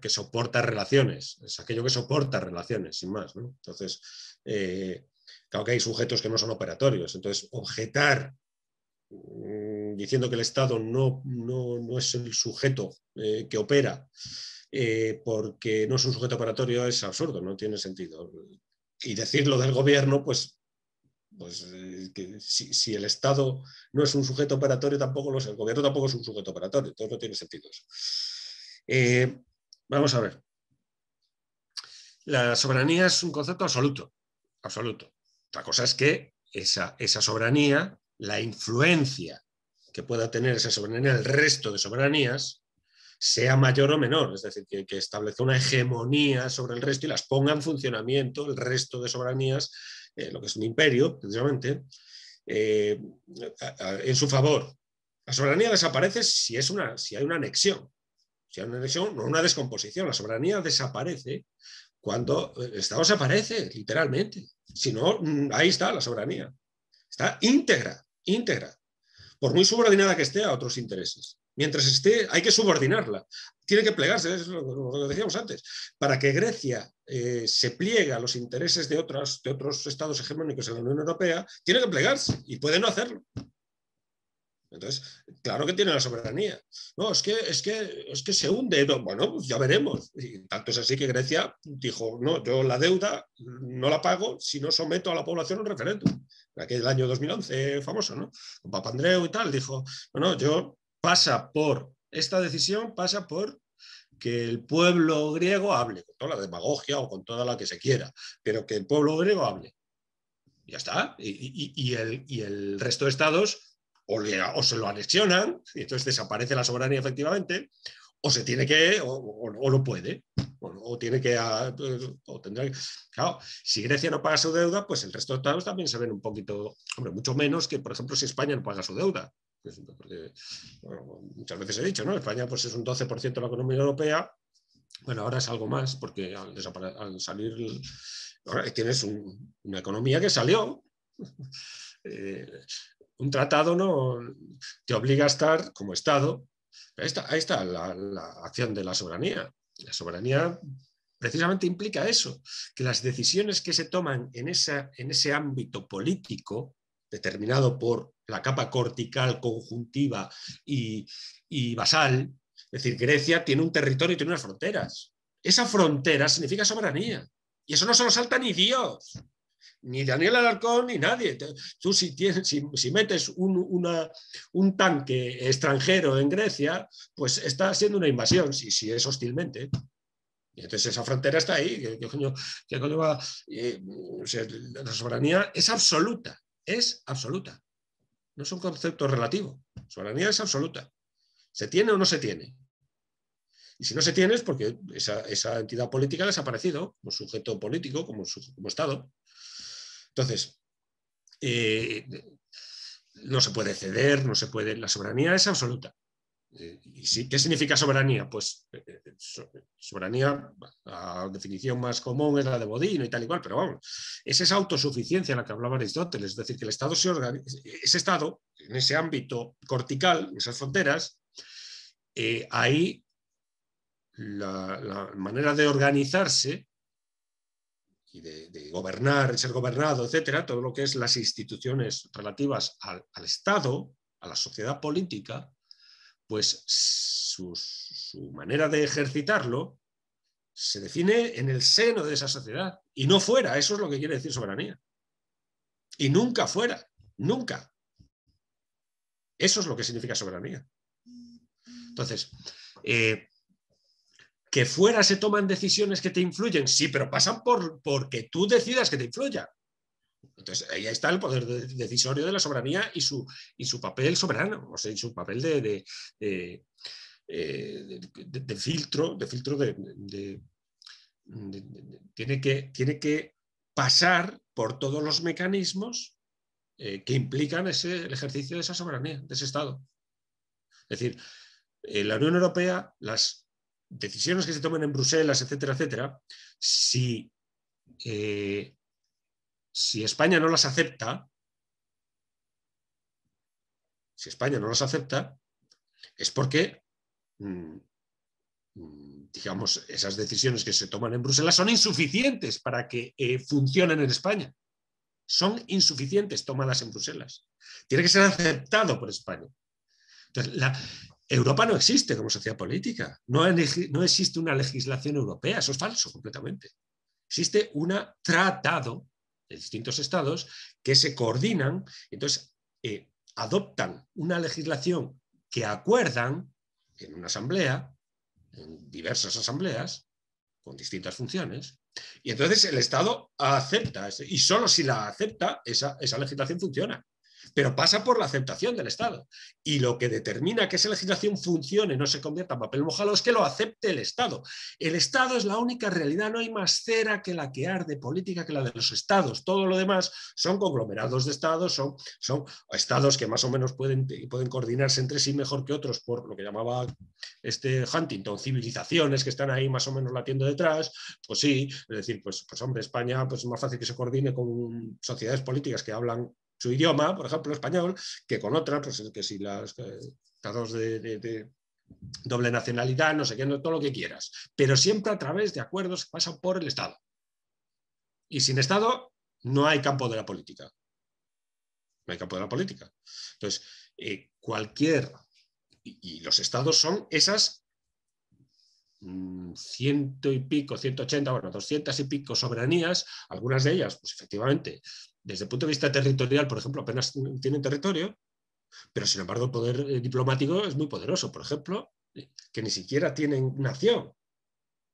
que soporta relaciones, es aquello que soporta relaciones, sin más. Entonces, eh, creo que hay sujetos que no son operatorios, entonces objetar mm, diciendo que el Estado no, no, es el sujeto eh, que opera eh, porque no es un sujeto operatorio es absurdo, no tiene sentido. Y decirlo del gobierno, pues, pues eh, si, el Estado no es un sujeto operatorio, tampoco lo el gobierno tampoco es un sujeto operatorio, entonces no tiene sentido eso. Eh, vamos a ver. La soberanía es un concepto absoluto, absoluto. la cosa es que esa, esa soberanía, la influencia que pueda tener esa soberanía, el resto de soberanías, sea mayor o menor, es decir, que, establece establezca una hegemonía sobre el resto y las ponga en funcionamiento el resto de soberanías, eh, lo que es un imperio, precisamente, eh, en su favor. La soberanía desaparece si, es una, si hay una anexión, si hay una anexión o una descomposición. La soberanía desaparece cuando el Estado desaparece, literalmente. Si no, mm, ahí está la soberanía. Está íntegra, íntegra, por muy subordinada que esté a otros intereses. Mientras esté, hay que subordinarla. Tiene que plegarse, es lo, que decíamos antes. Para que Grecia eh, se pliegue a los intereses de, otras, de otros estados hegemónicos en la Unión Europea, tiene que plegarse y puede no hacerlo. Entonces, claro que tiene la soberanía. No, es que, es que, es que se hunde. bueno, pues ya veremos. tanto es así que Grecia dijo, no, yo la deuda no la pago si no someto a la población a un referéndum. Aquel año 2011 famoso, ¿no? Con y tal, dijo, no, no, yo pasa por, esta decisión pasa por que el pueblo griego hable, con toda la demagogia o con toda la que se quiera, pero que el pueblo griego hable. Ya está. Y, el, y el, resto de estados o, o, se lo anexionan, y entonces desaparece la soberanía efectivamente, o se tiene que, o, no puede, o, tiene que, ah, o tendrá que... Claro, si Grecia no paga su deuda, pues el resto de estados también se ven un poquito, hombre, mucho menos que, por ejemplo, si España no paga su deuda muchas veces he dicho, ¿no? España pues, es un 12% de la economía europea, bueno, ahora es algo más, porque al, salir, tienes una economía que salió. [laughs] Eh, un tratado no te obliga a estar como Estado. Ahí está, la, la, acción de la soberanía. La soberanía precisamente implica eso, que las decisiones que se toman en, esa, en ese ámbito político, determinado por la capa cortical, conjuntiva y, basal. Es decir, Grecia tiene un territorio y tiene unas fronteras. Esa frontera significa soberanía. Y eso no se lo salta ni Dios, ni Daniel Alarcón, ni nadie. Tú si, metes un, tanque extranjero en Grecia, pues está siendo una invasión, si, es hostilmente. entonces esa frontera está ahí. Eh, la soberanía es absoluta, es absoluta. No es un concepto relativo. Soberanía es absoluta. ¿Se tiene o no se tiene? Y si no se tiene es porque esa, entidad política ha desaparecido como sujeto político, como, Estado. Entonces, eh, no se puede ceder, no se puede. La soberanía es absoluta qué significa soberanía? Pues eh, eh, eh, soberanía, la definición más común es la de Bodino y tal y cual, pero vamos, es esa autosuficiencia en la que hablaba Aristóteles, es decir, que el Estado se organiza, ese Estado, en ese ámbito cortical, en esas fronteras, ahí la, manera de organizarse y de, gobernar, de ser gobernado, etcétera, todo lo que es las instituciones relativas al Estado, a la sociedad política, pues su, manera de ejercitarlo se define en el seno de esa sociedad y no fuera. Eso es lo que quiere decir soberanía. Y nunca fuera, nunca. Eso es lo que significa soberanía. Entonces, eh, que fuera se toman decisiones que te influyen, sí, pero pasan por porque tú decidas que te influya. Entonces, ahí está el poder decisorio de la soberanía y su, y su papel soberano, o sea, y su papel de, de, eh, filtro, de filtro de... tiene, que, tiene que pasar por todos los mecanismos eh, que implican ese, el ejercicio de esa soberanía, de ese Estado. Es decir, eh, la Unión Europea, las decisiones que se tomen en Bruselas, etcétera, etcétera, si si España no las acepta, si España no las acepta, es porque, mm, mm, digamos, esas decisiones que se toman en Bruselas son insuficientes para que eh, funcionen en España. Son insuficientes tomadas en Bruselas. Tiene que ser aceptado por España. Entonces, la, Europa no existe como sociedad política. No, no existe una legislación europea. Eso es falso completamente. Existe un tratado de distintos estados, que se coordinan, entonces eh, adoptan una legislación que acuerdan en una asamblea, en diversas asambleas, con distintas funciones, y entonces el Estado acepta, y solo si la acepta, esa legislación funciona pero pasa por la aceptación del Estado. Y lo que determina que esa legislación funcione, no se convierta en papel mojado, es que lo acepte el Estado. El Estado es la única realidad, no hay más cera que la que arde política que la de los Estados. Todo lo demás son conglomerados de Estados, son, son Estados que más o menos pueden, pueden coordinarse entre sí mejor que otros por lo que llamaba este Huntington, civilizaciones que están ahí más o menos latiendo detrás. Pues sí, es decir, pues, pues hombre, España pues es más fácil que se coordine con sociedades políticas que hablan su idioma, por ejemplo, español, que con otras, pues que si las estados eh, de, doble nacionalidad, no sé qué, no, todo lo que quieras, pero siempre a través de acuerdos que pasan por el Estado. Y sin Estado no hay campo de la política. No hay campo de la política. Entonces, eh, cualquier, y, los Estados son esas mm, ciento y pico, 180, bueno, 200 y pico soberanías, algunas de ellas, pues efectivamente, desde el punto de vista territorial, por ejemplo, apenas tienen territorio, pero sin embargo el poder eh, diplomático es muy poderoso, por ejemplo, que ni siquiera tienen nación,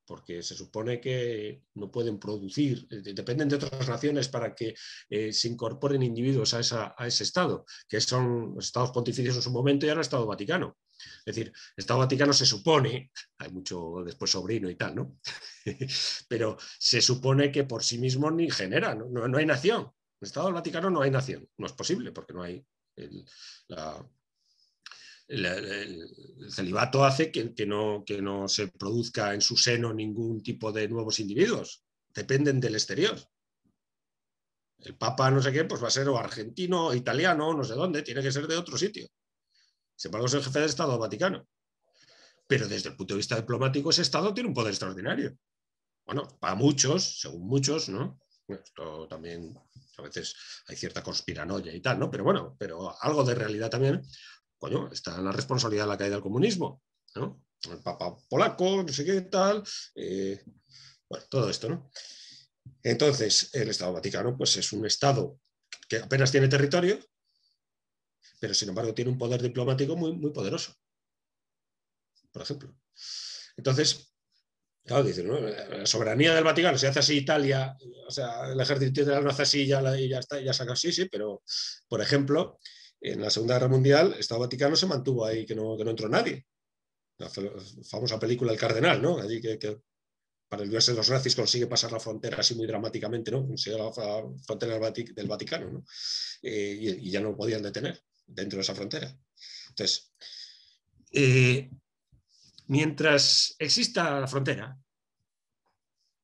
porque se supone que no pueden producir, eh, dependen de otras naciones para que eh, se incorporen individuos a, ese Estado, que son estados pontificios en su momento y ahora Estado Vaticano. Es decir, el Estado Vaticano se supone, hay mucho después sobrino y tal, ¿no? [laughs] Pero se supone que por sí mismo ni genera, no hay nación, en el Estado del Vaticano no hay nación, no es posible porque no hay el, celibato hace que, no, que no se produzca en su seno ningún tipo de nuevos individuos, dependen del exterior. El Papa, no sé qué, pues va a ser o argentino, italiano, no sé dónde, tiene que ser de otro sitio. Sin embargo, es el jefe de Estado Vaticano. Pero desde el punto de vista diplomático, ese Estado tiene un poder extraordinario. Bueno, para muchos, según muchos, ¿no? esto también a veces hay cierta conspiranoia y tal, ¿no? Pero bueno, pero algo de realidad también, coño, está la responsabilidad de la caída del comunismo, ¿no? El papa polaco, no sé qué tal, eh, bueno, todo esto, ¿no? Entonces, el Estado Vaticano, pues es un Estado que apenas tiene territorio, pero sin embargo tiene un poder diplomático muy, muy poderoso, por ejemplo. Entonces, Claro, ¿no? la soberanía del Vaticano se hace así Italia, o sea, el ejército italiano hace así ya, y ya está, ya saca así, sí, pero, por ejemplo, en la Segunda Guerra Mundial, el Estado Vaticano se mantuvo ahí, que no, que no entró nadie. La famosa película El Cardenal, ¿no? Allí que, que para el de los nazis consigue pasar la frontera así muy dramáticamente, ¿no? Consigue la frontera del Vaticano, ¿no? Eh, y, ya no podían detener dentro de esa frontera. Entonces, eh, Mientras exista la frontera,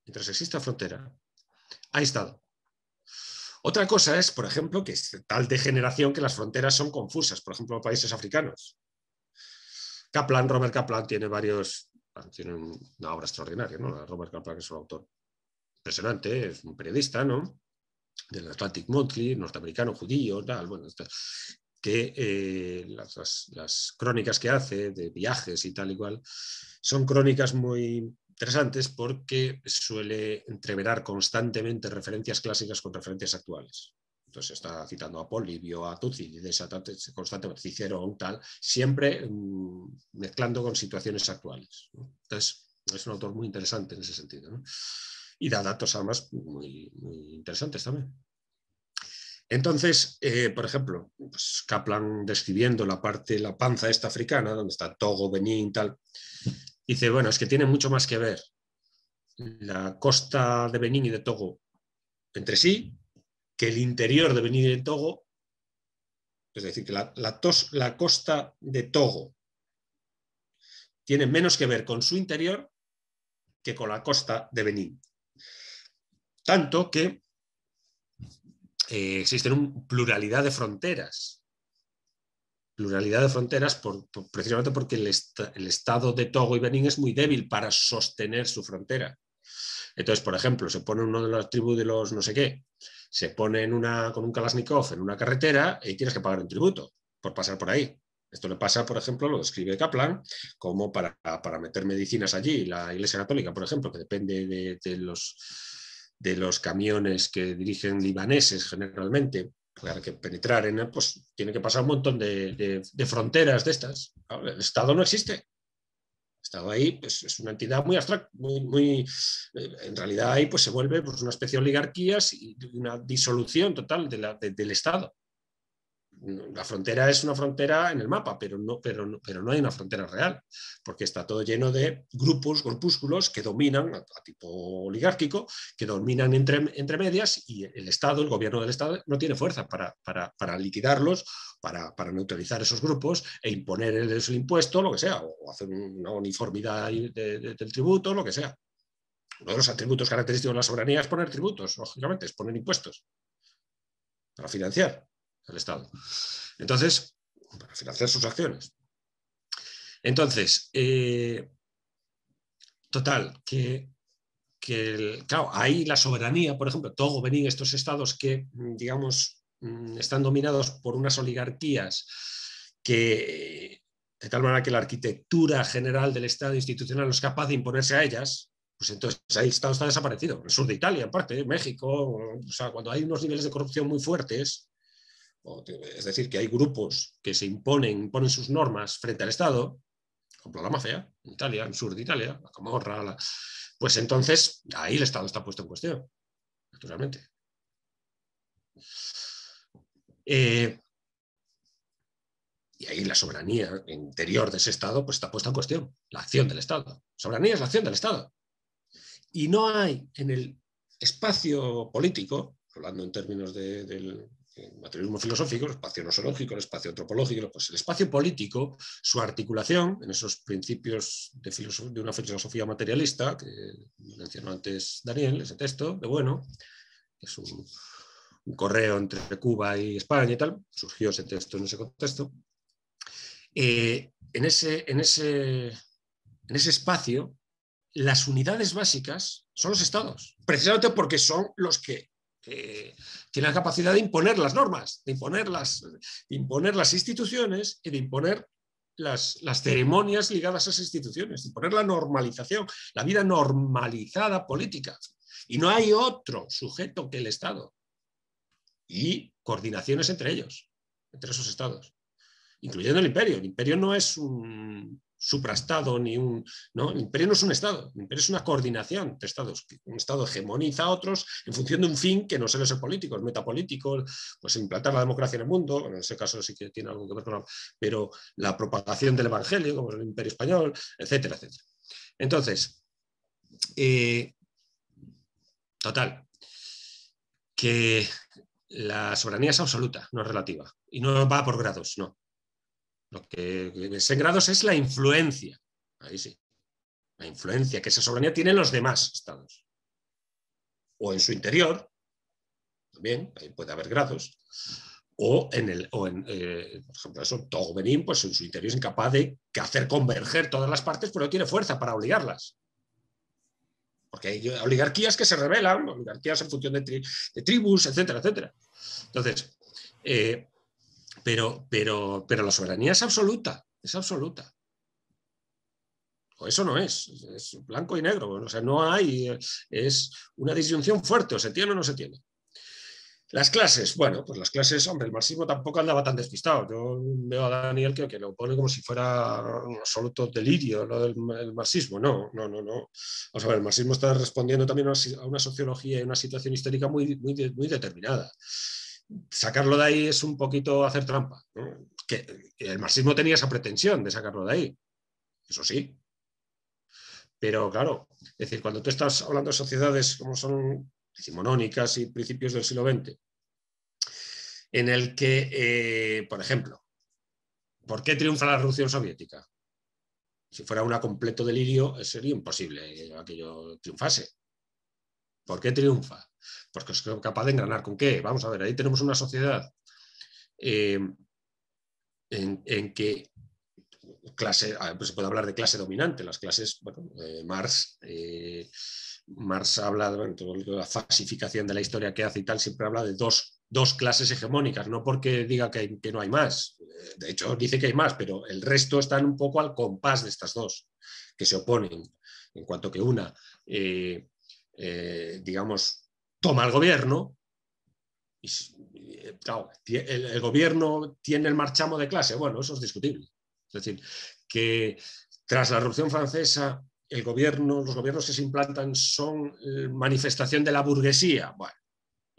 mientras exista la frontera, ha Estado. Otra cosa es, por ejemplo, que es tal degeneración que las fronteras son confusas, por ejemplo, países africanos. Kaplan, Robert Kaplan tiene varios, tiene una obra extraordinaria, ¿no? Robert Kaplan es un autor impresionante, es un periodista, ¿no? Del Atlantic Monthly, norteamericano, judío, tal, bueno, que eh, las, crónicas que hace de viajes y tal y son crónicas muy interesantes porque suele entreverar constantemente referencias clásicas con referencias actuales. Entonces está citando a Polibio, a Tucídides, a constantemente Cicerón, tal, siempre mm, mezclando con situaciones actuales. Entonces es un autor muy interesante en ese sentido. Y da datos además muy interesantes también. Entonces, eh, por ejemplo, pues, Kaplan describiendo la parte, la panza esta africana, donde está Togo, Benín, tal, dice, bueno, es que tiene mucho más que ver la costa de Benín y de Togo entre sí que el interior de Benín y de Togo, es decir, que la, la costa de Togo tiene menos que ver con su interior que con la costa de Benín. Tanto que eh, existen un pluralidad de fronteras. Pluralidad de fronteras precisamente porque el, Estado de Togo y Benín es muy débil para sostener su frontera. Entonces, por ejemplo, se pone uno de las tribus de los no sé qué, se pone con un Kalashnikov en una carretera y tienes que pagar un tributo por pasar por ahí. Esto le pasa, por ejemplo, lo describe Kaplan, como para, meter medicinas allí, la Iglesia Católica, por ejemplo, que depende de los de los camiones que dirigen libaneses generalmente, para que penetrar en pues tiene que pasar un montón de, de, fronteras de estas. el Estado no existe. El Estado ahí pues, es una entidad muy abstracta, muy, muy, eh, en realidad ahí pues, se vuelve pues, una especie de oligarquías y una disolución total la, del Estado la frontera es una frontera en el mapa, pero no, pero, pero no hay una frontera real, porque está todo lleno de grupos, corpúsculos, que dominan, a, tipo oligárquico, que dominan entre, medias y el Estado, el gobierno del Estado, no tiene fuerza para, liquidarlos, para, neutralizar esos grupos e imponer el, impuesto, lo que sea, o hacer una uniformidad del tributo, lo que sea. Uno de los atributos característicos de la soberanía es poner tributos, lógicamente, es poner impuestos para financiar el Estado. Entonces, para financiar sus acciones. Entonces, eh, total, que, claro, ahí la soberanía, por ejemplo, todo Benín, estos estados que, mm, digamos, mm, están dominados por unas oligarquías que, de tal manera que la arquitectura general del Estado institucional no es capaz de imponerse a ellas, pues entonces ahí Estado está desaparecido. el sur de Italia, en parte, México, o sea, cuando hay unos niveles de corrupción muy fuertes, es decir, que hay grupos que se imponen, imponen sus normas frente al Estado, como la mafia, en Italia, en el sur de Italia, la Comorra pues entonces ahí el Estado está puesto en cuestión, naturalmente. Eh, y ahí la soberanía interior de ese Estado pues, está puesta en cuestión, la acción del Estado. Soberanía es la acción del Estado. Y no hay en el espacio político, hablando en términos del, el materialismo filosófico, el espacio nosológico, el espacio antropológico, pues el espacio político, su articulación en esos principios de, una filosofía materialista que mencionó antes Daniel, ese texto de Bueno, que es un, correo entre Cuba y España y tal, surgió ese texto en ese contexto. Eh, en, ese, en, ese, en ese espacio, las unidades básicas son los estados, precisamente porque son los que tiene la capacidad de imponer las normas, de imponer las, imponer las instituciones y de imponer las, las, ceremonias ligadas a esas instituciones, de imponer la normalización, la vida normalizada política. Y no hay otro sujeto que el Estado. Y coordinaciones entre ellos, entre esos estados, incluyendo el imperio. El imperio no es un, supraestado ni un... ¿no? El imperio no es un estado, el imperio es una coordinación de estados. Un estado hegemoniza a otros en función de un fin que no suele ser político, es metapolítico, pues implantar la democracia en el mundo, en ese caso sí que tiene algo que ver con... La, pero la propagación del evangelio, como es el imperio español, etcétera, etcétera. Entonces, eh, total, que la soberanía es absoluta, no es relativa, y no va por grados, no. Lo que es en grados es la influencia. Ahí sí. La influencia que esa soberanía tiene en los demás estados. O en su interior, también, ahí puede haber grados. O en el, en, eh, por ejemplo, eso, todo pues en su interior es incapaz de hacer converger todas las partes, pero tiene fuerza para obligarlas. Porque hay oligarquías que se rebelan, oligarquías en función de, tribus, etcétera, etcétera. Entonces, eh, pero, pero, pero la soberanía es absoluta, es absoluta. O eso no es, es blanco y negro, o sea, no hay, es una disyunción fuerte, o se tiene o no se tiene. Las clases, bueno, pues las clases, hombre, el marxismo tampoco andaba tan despistado. Yo veo a Daniel que, lo pone como si fuera un absoluto delirio lo del marxismo. No, no, no, no. Vamos a el marxismo está respondiendo también a una sociología y una situación histórica muy, muy, muy determinada sacarlo de ahí es un poquito hacer trampa. Que, el marxismo tenía esa pretensión de sacarlo de ahí, eso sí. Pero claro, es decir, cuando tú estás hablando de sociedades como son decimonónicas y principios del siglo XX, en el que, eh, por ejemplo, ¿por qué triunfa la revolución soviética? Si fuera un completo delirio, sería imposible que aquello triunfase. ¿Por qué triunfa? Porque es capaz de engranar. ¿Con qué? Vamos a ver, ahí tenemos una sociedad eh, en, que clase, pues se puede hablar de clase dominante, las clases, bueno, eh, eh, Marx, habla de la falsificación de la historia que hace y tal, siempre habla de dos, clases hegemónicas, no porque diga que, no hay más, de hecho dice que hay más, pero el resto están un poco al compás de estas dos, que se oponen, en cuanto que una eh, digamos, toma el gobierno. Y, eh, claro, el, gobierno tiene el marchamo de clase. Bueno, eso es discutible. Es decir, que tras la Revolución Francesa, el gobierno, los gobiernos que se implantan son eh, manifestación de la burguesía. Bueno,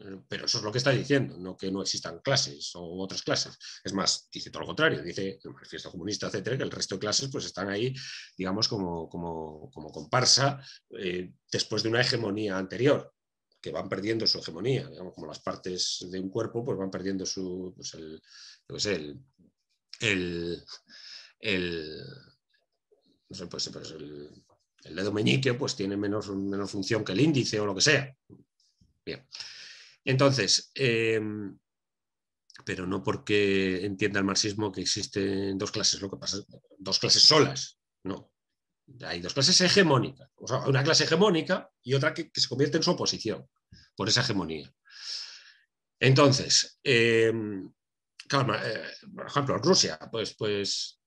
eh, pero eso es lo que está diciendo, no que no existan clases o otras clases. Es más, dice todo lo contrario, dice el manifiesto comunista, etcétera, que el resto de clases pues están ahí, digamos, como, como, como comparsa eh, después de una hegemonía anterior que van perdiendo su hegemonía, digamos, como las partes de un cuerpo, pues van perdiendo su, pues el, el, el, no sé, pues, pues el, dedo meñique, pues tiene menos, menos función que el índice o lo que sea. Bien. Entonces, em, pero no porque entienda el marxismo que existen dos clases, lo que pasa, dos clases solas, no. Hay dos clases hegemónicas, una clase hegemónica y otra que, se convierte en su oposición por esa hegemonía. Entonces, em, eh, por ejemplo, Rusia, pues, pues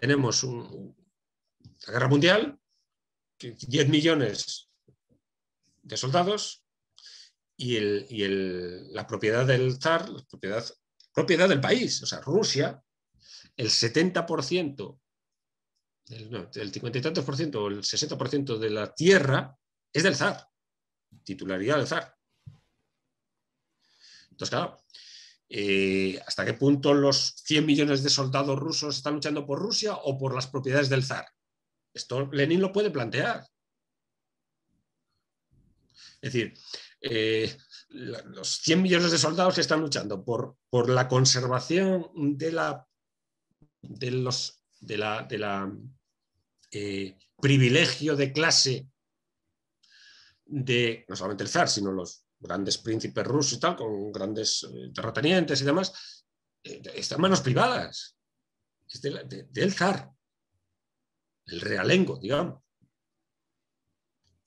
tenemos la guerra mundial, 10 millones de soldados y, la propiedad del zar, la propiedad, propiedad del país, o sea, Rusia, el 70%, el, 50 y tantos por ciento, el 60% de la tierra es del zar, titularidad del zar. Entonces, claro, eh, ¿hasta qué punto los 100 millones de soldados rusos están luchando por Rusia o por las propiedades del zar? Esto Lenin lo puede plantear. Es decir, eh, los 100 millones de soldados que están luchando por, por la conservación de la, de los, de la, de la eh, privilegio de clase de no solamente el zar, sino los grandes príncipes rusos y tal, con grandes eh, terratenientes y demás, están en manos privadas. Es del zar, el realengo, digamos.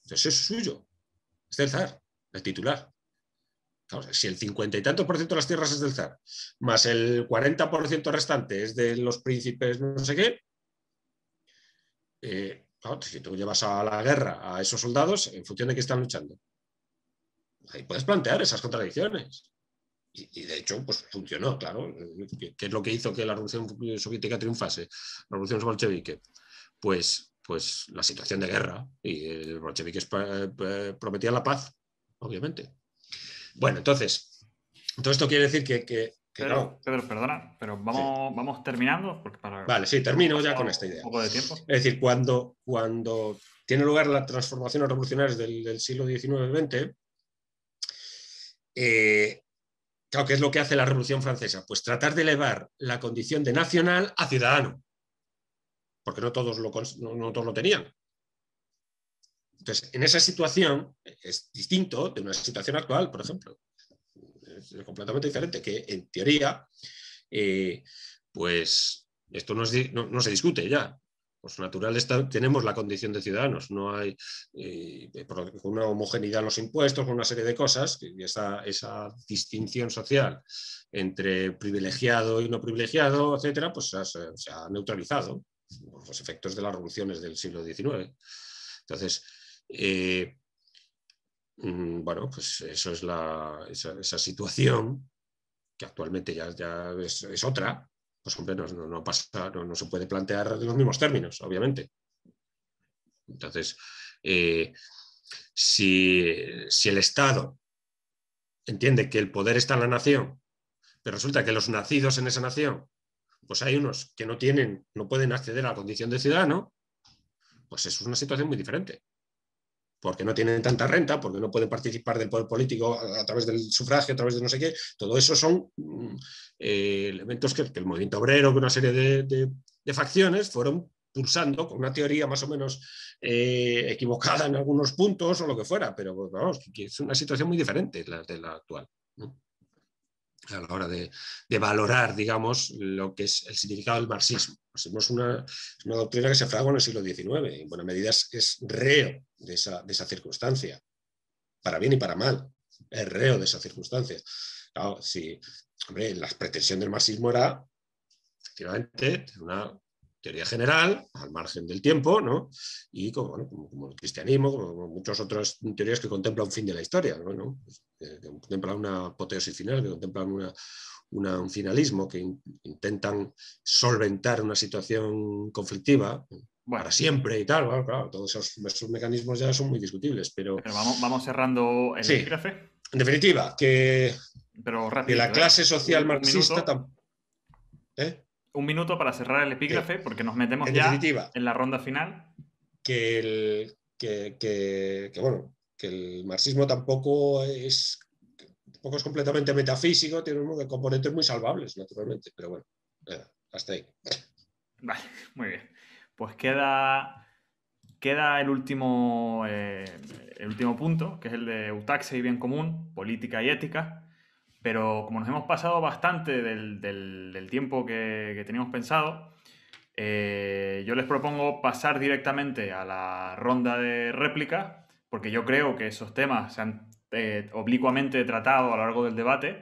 Entonces es suyo, es del zar el titular. si el cincuenta y tantos por ciento de las tierras es del zar, más el 40% restante es de los príncipes no sé qué, eh, claro, si tú llevas a la guerra a esos soldados, en función de qué están luchando. Ahí puedes plantear esas contradicciones. Y, de hecho, pues funcionó, claro. ¿Qué, es lo que hizo que la Revolución Soviética triunfase? La Revolución Bolchevique. Pues, pues la situación de guerra. Y el bolcheviques eh, eh, prometía la paz obviamente. Bueno, entonces, todo esto quiere decir que... que, Pedro, perdona, pero vamos, vamos terminando. vale, sí, termino ya con esta idea. Es decir, cuando, cuando tiene lugar las transformaciones revolucionarias del, del siglo XIX y XX, ¿qué es lo que hace la Revolución Francesa? Pues tratar de elevar la condición de nacional a ciudadano, porque no todos lo, no todos lo tenían. Entonces, en esa situación e, es distinto de una situación actual, por ejemplo. Es completamente diferente, que en teoría, eh, pues esto no, se discute ya. Por natural naturaleza tenemos la condición de ciudadanos, no hay eh, una homogeneidad en los impuestos, con una serie de cosas, y esa, distinción social entre privilegiado y no privilegiado, etcétera, pues se, ha neutralizado por los efectos de las revoluciones del siglo XIX. Entonces, eh, mm, bueno, pues eso es esa, situación que actualmente ya, ya es, otra, pues hombre, no, pasa, no, se puede plantear en los mismos términos, obviamente. Entonces, eh, si, si el Estado entiende que el poder está en la nación, pero resulta que los nacidos en esa nación, pues hay unos que no tienen, no pueden acceder a la condición de ciudadano, pues eso es una situación muy diferente porque no tienen tanta renta, porque no pueden participar del poder político a, través del sufragio, a través de no sé qué, todo eso son mm, eh, elementos que, el movimiento obrero, que una serie de, facciones fueron pulsando con una teoría más o menos eh, equivocada en algunos puntos o lo que fuera, pero vamos, es una situación muy diferente la de la actual a la hora de, valorar, digamos, lo que es el significado del marxismo. es, una, una, doctrina que se fragua en el siglo XIX y en buena medida es, reo de esa, circunstancia, para bien y para mal, es reo de esa circunstancia. Claro, si, hombre, la pretensión del marxismo era, efectivamente, una teoría general, al margen del tiempo, ¿no? y como, el cristianismo, como, muchas otras teorías que contemplan un fin de la historia, ¿no? Eh, que, contemplan una apoteosis final, que contemplan un finalismo, que intentan solventar una situación conflictiva. Bueno. Para siempre y tal, claro, todos esos, mecanismos ya son muy discutibles, pero... vamos, cerrando el En definitiva, que, pero la ¿eh? clase social marxista... ¿Eh? un minuto para cerrar el epígrafe, porque nos metemos ya en la ronda final. Que, el, que, bueno, que el marxismo tampoco es, es completamente metafísico, tiene un de componentes muy salvables, naturalmente, pero bueno, eh, hasta ahí. [laughs] Vale, muy bien. Pues queda, queda el, último, eh, el último punto, que es el de Eutaxia y bien común, política y ética pero como nos hemos pasado bastante del, tiempo que, que, teníamos pensado, eh, yo les propongo pasar directamente a la ronda de réplica, porque yo creo que esos temas se han eh, oblicuamente tratado a lo largo del debate.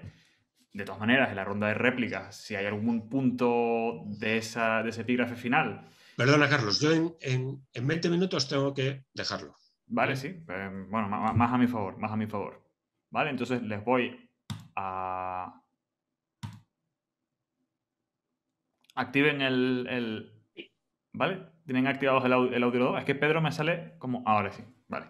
De todas maneras, en la ronda de réplica, si hay algún punto de, esa, ese epígrafe final. Perdona, Carlos, yo en, 20 minutos tengo que dejarlo. Vale, sí. Eh, bueno, más, más a mi favor, más a mi favor. Vale, entonces les voy Activen el, ¿Vale? Tienen activados el, audio, Es que Pedro me sale como... Ahora sí. Vale.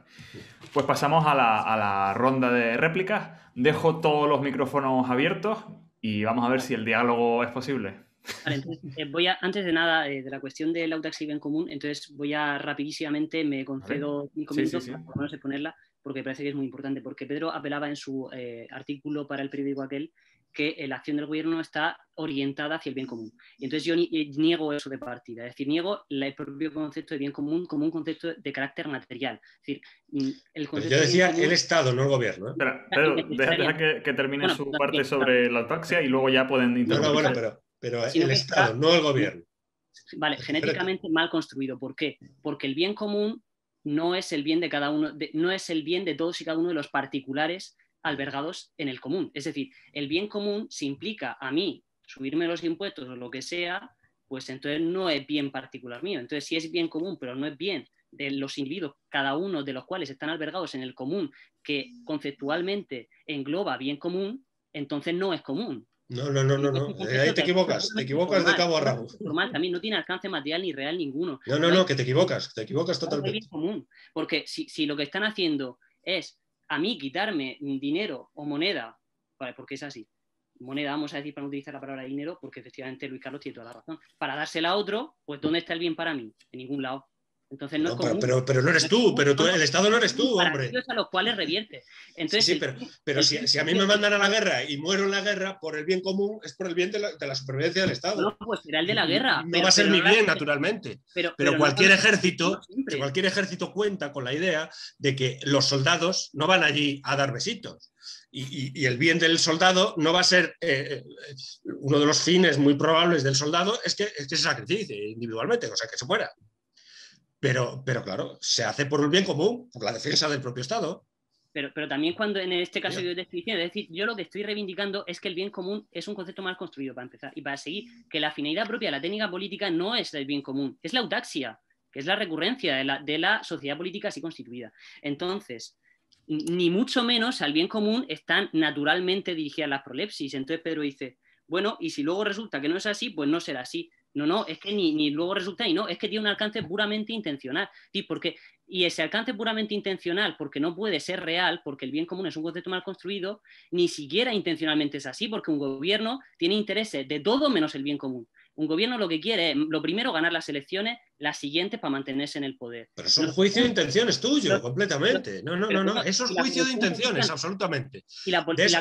Pues pasamos a la, ronda de réplicas. Dejo todos los micrófonos abiertos y vamos a ver si el diálogo es posible. Vale, entonces, eh, voy a, antes de nada, eh, de la cuestión del Audax en común, entonces voy a rapidísimamente, me concedo cinco minutos por lo menos de ponerla porque parece que es muy importante, porque Pedro apelaba en su eh, artículo para el periódico aquel que eh, la acción del gobierno está orientada hacia el bien común. entonces yo eh, niego eso de partida, es decir, niego el propio concepto de bien común como un concepto de carácter material. decir, mm, el yo decía el Estado, no el gobierno. ¿eh? Espera, [laughs] deja, que, termine su parte sobre la taxia y luego ya pueden intervenir. No, bueno, pero, el Estado, no el gobierno. Vale, genéticamente mal construido. ¿Por qué? Porque el bien común no es el bien de cada uno, no es el bien de todos y cada uno de los particulares albergados en el común. Es decir, el bien común, si implica a mí subirme los impuestos o lo que sea, pues entonces no es bien particular mío. Entonces, si es bien común, pero no es bien de los individuos, cada uno de los cuales están albergados en el común, que conceptualmente engloba bien común, entonces no es común. No, no, no, no, pues, pues, eh, ahí te equivocas, te equivocas de cabo a rabo. Normal, también no tiene alcance material ni real ninguno. No, no, no, que te equivocas, te equivocas totalmente. porque si, si lo que están haciendo es a mí quitarme dinero o moneda, vale, porque es así, moneda, vamos a decir, para no utilizar la palabra dinero, porque efectivamente Luis Carlos tiene toda la razón. Para dársela a otro, pues ¿dónde está el bien para mí? En ningún lado. Entonces no, Pero, no eres tú, pero tú, el Estado no eres tú, hombre. a los cuales revierte sí, pero, pero si, a mí me mandan a la guerra y muero en la guerra por el bien común, es por el bien de la, supervivencia del Estado. No, pues será el de la guerra. No va a ser mi bien, naturalmente. Pero, cualquier ejército, cualquier ejército cuenta con la idea de que los soldados no van allí a dar besitos. Y, el bien del soldado no va a ser eh, eh, uno de los fines muy probables del soldado es que, es que se sacrifice individualmente, o sea, que se muera. Pero, pero claro, se hace por el bien común, por la defensa del propio Estado. Pero, pero también cuando en este caso yo diciendo, es decir, yo lo que estoy reivindicando es que el bien común es un concepto mal construido para empezar y para seguir, que la finalidad propia la técnica política no es el bien común, es la eutaxia, que es la recurrencia de la, de la sociedad política así constituida. Entonces, ni mucho menos al bien común están naturalmente dirigidas las prolepsis. Entonces Pedro dice, bueno, y si luego resulta que no es así, pues no será así. No, no, es que ni, luego resulta y no, es que tiene un alcance puramente intencional. y ese alcance puramente intencional, porque no puede ser real, porque el bien común es un concepto mal construido, ni siquiera intencionalmente es así, porque un gobierno tiene intereses de todo menos el bien común. Un gobierno lo que quiere es, lo primero, ganar las elecciones, las siguientes para mantenerse en el poder. Pero es un juicio de intenciones tuyo, completamente. No, no, no, no. Eso es juicio de intenciones, absolutamente. Y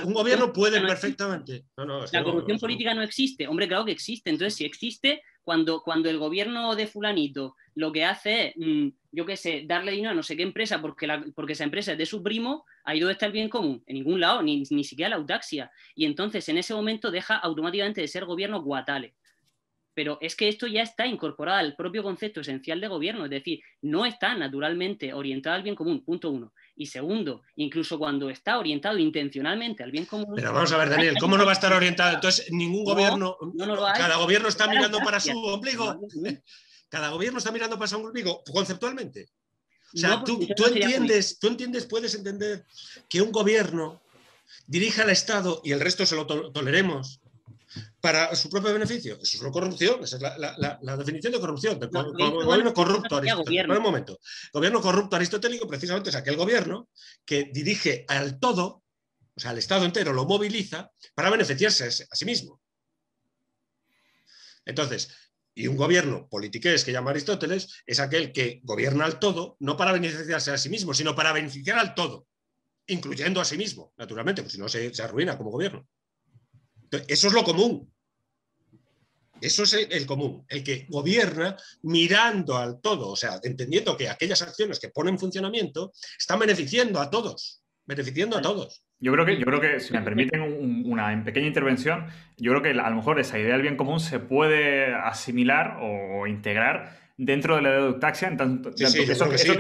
un gobierno puede perfectamente. la corrupción política no existe. Hombre, claro que existe. Entonces, si existe, cuando, cuando el gobierno de fulanito lo que hace es, mm, yo qué sé, darle dinero a no sé qué empresa porque, porque esa empresa es de su primo, ahí ido está el bien común, en ningún lado, ni, ni siquiera la autaxia. Y entonces en ese momento deja automáticamente de ser gobierno guatale pero es que esto ya está incorporado al propio concepto esencial de gobierno, es decir, no está naturalmente orientado al bien común, punto uno. Y segundo, incluso cuando está orientado intencionalmente al bien común. Pero vamos a ver, Daniel, ¿cómo no va a estar orientado? Entonces, ningún gobierno, cada gobierno está mirando para su ombligo. Cada gobierno está mirando para su ombligo, conceptualmente. O sea, tú, entiendes, tú entiendes, puedes entender que un gobierno dirija al Estado y el resto se lo toleremos para su propio beneficio. Eso es la corrupción, esa es la, definición de corrupción, el gobierno, corrupto aristotélico. momento, gobierno corrupto aristotélico precisamente es aquel gobierno que dirige al todo, o sea, al Estado entero lo moviliza para beneficiarse a sí mismo. Entonces, y un gobierno politiqués que llama Aristóteles es aquel que gobierna al todo, no para beneficiarse a sí mismo, sino para beneficiar al todo, incluyendo a sí mismo, naturalmente, porque si no se arruina como gobierno. Eso es lo común. Eso es el, común, el que gobierna mirando al todo, o sea, entendiendo que aquellas acciones que ponen en funcionamiento están beneficiando a todos, beneficiando a todos. Yo creo que, yo creo que si me permiten una pequeña intervención, yo creo que a lo mejor esa idea del bien común se puede asimilar o integrar dentro de la deductaxia, en tanto, eso, que, eso, que se,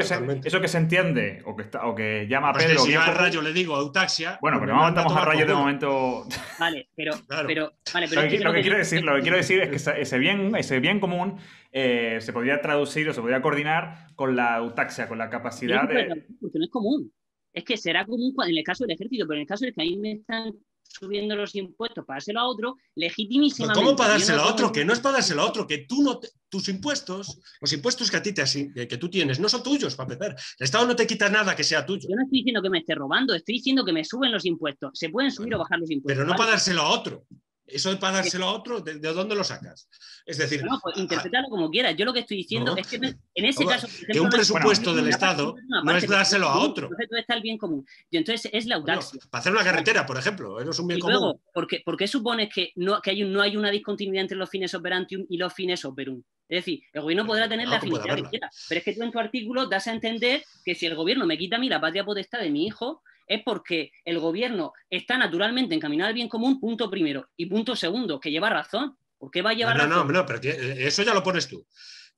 eso, que se, entiende o que, está, o que llama a yo a rayo le digo autaxia Bueno, pero no estamos a rayo de momento. Vale, pero. pero, vale, pero lo, que, quiero decir, lo que quiero decir es que [laughs] ese bien, ese bien común eh, se podría traducir o se podría coordinar con la autaxia con la capacidad de. Porque no es común. Es que será común en el caso del ejército, pero en el caso del que ahí me están subiendo los impuestos, dárselo a otro, legitimísimamente. ¿Cómo pagárselo a otro? Que no es pagárselo a otro, que tú no tus impuestos, los impuestos que a ti te, que tú tienes, no son tuyos, para empezar. El Estado no te quita nada que sea tuyo. Yo no estoy diciendo que me esté robando, estoy diciendo que me suben los impuestos. Se pueden subir o bajar los impuestos. Pero no ¿vale? pagárselo a otro. Eso de dárselo a otro, ¿de, dónde lo sacas? Es decir. No, pues interprétalo como quieras. Yo lo que estoy diciendo es que en ese caso. Ejemplo, que un presupuesto del Estado no es dárselo a otro. No presupuesto está el bien común. Y entonces es la audacia. para hacer una carretera, por ejemplo, eso ¿eh? es un bien luego, común. Porque, porque supones que, no, hay, no hay una discontinuidad entre los fines operantium y los fines operum? Es decir, el gobierno podrá tener la afinidad que quiera, pero es que tú en tu artículo das a entender que si el gobierno me quita a mí la patria potestad de mi hijo, es porque el gobierno está naturalmente encaminado al bien común, punto primero. Y punto segundo, que lleva razón. ¿Por qué va a llevar no, razón? No, no, pero eh, eso ya lo pones tú.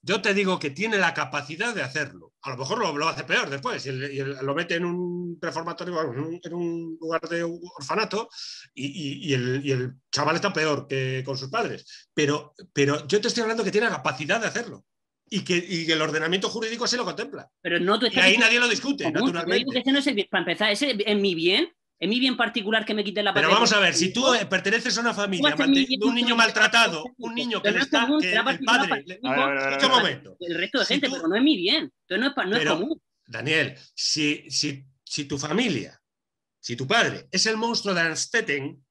Yo te digo que tiene la capacidad de hacerlo. A lo mejor lo, hace peor después y, lo mete en un reformatorio, en un lugar de orfanato y, el, y, chaval está peor que con sus padres. Pero, pero yo te estoy hablando que tiene la capacidad de hacerlo y que, y el ordenamiento jurídico se lo contempla. Pero no tú y ahí nadie lo discute, este no es para empezar, ese es mi bien, es mi bien particular que me quite la patria. Pero vamos a ver, si tú eh, perteneces a una familia, de un niño maltratado, un niño que le está, que el padre... momento. El resto de gente, pero no es mi bien, entonces no es, no es común. Daniel, si, si, si tu familia, si tu padre es el monstruo de Anstetten,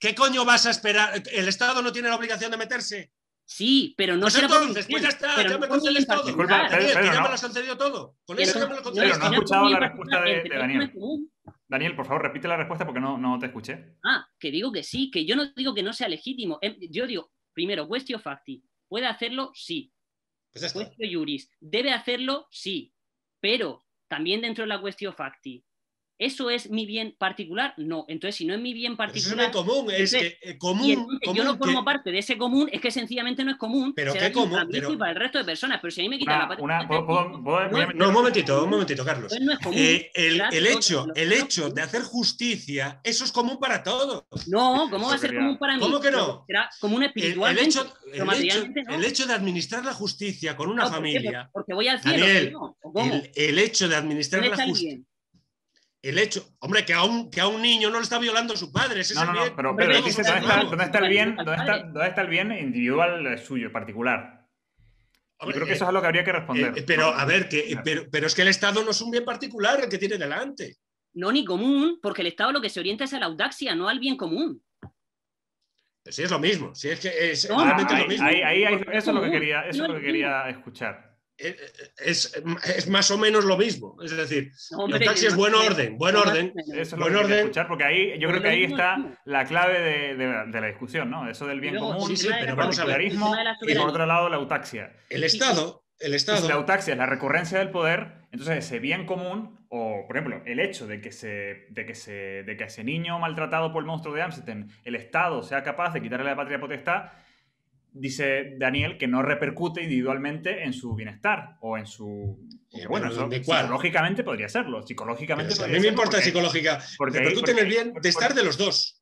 ¿qué coño vas a esperar? El Estado no tiene la obligación de meterse. Sí, pero no pues será por pues ya está, ya me concedes todo. Disculpa, ya me lo han concedido todo. Con eso, lo Pero no he escuchado la respuesta de, Daniel. Daniel, por favor, repite la respuesta porque no, no te escuché. Ah, que digo que sí, que yo no digo que no sea legítimo. Em, yo digo, primero, cuestio facti. ¿Puede hacerlo? Sí. Pues juris. ¿Debe hacerlo? Sí. Pero también dentro de la cuestión facti, ¿Eso es mi bien particular? No. Entonces, si no es mi bien particular. Eso es mi común, es que, eh, común, Yo no formo parte de ese común, es que sencillamente no es común. Pero qué común. Para el resto de personas, pero si a mí me quita la parte no, un momentito, un momentito, Carlos. no es común. Eh, el, hecho, el hecho de hacer justicia, eso es común para todos. No, ¿cómo va a ser común para mí? ¿Cómo que no? Será común espiritual. El, hecho, el, hecho, de administrar la justicia con una familia. Porque, voy al cielo. Daniel, ¿cómo? El, hecho de administrar la justicia el hecho, hombre, que a un, a un niño no le está violando a su padre. Ese no, bien, pero, pero ¿dónde, está, el bien, dónde está, el bien individual suyo, particular? Yo creo que eh, eso es a lo que habría que eh, responder. Eh, pero, a ver, pero, es que el Estado no es un bien particular el que tiene delante. No, ni común, porque el Estado lo que se orienta es a la audaxia, no al bien común. Pues sí, es lo mismo. Sí, es que es ah, lo mismo. eso es lo que quería, eso es lo que quería escuchar. Eh, eh, es, eh, es, más o menos lo mismo. Es decir, la taxi es buen orden, buen orden. Eso es lo que orden. escuchar, porque ahí yo creo que ahí está la clave de, la discusión, ¿no? Eso del bien común, el vamos y por otro lado la eutaxia. El Estado, el Estado. la eutaxia la recurrencia del poder, entonces ese bien común, o por ejemplo, el hecho de que, se, de que, se, de que ese niño maltratado por el monstruo de Amsterdam, el Estado sea capaz de quitarle la patria potestad, dice Daniel, que no repercute individualmente en su bienestar o en su... bueno, lógicamente psicológicamente podría serlo, psicológicamente... Podría a mí me importa psicológica, porque repercute en el bien de estar de los dos.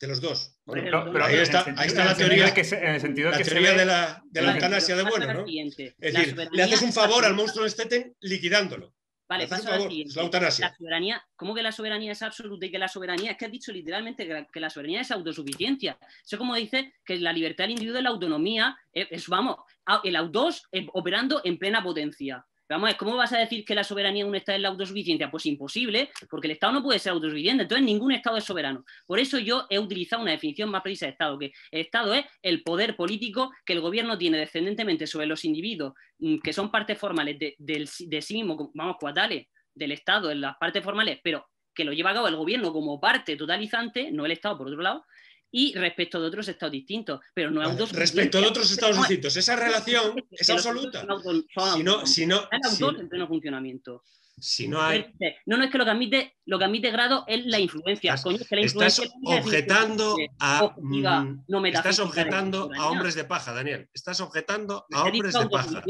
De los dos. pero, ahí, está, la teoría. Que en el sentido la teoría de la, de la eutanasia de bueno, ¿no? Es decir, le haces un favor al monstruo de este liquidándolo. Vale, la soberanía, ¿Cómo que la soberanía es absoluta y que la soberanía, es que has dicho literalmente que la, soberanía es autosuficiencia? Eso como dice que la libertad del individuo es la autonomía, es, vamos, el autos operando en plena potencia. Vamos, ¿cómo vas a decir que la soberanía de un Estado es la autosuficiencia? Pues imposible, porque el Estado no puede ser autosuficiente, entonces ningún Estado es soberano. Por eso yo he utilizado una definición más precisa de Estado, que el Estado es el poder político que el gobierno tiene descendentemente sobre los individuos mm, que son partes formales de, de sí mismo, vamos, cuatales del Estado en las partes formales, pero que lo lleva a cabo el gobierno como parte totalizante, no el Estado por otro lado, y respecto de otros estados distintos, pero no vale, Respecto de otros estados distintos, esa relación es absoluta. Son si no, si no, pleno funcionamiento no hay. No, es que lo que admite, lo que admite grado es la influencia. Estás, la influencia objetando a. estás objetando a hombres de paja, Daniel. Estás objetando a hombres de paja.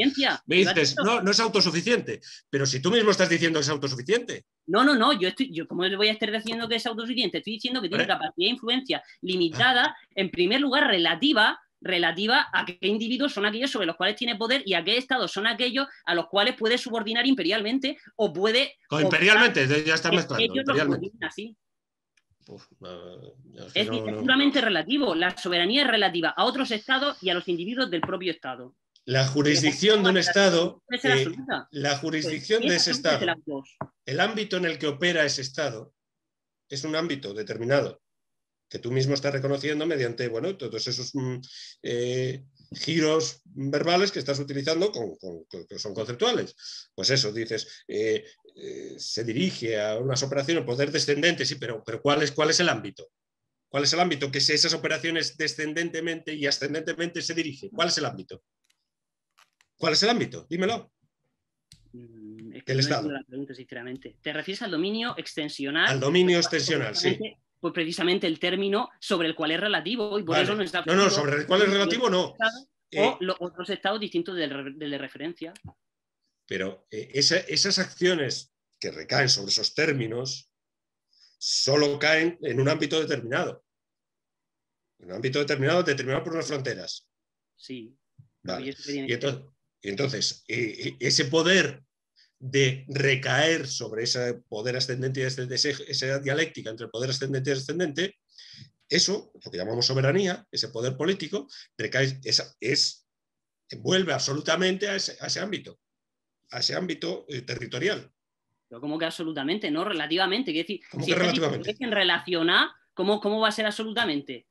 Me dices, no, no es autosuficiente. Pero si tú mismo estás diciendo que es autosuficiente. No, no, no, yo estoy, yo como le voy a estar diciendo que es autosuficiente, estoy diciendo que tiene capacidad de influencia limitada, en primer lugar relativa, relativa a qué individuos son aquellos sobre los cuales tiene poder y a qué estados son aquellos a los cuales puede subordinar imperialmente o puede... imperialmente, ya está mezclando. es, es, es, relativo. La soberanía es relativa a otros estados y a los individuos del propio estado. La jurisdicción de un estado, eh, la jurisdicción de ese pues, estado, el ámbito en el que opera ese estado es un ámbito determinado que tú mismo estás reconociendo mediante, bueno, todos esos mm, eh, giros verbales que estás utilizando con, que son conceptuales. Pues eso, dices, eh, eh, se dirige a unas operaciones, poder descendente, sí, pero, pero ¿cuál, es, ¿cuál es el ámbito? ¿Cuál es el ámbito? Que si esas operaciones descendentemente y ascendentemente se dirigen, ¿cuál es el ámbito? ¿Cuál es el ámbito? Dímelo. Mm, que La pregunta, sinceramente. ¿Te refieres al dominio extensional? Al dominio pues, extensional, sí pues precisamente el término sobre el cual es relativo y por eso no está. No, no, sobre el cual es relativo no. Eh. o los otros estados distintos del, de, referencia. Pero eh, esas acciones que recaen sobre esos términos solo caen en un ámbito determinado. En un ámbito determinado, determinado por unas fronteras. Sí. Y, entonces, eh, ese poder de recaer sobre ese poder ascendente y esa dialéctica entre el poder ascendente y descendente, eso, lo que llamamos soberanía, ese poder político, recae, es vuelve absolutamente a ese, ámbito, a ese ámbito eh, territorial. Pero como que absolutamente, no relativamente. ¿Cómo que relativamente? a ¿cómo, ¿cómo va a ser absolutamente?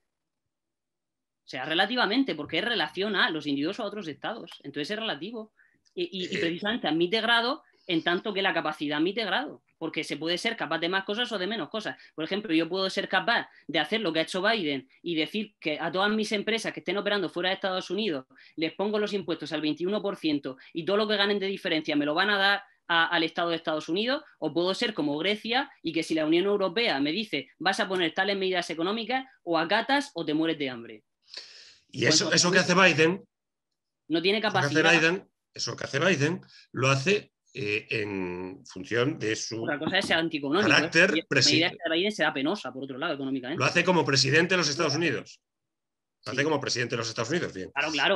O sea, relativamente, porque relaciona a los individuos a otros estados. Entonces es relativo. Y, eh, precisamente a mi admite grado en tanto que la capacidad mide grado, porque se puede ser capaz de más cosas o de menos cosas. Por ejemplo, yo puedo ser capaz de hacer lo que ha hecho Biden y decir que a todas mis empresas que estén operando fuera de Estados Unidos les pongo los impuestos al 21% y todo lo que ganen de diferencia me lo van a dar al Estado de Estados Unidos, o puedo ser como Grecia y que si la Unión Europea me dice vas a poner tales medidas económicas, o acatas o te mueres de hambre. Y pues eso, eso que hace Biden. No tiene capacidad. eso que hace Biden lo hace eh, en función de su ¿eh? carácter que Biden será penosa, por otro lado, económicamente. Lo hace como presidente de los Estados Unidos. Lo hace como presidente de los Estados Unidos, bien. Claro, claro,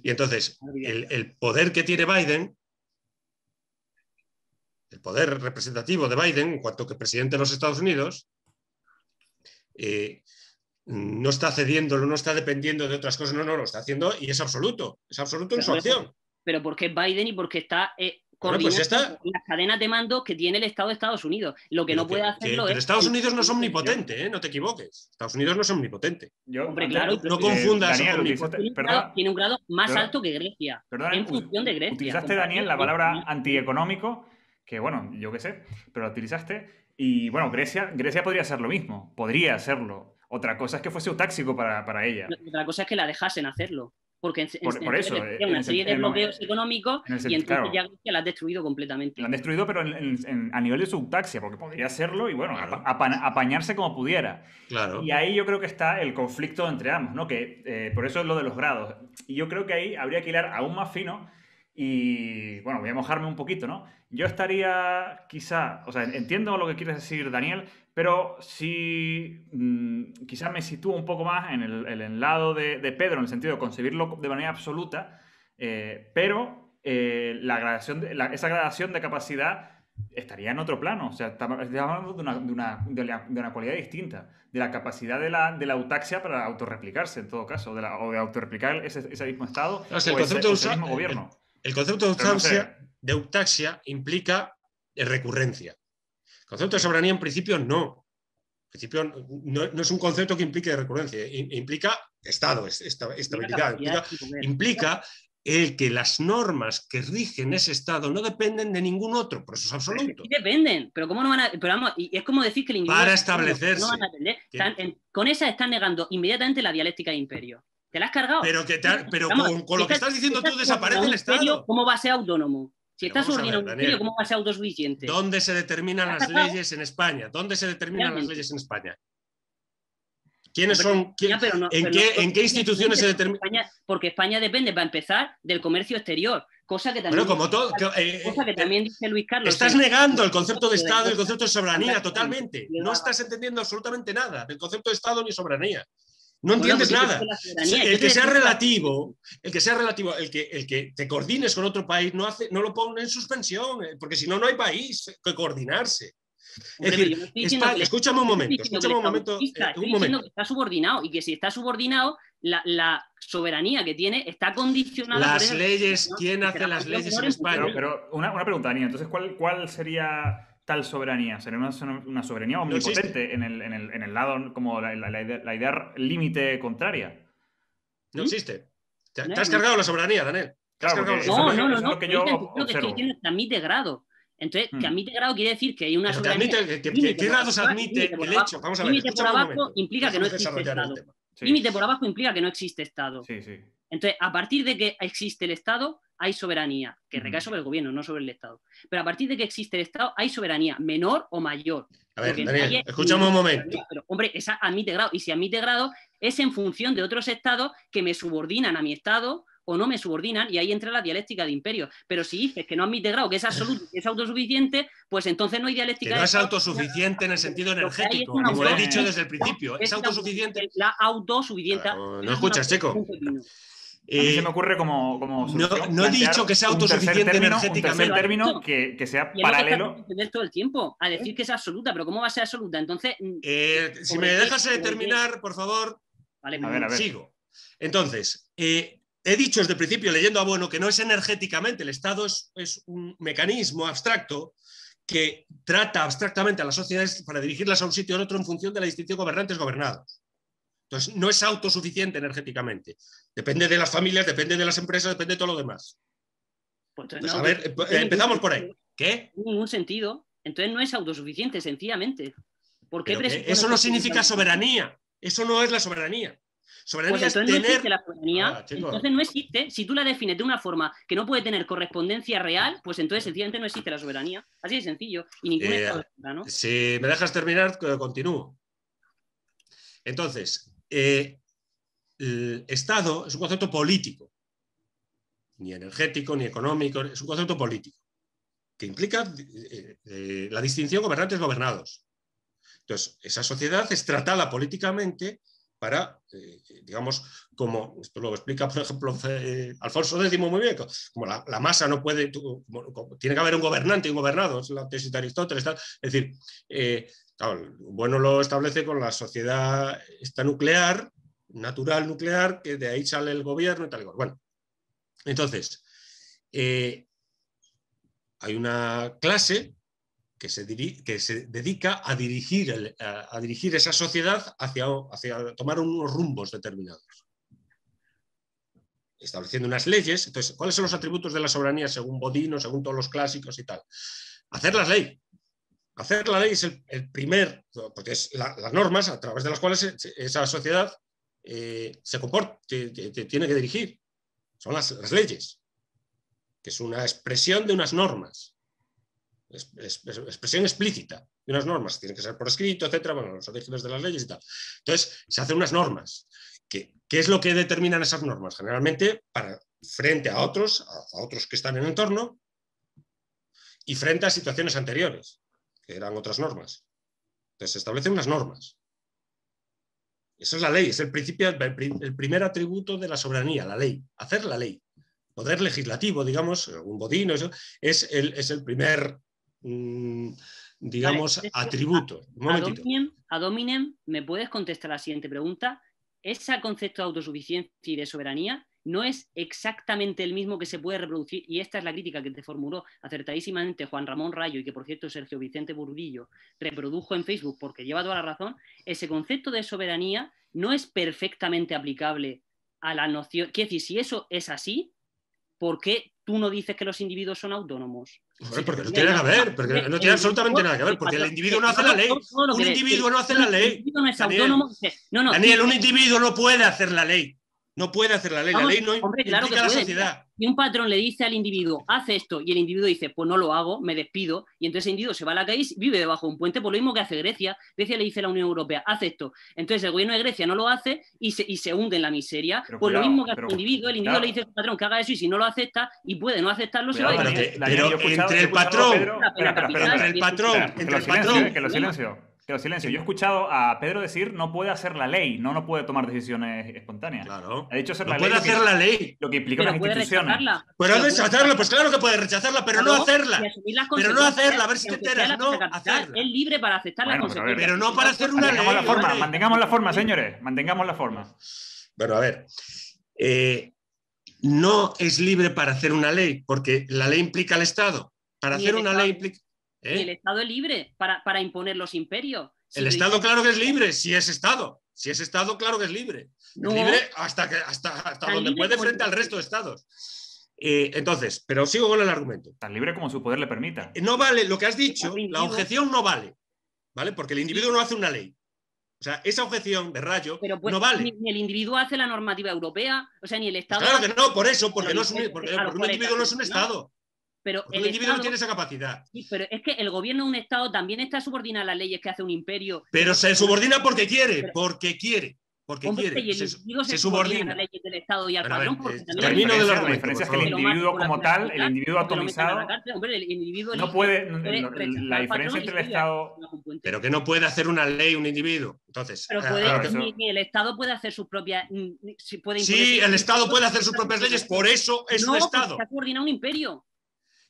Y entonces, el, poder que tiene Biden, el poder representativo de Biden, en cuanto que presidente de los Estados Unidos, eh, no está cediendo, no está dependiendo de otras cosas, no, no, lo está haciendo y es absoluto, es absoluto en su acción pero ¿por qué Biden y por qué está eh, pues coordinando las cadenas de mando que tiene el Estado de Estados Unidos? Lo que no puede hacerlo es... Pero Estados Unidos no es omnipotente, ¿eh? no te equivoques. Estados Unidos no es omnipotente. claro, no confundas. Daniel, tiene un grado más alto que Grecia. en función de Grecia. Utilizaste, Daniel, la palabra antieconómico, que bueno, yo qué sé, pero la utilizaste. Y bueno, Grecia, Grecia podría hacer lo mismo, podría hacerlo. Otra cosa es que fuese táxico para, para ella. Otra cosa es que la dejasen hacerlo. Porque en, por, por eso, eh, en, una serie de bloqueos económicos y entonces ya Grecia la ha destruido completamente. La han destruido, pero a nivel de subtaxia, porque podría hacerlo y bueno, apañarse como pudiera. Claro. Y ahí yo creo que está el conflicto entre ambos, ¿no? Que eh, por eso es lo de los grados. Y yo creo que ahí habría que ir aún más fino. Y bueno, voy a mojarme un poquito, ¿no? Yo estaría quizá, o sea, entiendo lo que quieres decir, Daniel, pero si mm, quizás me sitúo un poco más en el, lado de, Pedro, en el sentido de concebirlo de manera absoluta, eh, pero eh, la gradación esa gradación de capacidad estaría en otro plano. O sea, estamos hablando de una, cualidad distinta, de la capacidad de la, de autaxia para autorreplicarse, en todo caso, o de autorreplicar ese, mismo Estado el concepto de gobierno. El, concepto de de autaxia implica eh, recurrencia. Concepto de soberanía en principio no. principio no, es un concepto que implique recurrencia, implica Estado, estabilidad, implica, el que las normas que rigen ese Estado no dependen de ningún otro, por eso es absoluto. Sí dependen, pero cómo vamos, y es como decir que el Para establecerse. No van a atender, con esa están negando inmediatamente la dialéctica de imperio. Te la has cargado. Pero, con, lo que estás diciendo tú desaparece el Estado. ¿Cómo va a ser autónomo? Si estás surgiendo un ¿cómo va a ser ¿Dónde se determinan las [laughs] leyes en España? ¿Dónde se determinan las leyes en España? ¿Quiénes son? ¿en, qué, ¿En qué instituciones se determina? porque España depende, para empezar, del comercio exterior. Cosa que también, como Luis Carlos. Estás negando el concepto de Estado, el concepto de soberanía, totalmente. No estás entendiendo absolutamente nada del concepto de Estado ni soberanía. No entiendes nada. El que sea relativo, el que sea relativo, el que, el que te coordines con otro país no, hace, no lo pone en suspensión, eh, porque si no, no hay país que coordinarse. Es decir, está, escúchame un momento, escúchame un momento, eh, un Que está subordinado y que si está subordinado, la, soberanía que tiene está condicionada. Las leyes, ¿quién hace las leyes en España? Pero, una, una, pregunta, entonces, ¿cuál, cuál sería tal soberanía? ¿Sería una, soberanía omnipotente en, el, en, el, en, el, lado, como la, la, la idea, límite contraria? No ¿Mm? existe. Te, has cargado la soberanía, Daniel. Claro, no, no, no, no, es lo que yo lo que es que admite grado. Entonces, que mm. admite grado quiere decir que hay una soberanía. que, ¿Qué admite el hecho? Vamos a ver. Límite por abajo implica que no existe Estado. Límite por abajo implica que no existe Estado. Sí, sí. Entonces, a partir de que existe el Estado, hay soberanía, que recae sobre el gobierno, no sobre el Estado. Pero a partir de que existe el Estado, hay soberanía, menor o mayor. A ver, escuchamos un momento. hombre, esa admite grado. Y si admite grado, es en función de otros estados que me subordinan a mi Estado o no me subordinan, y ahí entra la dialéctica de imperio. Pero si dices que no admite grado, que es absoluto, que es autosuficiente, pues entonces no hay dialéctica. Que no es autosuficiente en el sentido energético, como lo he dicho desde el principio. Es, autosuficiente. La autosuficiente. no escuchas, Checo se me eh, ocurre como. como no, he dicho que sea autosuficiente energéticamente. Un término que, que sea paralelo. tener todo el tiempo, a decir que es absoluta, pero ¿cómo va a ser absoluta? Entonces. Mm, eh, si me dejas de terminar, por favor. Vale, a ver, sigo. Entonces, eh, he dicho desde el principio, leyendo a Bueno, que no es energéticamente, el Estado es, un mecanismo abstracto que trata abstractamente a las sociedades para dirigirlas a un sitio o a otro en función de la distinción gobernantes-gobernados. Entonces, no es autosuficiente energéticamente. Depende de las familias, depende de las empresas, depende de todo lo demás. Pues pues a ver, eh, empezamos por ahí. ¿Qué? En ningún sentido. Entonces no es autosuficiente, sencillamente. ¿Por qué eso no significa soberanía. Eso no es la soberanía. Soberanía pues es tener... no existe la soberanía. Ah, entonces no existe. Si tú la defines de una forma que no puede tener correspondencia real, pues entonces sencillamente no existe la soberanía. Así de sencillo. Y ningún eh, ¿no? Si me dejas terminar, continúo. Entonces, eh, el Estado es un concepto político, ni energético, ni económico, es un concepto político, que implica eh, eh, la distinción gobernantes-gobernados. Entonces, esa sociedad es tratada políticamente para, digamos, como esto lo explica, por ejemplo, Alfonso X muy bien, como la, masa no puede, tiene que haber un gobernante y un gobernado, es la tesis de Aristóteles, es decir, bueno lo establece con la sociedad esta nuclear, natural nuclear, que de ahí sale el gobierno y tal y Bueno, entonces, eh, hay una clase que se, dedica a dirigir, esa sociedad hacia, hacia tomar unos rumbos determinados, estableciendo unas leyes. Entonces, ¿cuáles son los atributos de la soberanía según Bodino, según todos los clásicos y tal? Hacer las leyes hacer la ley es el, primer, porque es las normas a través de las cuales esa sociedad eh, se comporta, tiene que dirigir. Son las, leyes, que es una expresión de unas normas, expresión explícita de unas normas, tiene que ser por escrito, etcétera, bueno, los orígenes de las leyes y tal. Entonces, se hacen unas normas. ¿Qué, es lo que determinan esas normas? Generalmente, para, frente a otros, a, a otros que están en el entorno, y frente a situaciones anteriores que eran otras normas. Entonces se establecen unas normas. Esa es la ley, es el, principio, el primer atributo de la soberanía, la ley, hacer la ley. Poder legislativo, digamos, un bodino, eso, es el, es el primer, mm, digamos, atributo. Un ¿me puedes contestar la siguiente pregunta? ¿Ese concepto de autosuficiencia y de soberanía no es exactamente el mismo que se puede reproducir, y esta es la crítica que te formuló acertadísimamente Juan Ramón Rayo y que por cierto Sergio Vicente Burdillo reprodujo en Facebook porque lleva toda la razón, ese concepto de soberanía no es perfectamente aplicable a la noción, quiero decir, si eso es así, ¿por qué tú no dices que los individuos son autónomos? porque no tiene que ver, porque no tiene absolutamente nada que ver, porque el individuo no hace la ley. Un individuo no hace la ley. Daniel, un individuo no puede hacer la ley. No puede hacer la ley, la ley no hombre, la sociedad. Y un patrón le dice al individuo, haz esto, y el individuo dice, pues no lo hago, me despido, y entonces el individuo se va a la calle, vive debajo de un puente, por lo mismo que hace Grecia. Grecia le dice a la Unión Europea, haz esto. Entonces el gobierno de Grecia no lo hace y se, y se hunde en la miseria. por lo mismo que hace el individuo, el individuo le dice al patrón que haga eso, y si no lo acepta y puede no aceptarlo, se va a Pero, entre el patrón, entre el patrón, entre el patrón. Que lo silencio. Pero silencio, yo he escuchado a Pedro decir no puede hacer la ley, no puede tomar decisiones espontáneas. Claro. Ha dicho hacer no la puede hacer la ley. Lo que implica pero las puede Rechazarla. Pero, rechazarla, pues claro que puede rechazarla, pero no, hacerla. Pero no hacerla, a ver si te enteras, no Es libre para aceptar la Pero, no para hacer una mantengamos ley. La forma, Mantengamos la forma, señores, mantengamos la forma. Bueno, a ver. Eh, no es libre para hacer una ley, porque la ley implica al Estado. Para hacer una ley implica el ¿Eh? Estado es libre para, imponer los imperios. el Estado, claro que es libre, si es Estado. Si es Estado, claro que es libre. libre hasta, que, hasta, donde puede frente al resto de Estados. Eh, entonces, pero sigo con el argumento. Tan libre como su poder le permita. Eh, no vale lo que has dicho, la objeción no vale, ¿vale? Porque el individuo no hace una ley. O sea, esa objeción de rayo pues, no vale. Ni, el individuo hace la normativa europea, o sea, ni el pues Estado. Claro que no, por eso, porque, no es un, porque, porque un individuo no es un Estado. Pero el, individuo tiene esa capacidad. Sí, pero es que el gobierno de un Estado también está subordinado a las leyes que hace un imperio. Pero se subordina porque quiere, porque quiere. Porque quiere. se, subordina a las leyes del Estado y al padrón. Eh, de la, diferencia es que el individuo como tal, el individuo atomizado. no puede. la diferencia entre el Estado. Pero que no puede hacer una ley un individuo. Entonces, pero eh, el Estado puede hacer sus propias. Si sí, el Estado puede hacer sus propias leyes, por eso es no, un Estado. Está subordinado a un imperio.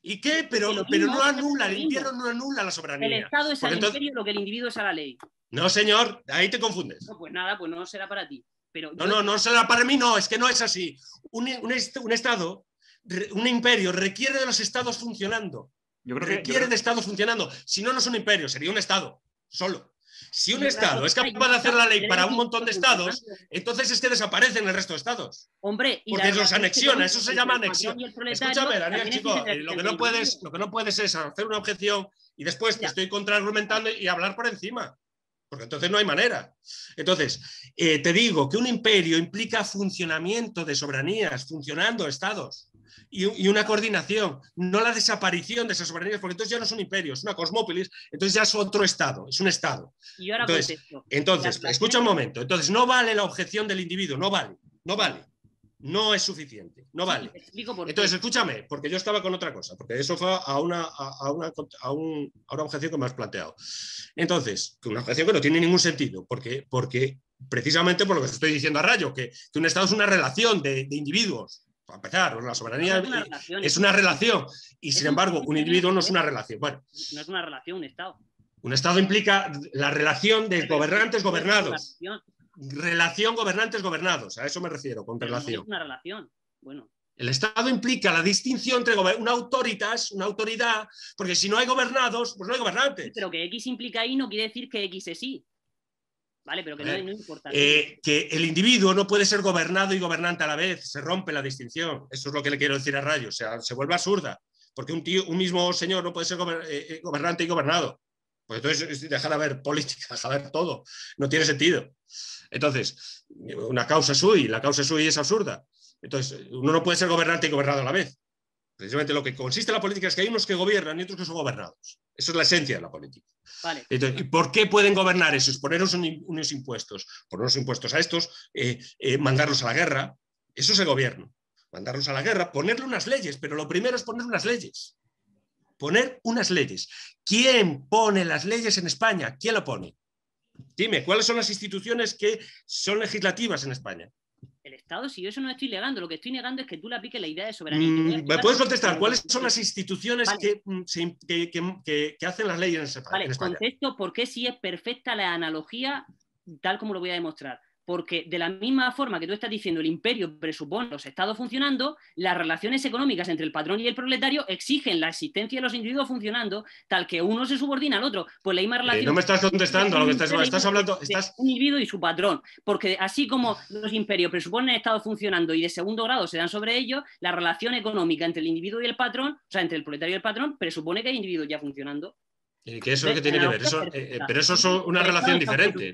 ¿Y qué? Pero, pero no anula, el imperio no anula la soberanía. El Estado es al imperio lo que el individuo es a la ley. No, señor, ahí te confundes. No, pues nada, pues no será para ti. Pero no, no, no será para mí, no, es que no es así. Un, Estado, un imperio, requiere de los Estados funcionando. Yo creo requiere de Estados funcionando. Si no, no es un imperio, sería un Estado, solo. Si un Estado es capaz de hacer la ley para un montón de Estados, entonces es que desaparecen el resto de Estados. Hombre, porque los anexiona, eso se llama anexión. Escúchame, Daniel, chico, eh, lo que, no puedes, lo que no puedes es hacer una objeción y después te estoy contraargumentando y hablar por encima. Porque entonces no hay manera. Entonces, eh, te digo que un imperio implica funcionamiento de soberanías, funcionando estados y, una coordinación, no la desaparición de esas soberanías, porque entonces ya no es un imperio, es una cosmópolis, entonces ya es otro Estado, es un Estado. entonces, escucha un momento, entonces no vale la objeción del individuo, no vale, no vale. No es suficiente, no vale. Entonces, escúchame, porque yo estaba con otra cosa, porque eso fue a una, a, una, objeción que me has planteado. Entonces, una objeción que no tiene ningún sentido, porque, porque precisamente por lo que estoy diciendo a Rayo, que, un Estado es una relación de individuos, empezar, la soberanía es, una relación y sin embargo un individuo no es una ¿eh? relación. no es una relación, un Estado. Un Estado implica la relación de gobernantes gobernados. Relación gobernantes gobernados, a eso me refiero, con relación. una relación, bueno. El Estado implica la distinción entre una autoritas, una autoridad, porque si no hay gobernados, pues no hay gobernantes. Pero que X implica Y no quiere decir que X es Y. Pero que ¿Eh? importa. Eh, que el individuo no puede ser gobernado y gobernante a la vez, se rompe la distinción. Eso es lo que le quiero decir a Rayo, o sea, se vuelve absurda, porque un, mismo señor no puede ser eh, gobernante y gobernado. Pues entonces dejar a ver política, a ver todo, no tiene sentido. Entonces, una causa sui, la causa suy es absurda. Entonces, uno no puede ser gobernante y gobernado a la vez precisamente lo que consiste en la política es que hay unos que gobiernan y otros que son gobernados. Esa es la esencia de la política. ¿Por qué pueden gobernar esos? Poner unos impuestos, unos impuestos a estos, eh, eh, mandarlos a la guerra. Eso es el gobierno. Mandarlos a la guerra, ponerle unas leyes, pero lo primero es poner unas leyes. Poner unas leyes. ¿Quién pone las leyes en España? ¿Quién lo pone? Dime, ¿cuáles son las instituciones que son legislativas en España? El Estado, si yo eso no estoy negando, lo que estoy negando es que tú la piques la idea de soberanía. Mm, ¿Me puedes contestar? ¿Cuáles son las instituciones mm, que, hacen las leyes en ese país? Vale, contesto por sí es perfecta la analogía, tal como lo voy a demostrar porque de la misma forma que tú estás diciendo el imperio presupone los estados funcionando, las relaciones económicas entre el patrón y el proletario exigen la existencia de los individuos funcionando, tal que uno se subordina al otro. Pues la misma eh, relación. no me estás contestando lo que estás, estás hablando. Un individuo y su patrón, porque así como los imperios presuponen estados funcionando y de segundo grado se dan sobre ello la relación económica entre el individuo y el patrón, o sea, entre el proletario y el patrón, presupone que hay individuos ya funcionando. que eso es lo que tiene que ver, eh, eh, pero eso es una relación diferente.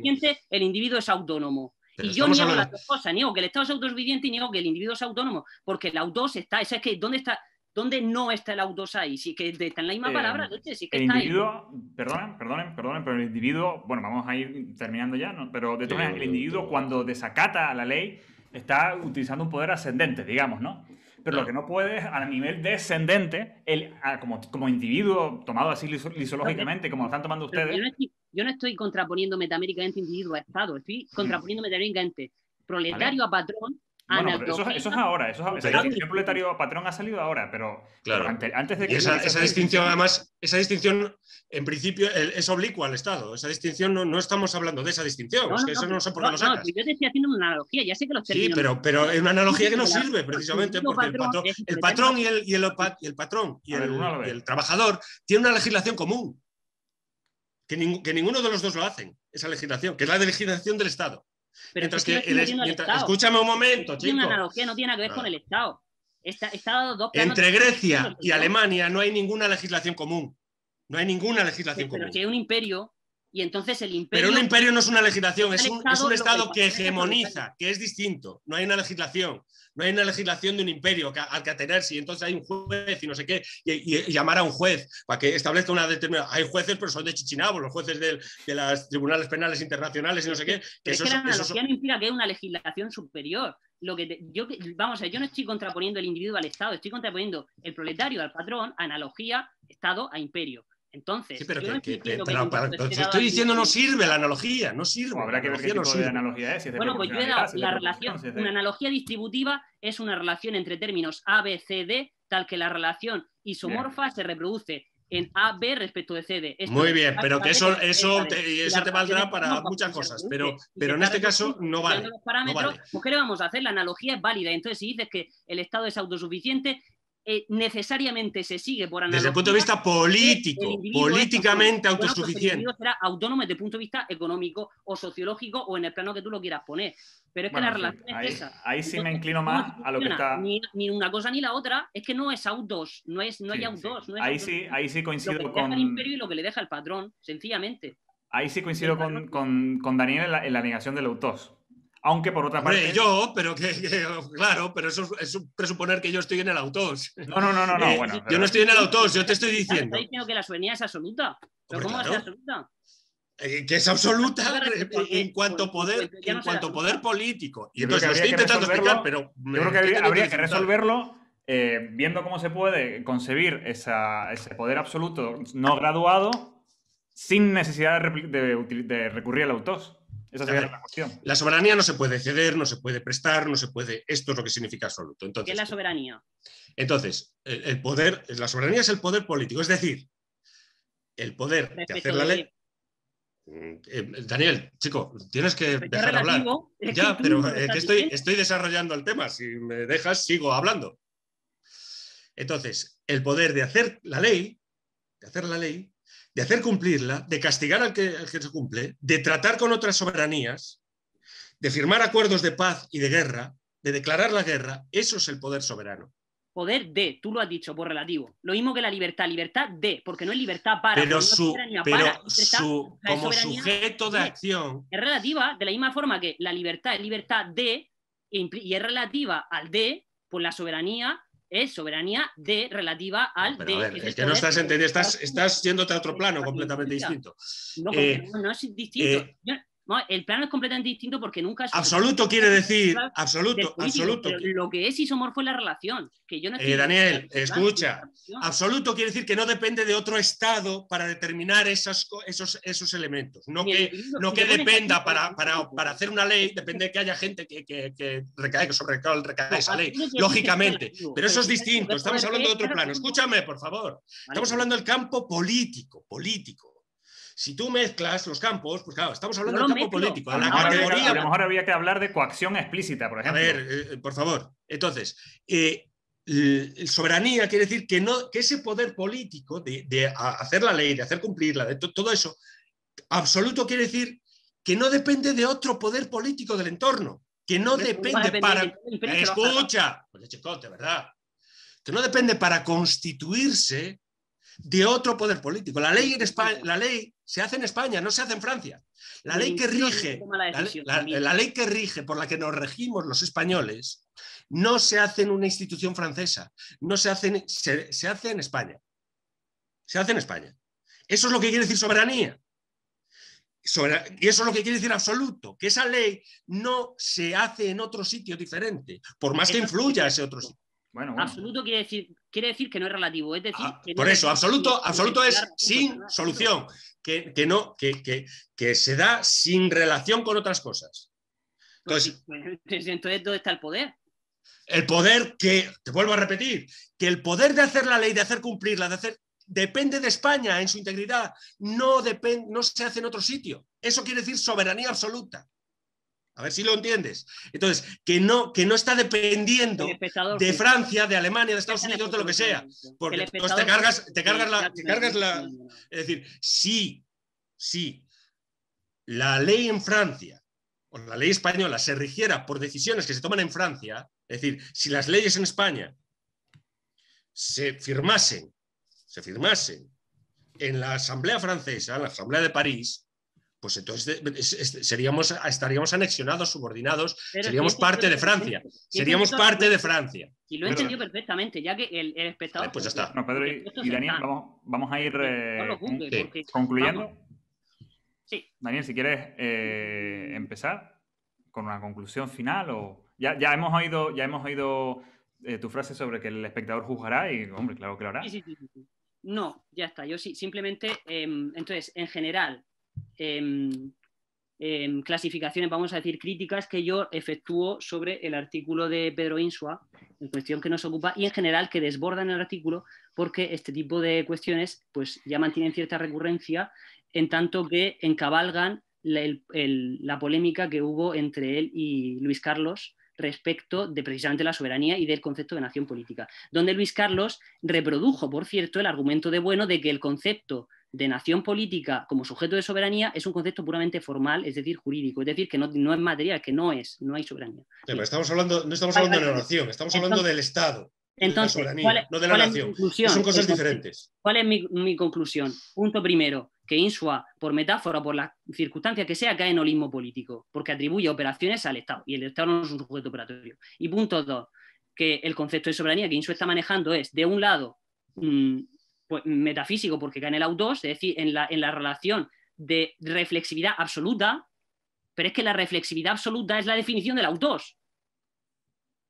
El individuo es autónomo y yo niego las dos cosas, niego que el Estado es autosuficiente y niego que el individuo es autónomo, porque el autos está, es que ¿dónde está? ¿Dónde no está el autos ahí? sí que está en la misma eh, palabra, ¿no? el individuo, Perdonen, perdonen, perdonen, pero el individuo, bueno, vamos a ir terminando ya, ¿no? pero de todas maneras, el individuo cuando desacata a la ley está utilizando un poder ascendente, digamos, ¿no? Pero lo que no puede es, a nivel descendente, el, como, como individuo tomado así lisológicamente, como lo están tomando ustedes yo no estoy contraponiendo metaméricamente individuo a Estado, estoy mm. contraponiendo metaméricamente proletario a patrón. Bueno, eso, es ahora, eso proletario a patrón ha salido ahora, pero claro. antes, de que... esa, distinción, además, esa distinción en principio es oblicua al Estado. Esa distinción no, no estamos hablando de esa distinción, eso no, yo te estoy haciendo una analogía, ya sé que los términos... Sí, pero, pero es una analogía que no [laughs] sirve precisamente porque el patrón, y el, y el, patrón y el, y el trabajador tienen una legislación común que, ninguno de los dos lo hacen, esa legislación, que es la de legislación del Estado. Escúchame un momento, chico. una analogía, no tiene nada que ver con el Estado. Entre Grecia y Alemania no hay ninguna legislación común. No hay ninguna legislación común. Pero hay un imperio, y entonces el imperio. Pero un imperio no es una legislación, es un Estado que hegemoniza, que es distinto. No hay una legislación no hay una legislación de un imperio que, al que atenerse, y entonces hay un juez y no sé qué, y, llamar a un juez para que establezca una determinada. Hay jueces, pero son de Chichinabo, los jueces de las tribunales penales internacionales y no sé qué. Que eso, es la implica que una legislación superior. Lo que yo, vamos a yo no estoy contraponiendo el individuo al Estado, estoy contraponiendo el proletario al patrón, analogía, Estado a imperio. Entonces, que, estoy diciendo no sirve la analogía, no sirve. habrá que ver qué tipo de analogía es. bueno, pues yo he dado la relación, una analogía distributiva es una relación entre términos A, B, C, D, tal que la relación isomorfa se reproduce en A, B respecto de C, D. Muy bien, pero que eso, eso, te, te valdrá para muchas cosas, pero, pero en este caso no vale. Los parámetros, pues, ¿qué le vamos a hacer? La analogía es válida. Entonces, si dices que el Estado es autosuficiente, eh, necesariamente se sigue por analogía. Desde el punto de vista político, políticamente pues, autosuficiente. será autónomo desde el punto de vista económico o sociológico o en el plano que tú lo quieras poner. Pero es que la relación ahí, es esa. Ahí sí me inclino más a lo que está. Ni, una cosa ni la otra, es que no es autos, no, es, no hay autos. ahí, sí, ahí sí coincido que con. el imperio y lo que le deja el patrón, sencillamente. Ahí sí coincido con, con, con, Daniel en la negación del autos aunque por otra parte. yo, pero que, claro, pero eso es, presuponer que yo estoy en el autos No, no, no, no, no eh, bueno. Yo no estoy en el autos, yo te estoy diciendo. Estoy diciendo que la soberanía es absoluta. ¿Pero cómo es absoluta? Eh, que es absoluta en cuanto pues, pues, poder, pues, en cuanto poder político. Y entonces lo estoy intentando explicar, pero. Yo creo que habría, que resolverlo eh, viendo cómo se puede concebir ese poder absoluto no graduado sin necesidad de, de recurrir al autos la soberanía no se puede ceder, no se puede prestar, no se puede. Esto es lo que significa absoluto. Entonces, ¿Qué es la soberanía? Entonces, el, poder, la soberanía es el poder político, es decir, el poder de hacer la ley. Mm, eh, Daniel, chico, tienes que dejar de hablar. [laughs] Ya, pero estoy, estoy desarrollando el tema. Si me dejas, sigo hablando. Entonces, el poder de hacer la ley, de hacer la ley, de hacer cumplirla, de castigar al que, que se cumple, de tratar con otras soberanías, de firmar acuerdos de paz y de guerra, de declarar la guerra, eso es el poder soberano poder de, tú lo has dicho, por relativo. Lo mismo que la libertad, libertad de, porque no es libertad para. Pero, su, pero su, como sujeto de acción. Es relativa, de la misma forma que la libertad es libertad de, y es relativa al de, por pues la soberanía es soberanía de relativa al de. A que no estás entendiendo, estás, estás yéndote a otro plano completamente distinto. Eh, no, no, es distinto. Eh, el plano es completamente distinto porque nunca es. Absoluto quiere decir, absoluto, absoluto. Lo que es isomorfo es la relación. Que yo eh, Daniel, escucha. Absoluto quiere decir que no depende de otro estado para determinar esos, esos elementos. No que, que dependa pues, pues. para, hacer una ley, depende de que haya gente que, que, que recaiga sobre recaiga esa ley, lógicamente. Pero eso es distinto. Estamos hablando de otro plano. Escúchame, por favor. Estamos hablando del campo político, político si tú mezclas los campos, pues claro, estamos hablando del campo político. de la categoría... a, lo mejor había que hablar de coacción explícita, por ejemplo. A ver, eh, eh, por favor. Entonces, eh, soberanía quiere decir que, no, que ese poder político de, hacer la ley, de hacer cumplirla, de todo eso, absoluto quiere decir que no depende de otro poder político del entorno, que no depende para... Escucha, pues de chicote, ¿verdad? Que no depende para constituirse de otro poder político. La ley, en la ley se hace en España, no se hace en Francia. La ley que rige, la, ley que rige por la que nos regimos los españoles, no se hace en una institución francesa, no se hace, en, se, hace en España. Se hace en España. Eso es lo que quiere decir soberanía. y eso es lo que quiere decir absoluto, que esa ley no se hace en otro sitio diferente, por más que influya ese otro sitio. bueno. Absoluto quiere decir quiere decir que no es relativo. Es decir, ah, por eso, absoluto, absoluto es sin solución, que, no, que, que, se da sin relación con otras cosas. Pues pues, [laughs] pues, entonces, ¿dónde está el poder? El poder que, te vuelvo a repetir, que el poder de hacer la ley, de hacer cumplirla, de hacer, depende de España en su integridad, no, no se hace en otro sitio. Eso quiere decir soberanía absoluta. A ver si lo entiendes. Entonces, que no, que no está dependiendo de Francia, de Alemania, de Estados Unidos, de lo que sea. Porque te cargas, la. es decir, si La ley en Francia o la ley española se rigiera por decisiones que se toman en Francia, es decir, si las leyes en España se firmasen, se firmasen en la Asamblea Francesa, en la Asamblea de París, pues entonces seríamos, estaríamos anexionados, subordinados, seríamos parte de Francia. seríamos parte de Francia. Y lo he entendido perfectamente, ya que el, espectador. pues ya pues, está. Pues, Pedro pues, y, Daniel, vamos, a ir eh, eh, concluyendo. Daniel, si quieres eh, empezar con una conclusión final o ya, hemos oído, ya hemos oído tu frase sobre que el espectador juzgará y hombre, claro que lo hará. no, ya está. Yo sí, simplemente, em, entonces, en general, clasificaciones, vamos a decir, críticas que yo efectúo sobre el artículo de Pedro Insua, en cuestión que nos ocupa, y en general que desbordan el artículo, porque este tipo de cuestiones pues, ya mantienen cierta recurrencia, en tanto que encabalgan la polémica que hubo entre él y Luis Carlos respecto de precisamente la soberanía y del concepto de nación política, donde Luis Carlos reprodujo, por cierto, el argumento de Bueno de que el concepto de nación política como sujeto de soberanía es un concepto puramente formal, es decir, jurídico, es decir, que no, no es material, que no es, no hay soberanía. pero estamos hablando, no estamos hablando de la nación, estamos hablando del Estado. Entonces, de soberanía, no de la nación. Son cosas diferentes. ¿Cuál es mi, conclusión? Punto primero, que Insua, por metáfora, por la circunstancia que sea, cae en olismo político, porque atribuye operaciones al Estado y el Estado no es un sujeto operatorio. Y punto dos, que el concepto de soberanía que Insua está manejando es, de un lado, mm, pues, metafísico, porque cae en el autos, es decir, en la, en la relación de reflexividad absoluta, pero es que la reflexividad absoluta es la definición del autos.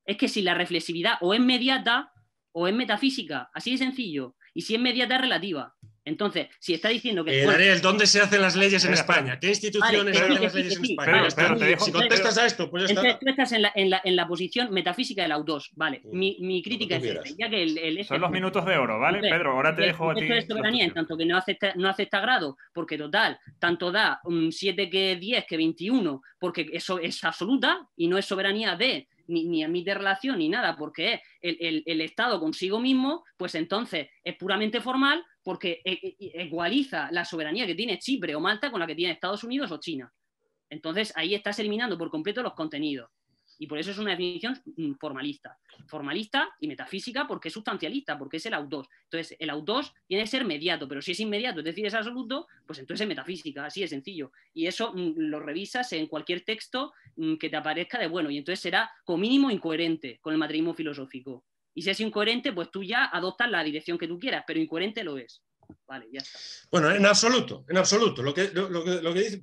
Es que si la reflexividad o es mediata o es metafísica, así de sencillo, y si es mediata es relativa. Entonces, si está diciendo que. Eh, ¿dónde se hacen las leyes en España? ¿Qué instituciones hacen las leyes en España? si contestas a esto, pues está. estás en la, en, la, en la, posición metafísica de la Vale, mi, crítica es esta. Ya que el, este Son los minutos de oro, ¿vale? Pedro, ahora te eh, dejo a ti. Esto es soberanía, en tanto que no acepta, no acepta grado, porque total, tanto da 7 mm, que 10 que 21, porque eso es absoluta y no es soberanía de ni, ni a relación, ni nada, porque es el, el, el, Estado consigo mismo, pues entonces es puramente formal porque igualiza e, e, e, la soberanía que tiene Chipre o Malta con la que tiene Estados Unidos o China. Entonces ahí estás eliminando por completo los contenidos. Y por eso es una definición mm, formalista. Formalista y metafísica porque es sustancialista, porque es el autos, Entonces, el autos tiene que ser mediato, pero si es inmediato, es decir, es absoluto, pues entonces es metafísica, así de sencillo. Y eso mm, lo revisas en cualquier texto mm, que te aparezca de bueno, y entonces será como mínimo incoherente con el materialismo filosófico. Y si es incoherente, pues tú ya adoptas la dirección que tú quieras, pero incoherente lo es. Bueno, en absoluto, en absoluto. Lo que,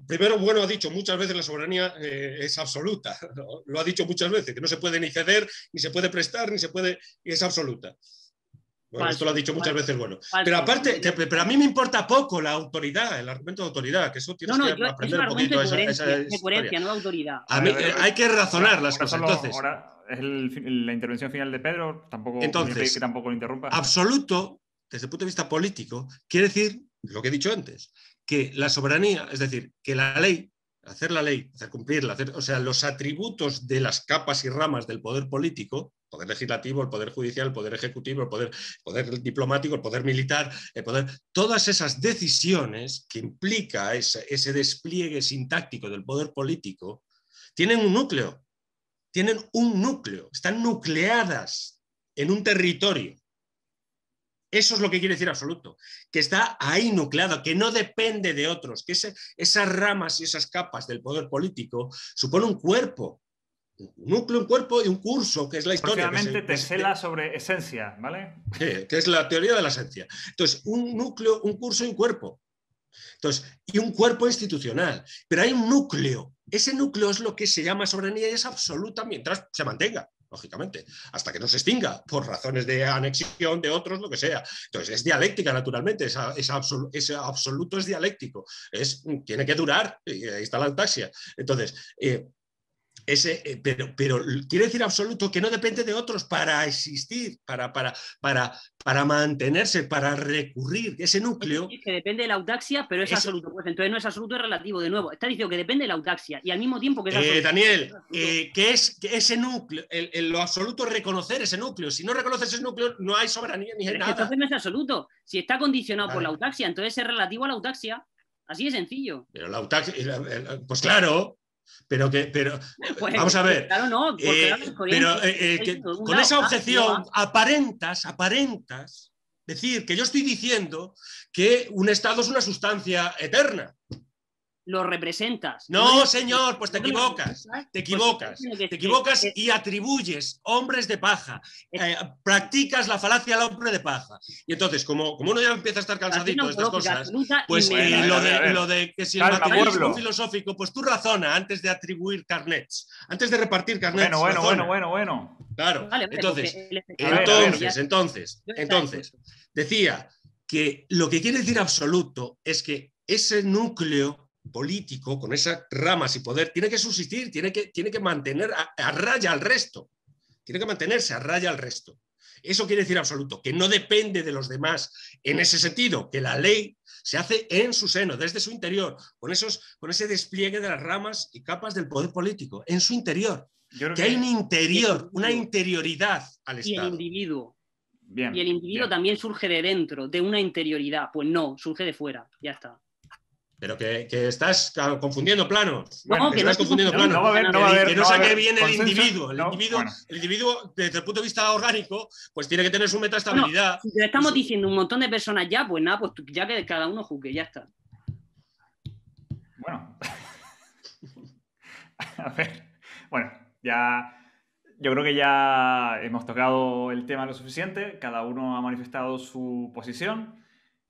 primero, bueno, ha dicho muchas veces la soberanía eh, es absoluta. [laughs] Lo, ha dicho muchas veces, que no se puede ni ceder, ni se puede prestar, ni se puede. Y es absoluta. esto lo ha dicho muchas veces, bueno. pero aparte, pero a mí me importa poco la autoridad, el argumento de autoridad, que eso tienes que aprender un poquito de A mí, eh, hay que razonar las cosas, entonces. Ahora es la intervención final de Pedro, tampoco entonces, tampoco lo interrumpa. Absoluto desde el punto de vista político, quiere decir lo que he dicho antes, que la soberanía, es decir, que la ley, hacer la ley, hacer cumplirla, o sea, los atributos de las capas y ramas del poder político, poder legislativo, el poder judicial, el poder ejecutivo, el poder, poder diplomático, el poder militar, el poder, todas esas decisiones que implica ese despliegue sintáctico del poder político, tienen un núcleo, tienen un núcleo, están nucleadas en un territorio. Eso es lo que quiere decir absoluto, que está ahí nucleado, que no depende de otros, que esas ramas y esas capas del poder político suponen un cuerpo, un núcleo, un cuerpo y un curso, que es la historia. Obviamente te sobre esencia, ¿vale? Que, es la teoría de la esencia. Entonces, un núcleo, un curso y un cuerpo. Entonces, y un cuerpo institucional. Pero hay un núcleo. Ese núcleo es lo que se llama soberanía y es absoluta mientras se mantenga lógicamente, hasta que no se extinga, por razones de anexión de otros, lo que sea. Entonces, es dialéctica, naturalmente, es, absoluto, es, dialéctico, es, tiene que durar, y ahí está la antaxia. Entonces, eh, ese, eh, pero, pero quiere decir absoluto que no depende de otros para existir, para, para, para, para mantenerse, para recurrir. Ese núcleo. que depende de la autaxia, pero es, absoluto. Pues entonces no es absoluto, es relativo. De nuevo, está diciendo que depende de la autaxia. y al mismo tiempo que eh, Daniel, eh, que es ese núcleo, el, lo absoluto es reconocer ese núcleo. Si no reconoces ese núcleo, no hay soberanía ni nada. entonces no es absoluto. Si está condicionado por la autaxia, entonces es relativo a la autaxia. Así de sencillo. Pero la autaxia... pues claro, pero que, pero, [laughs] vamos a pues ver. Claro, no, eh, pero eh, eh, con esa objeción aparentas, aparentas decir que yo estoy diciendo que un estado es una sustancia eterna lo representas. No, señor, pues te equivocas, te pues equivocas, te equivocas y atribuyes hombres de paja, eh, practicas la falacia al hombre de paja. Y entonces, como, como uno ya empieza a estar cansadito de estas cosas, pues eh, lo, de, que si el es filosófico, pues tú razona antes de atribuir carnets, antes de repartir carnets. Bueno, bueno, bueno, bueno, bueno. Claro, entonces, entonces, entonces, entonces, decía que lo que quiere decir absoluto es que ese núcleo político, con esas ramas y poder, tiene que subsistir, tiene que, tiene que mantener a, raya al resto, tiene que mantenerse a raya al resto. Eso quiere decir absoluto, que no depende de los demás en ese sentido, que la ley se hace en su seno, desde su interior, con, esos, con ese despliegue de las ramas y capas del poder político, en su interior. que, hay un interior, una interioridad al y El individuo. y el individuo también surge de dentro, de una interioridad. Pues no, surge de fuera, ya está. Pero que, que, estás confundiendo planos. que estás confundiendo planos. que no, saque bien el individuo. El, individuo desde el punto de vista orgánico, pues tiene que tener su estabilidad Si te estamos diciendo un montón de personas ya, pues nada, pues ya que cada uno juzgue, ya está. Bueno. [laughs] a ver. Bueno, ya. Yo creo que ya hemos tocado el tema lo suficiente. Cada uno ha manifestado su posición.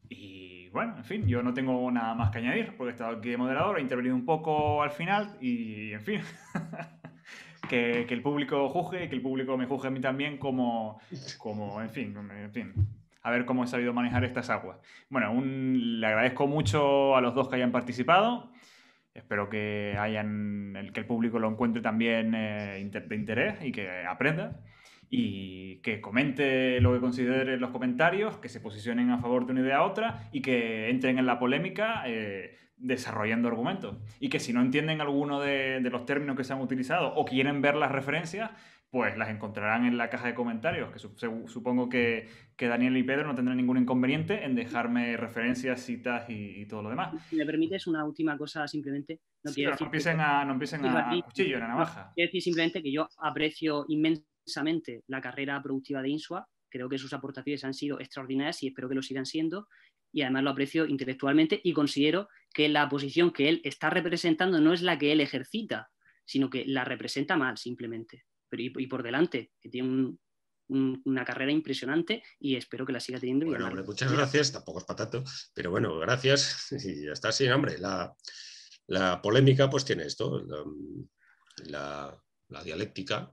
Y y bueno, en fin, yo no tengo nada más que añadir porque he estado aquí de moderador, he intervenido un poco al final y en fin. [laughs] que, el público juzgue, y que el público me juzgue a mí también como, como en fin, en fin. A ver cómo he sabido manejar estas aguas. Bueno, le agradezco mucho a los dos que hayan participado. Espero que, hayan, que el público lo encuentre también eh, de interés y que aprenda y que comente lo que considere los comentarios, que se posicionen a favor de una idea u otra y que entren en la polémica eh, desarrollando argumentos. Y que si no entienden alguno de, los términos que se han utilizado o quieren ver las referencias, pues las encontrarán en la caja de comentarios, que supongo que, Daniel y Pedro no tendrán ningún inconveniente en dejarme referencias, citas y, todo lo demás. Si me permites una última cosa simplemente. No, sí, no empiecen, a, no empiecen a, navaja. quiero decir simplemente que yo aprecio inmensamente la carrera productiva de INSUA. Creo que sus aportaciones han sido extraordinarias y espero que lo sigan siendo. Y además lo aprecio intelectualmente y considero que la posición que él está representando no es la que él ejercita, sino que la representa mal simplemente. Pero y, por delante, que tiene una carrera impresionante y espero que la siga teniendo. muchas gracias, tampoco es patato, pero bueno, gracias [laughs] y ya está. Sí, hombre, la, polémica pues tiene esto, la, la dialéctica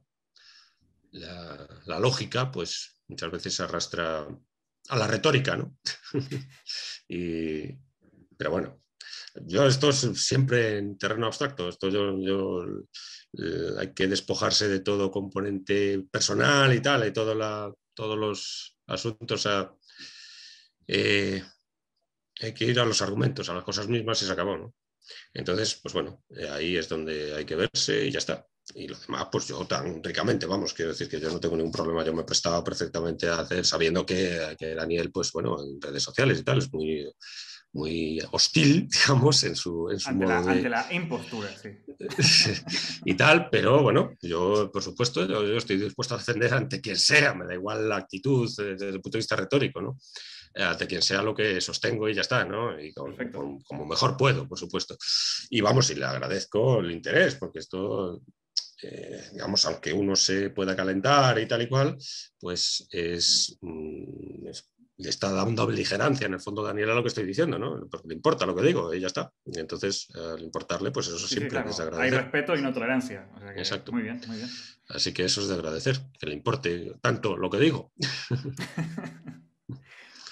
la, lógica, pues muchas veces arrastra a la retórica, ¿no? [laughs] y, pero bueno, yo esto es siempre en terreno abstracto, esto yo, eh, hay que despojarse de todo componente personal y tal, y todo todos los asuntos eh, hay que ir a los argumentos, a las cosas mismas y se acabó, ¿no? Entonces, pues bueno, eh, ahí es donde hay que verse y ya está y lo demás, pues yo tan ricamente, vamos, quiero decir que yo no tengo ningún problema, yo me prestaba perfectamente a hacer, sabiendo que, Daniel, pues bueno, en redes sociales y tal, es muy, muy hostil, [laughs] digamos, en su, en ante la, impostura, sí. [laughs] y tal, pero bueno, yo, por supuesto, yo, estoy dispuesto a defender ante quien sea, me da igual la actitud eh, desde el punto de vista retórico, ¿no? Eh, ante quien sea lo que sostengo y ya está, ¿no? Y como mejor puedo, por supuesto. Y vamos, y le agradezco el interés, porque esto eh, digamos, al que uno se pueda calentar y tal y cual, pues es, mm, le está dando beligerancia en el fondo Daniela lo que estoy diciendo, ¿no? Porque le importa lo que digo y ya está. entonces, al importarle, pues eso siempre es Hay respeto y no tolerancia. Exacto. Muy bien, muy bien. Así que eso es de agradecer, que le importe tanto lo que digo. [laughs]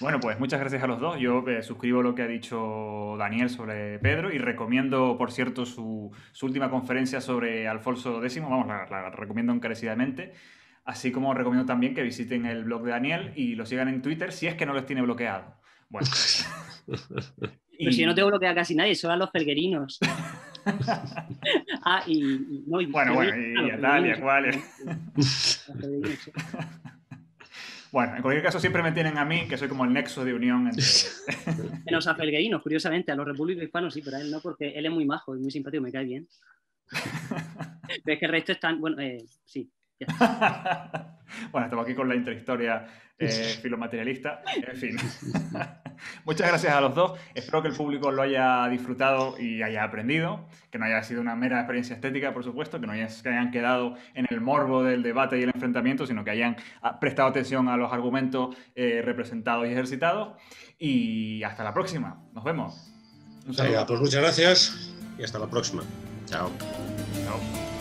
Bueno, pues muchas gracias a los dos. Yo eh, suscribo lo que ha dicho Daniel sobre Pedro y recomiendo, por cierto, su, última conferencia sobre Alfonso X. Vamos, la, recomiendo encarecidamente. Así como recomiendo también que visiten el blog de Daniel y lo sigan en Twitter si es que no los tiene bloqueado. Bueno. y... [laughs] Pero si yo no tengo bloqueado casi nadie, solo a los felguerinos. [laughs] ah, y, bueno, bueno, y, a ¿cuál? [laughs] Bueno, en cualquier caso siempre me tienen a mí, que soy como el nexo de unión entre... [laughs] [laughs] Menos a Felgueino, curiosamente, a los republicanos hispanos sí, pero a él no, porque él es muy majo, y muy simpático, me cae bien. ¿Ves [laughs] que el resto están, bueno, eh, sí. bueno, estamos aquí con la intrahistoria eh, [laughs] filomaterialista. En fin. [laughs] Muchas gracias a los dos. Espero que el público lo haya disfrutado y haya aprendido, que no haya sido una mera experiencia estética, por supuesto, que no hayan quedado en el morbo del debate y el enfrentamiento, sino que hayan ah, prestado atención a los argumentos eh, representados y ejercitados. Y hasta la próxima. Nos vemos. Pues muchas gracias y hasta la próxima. Chao. Chao.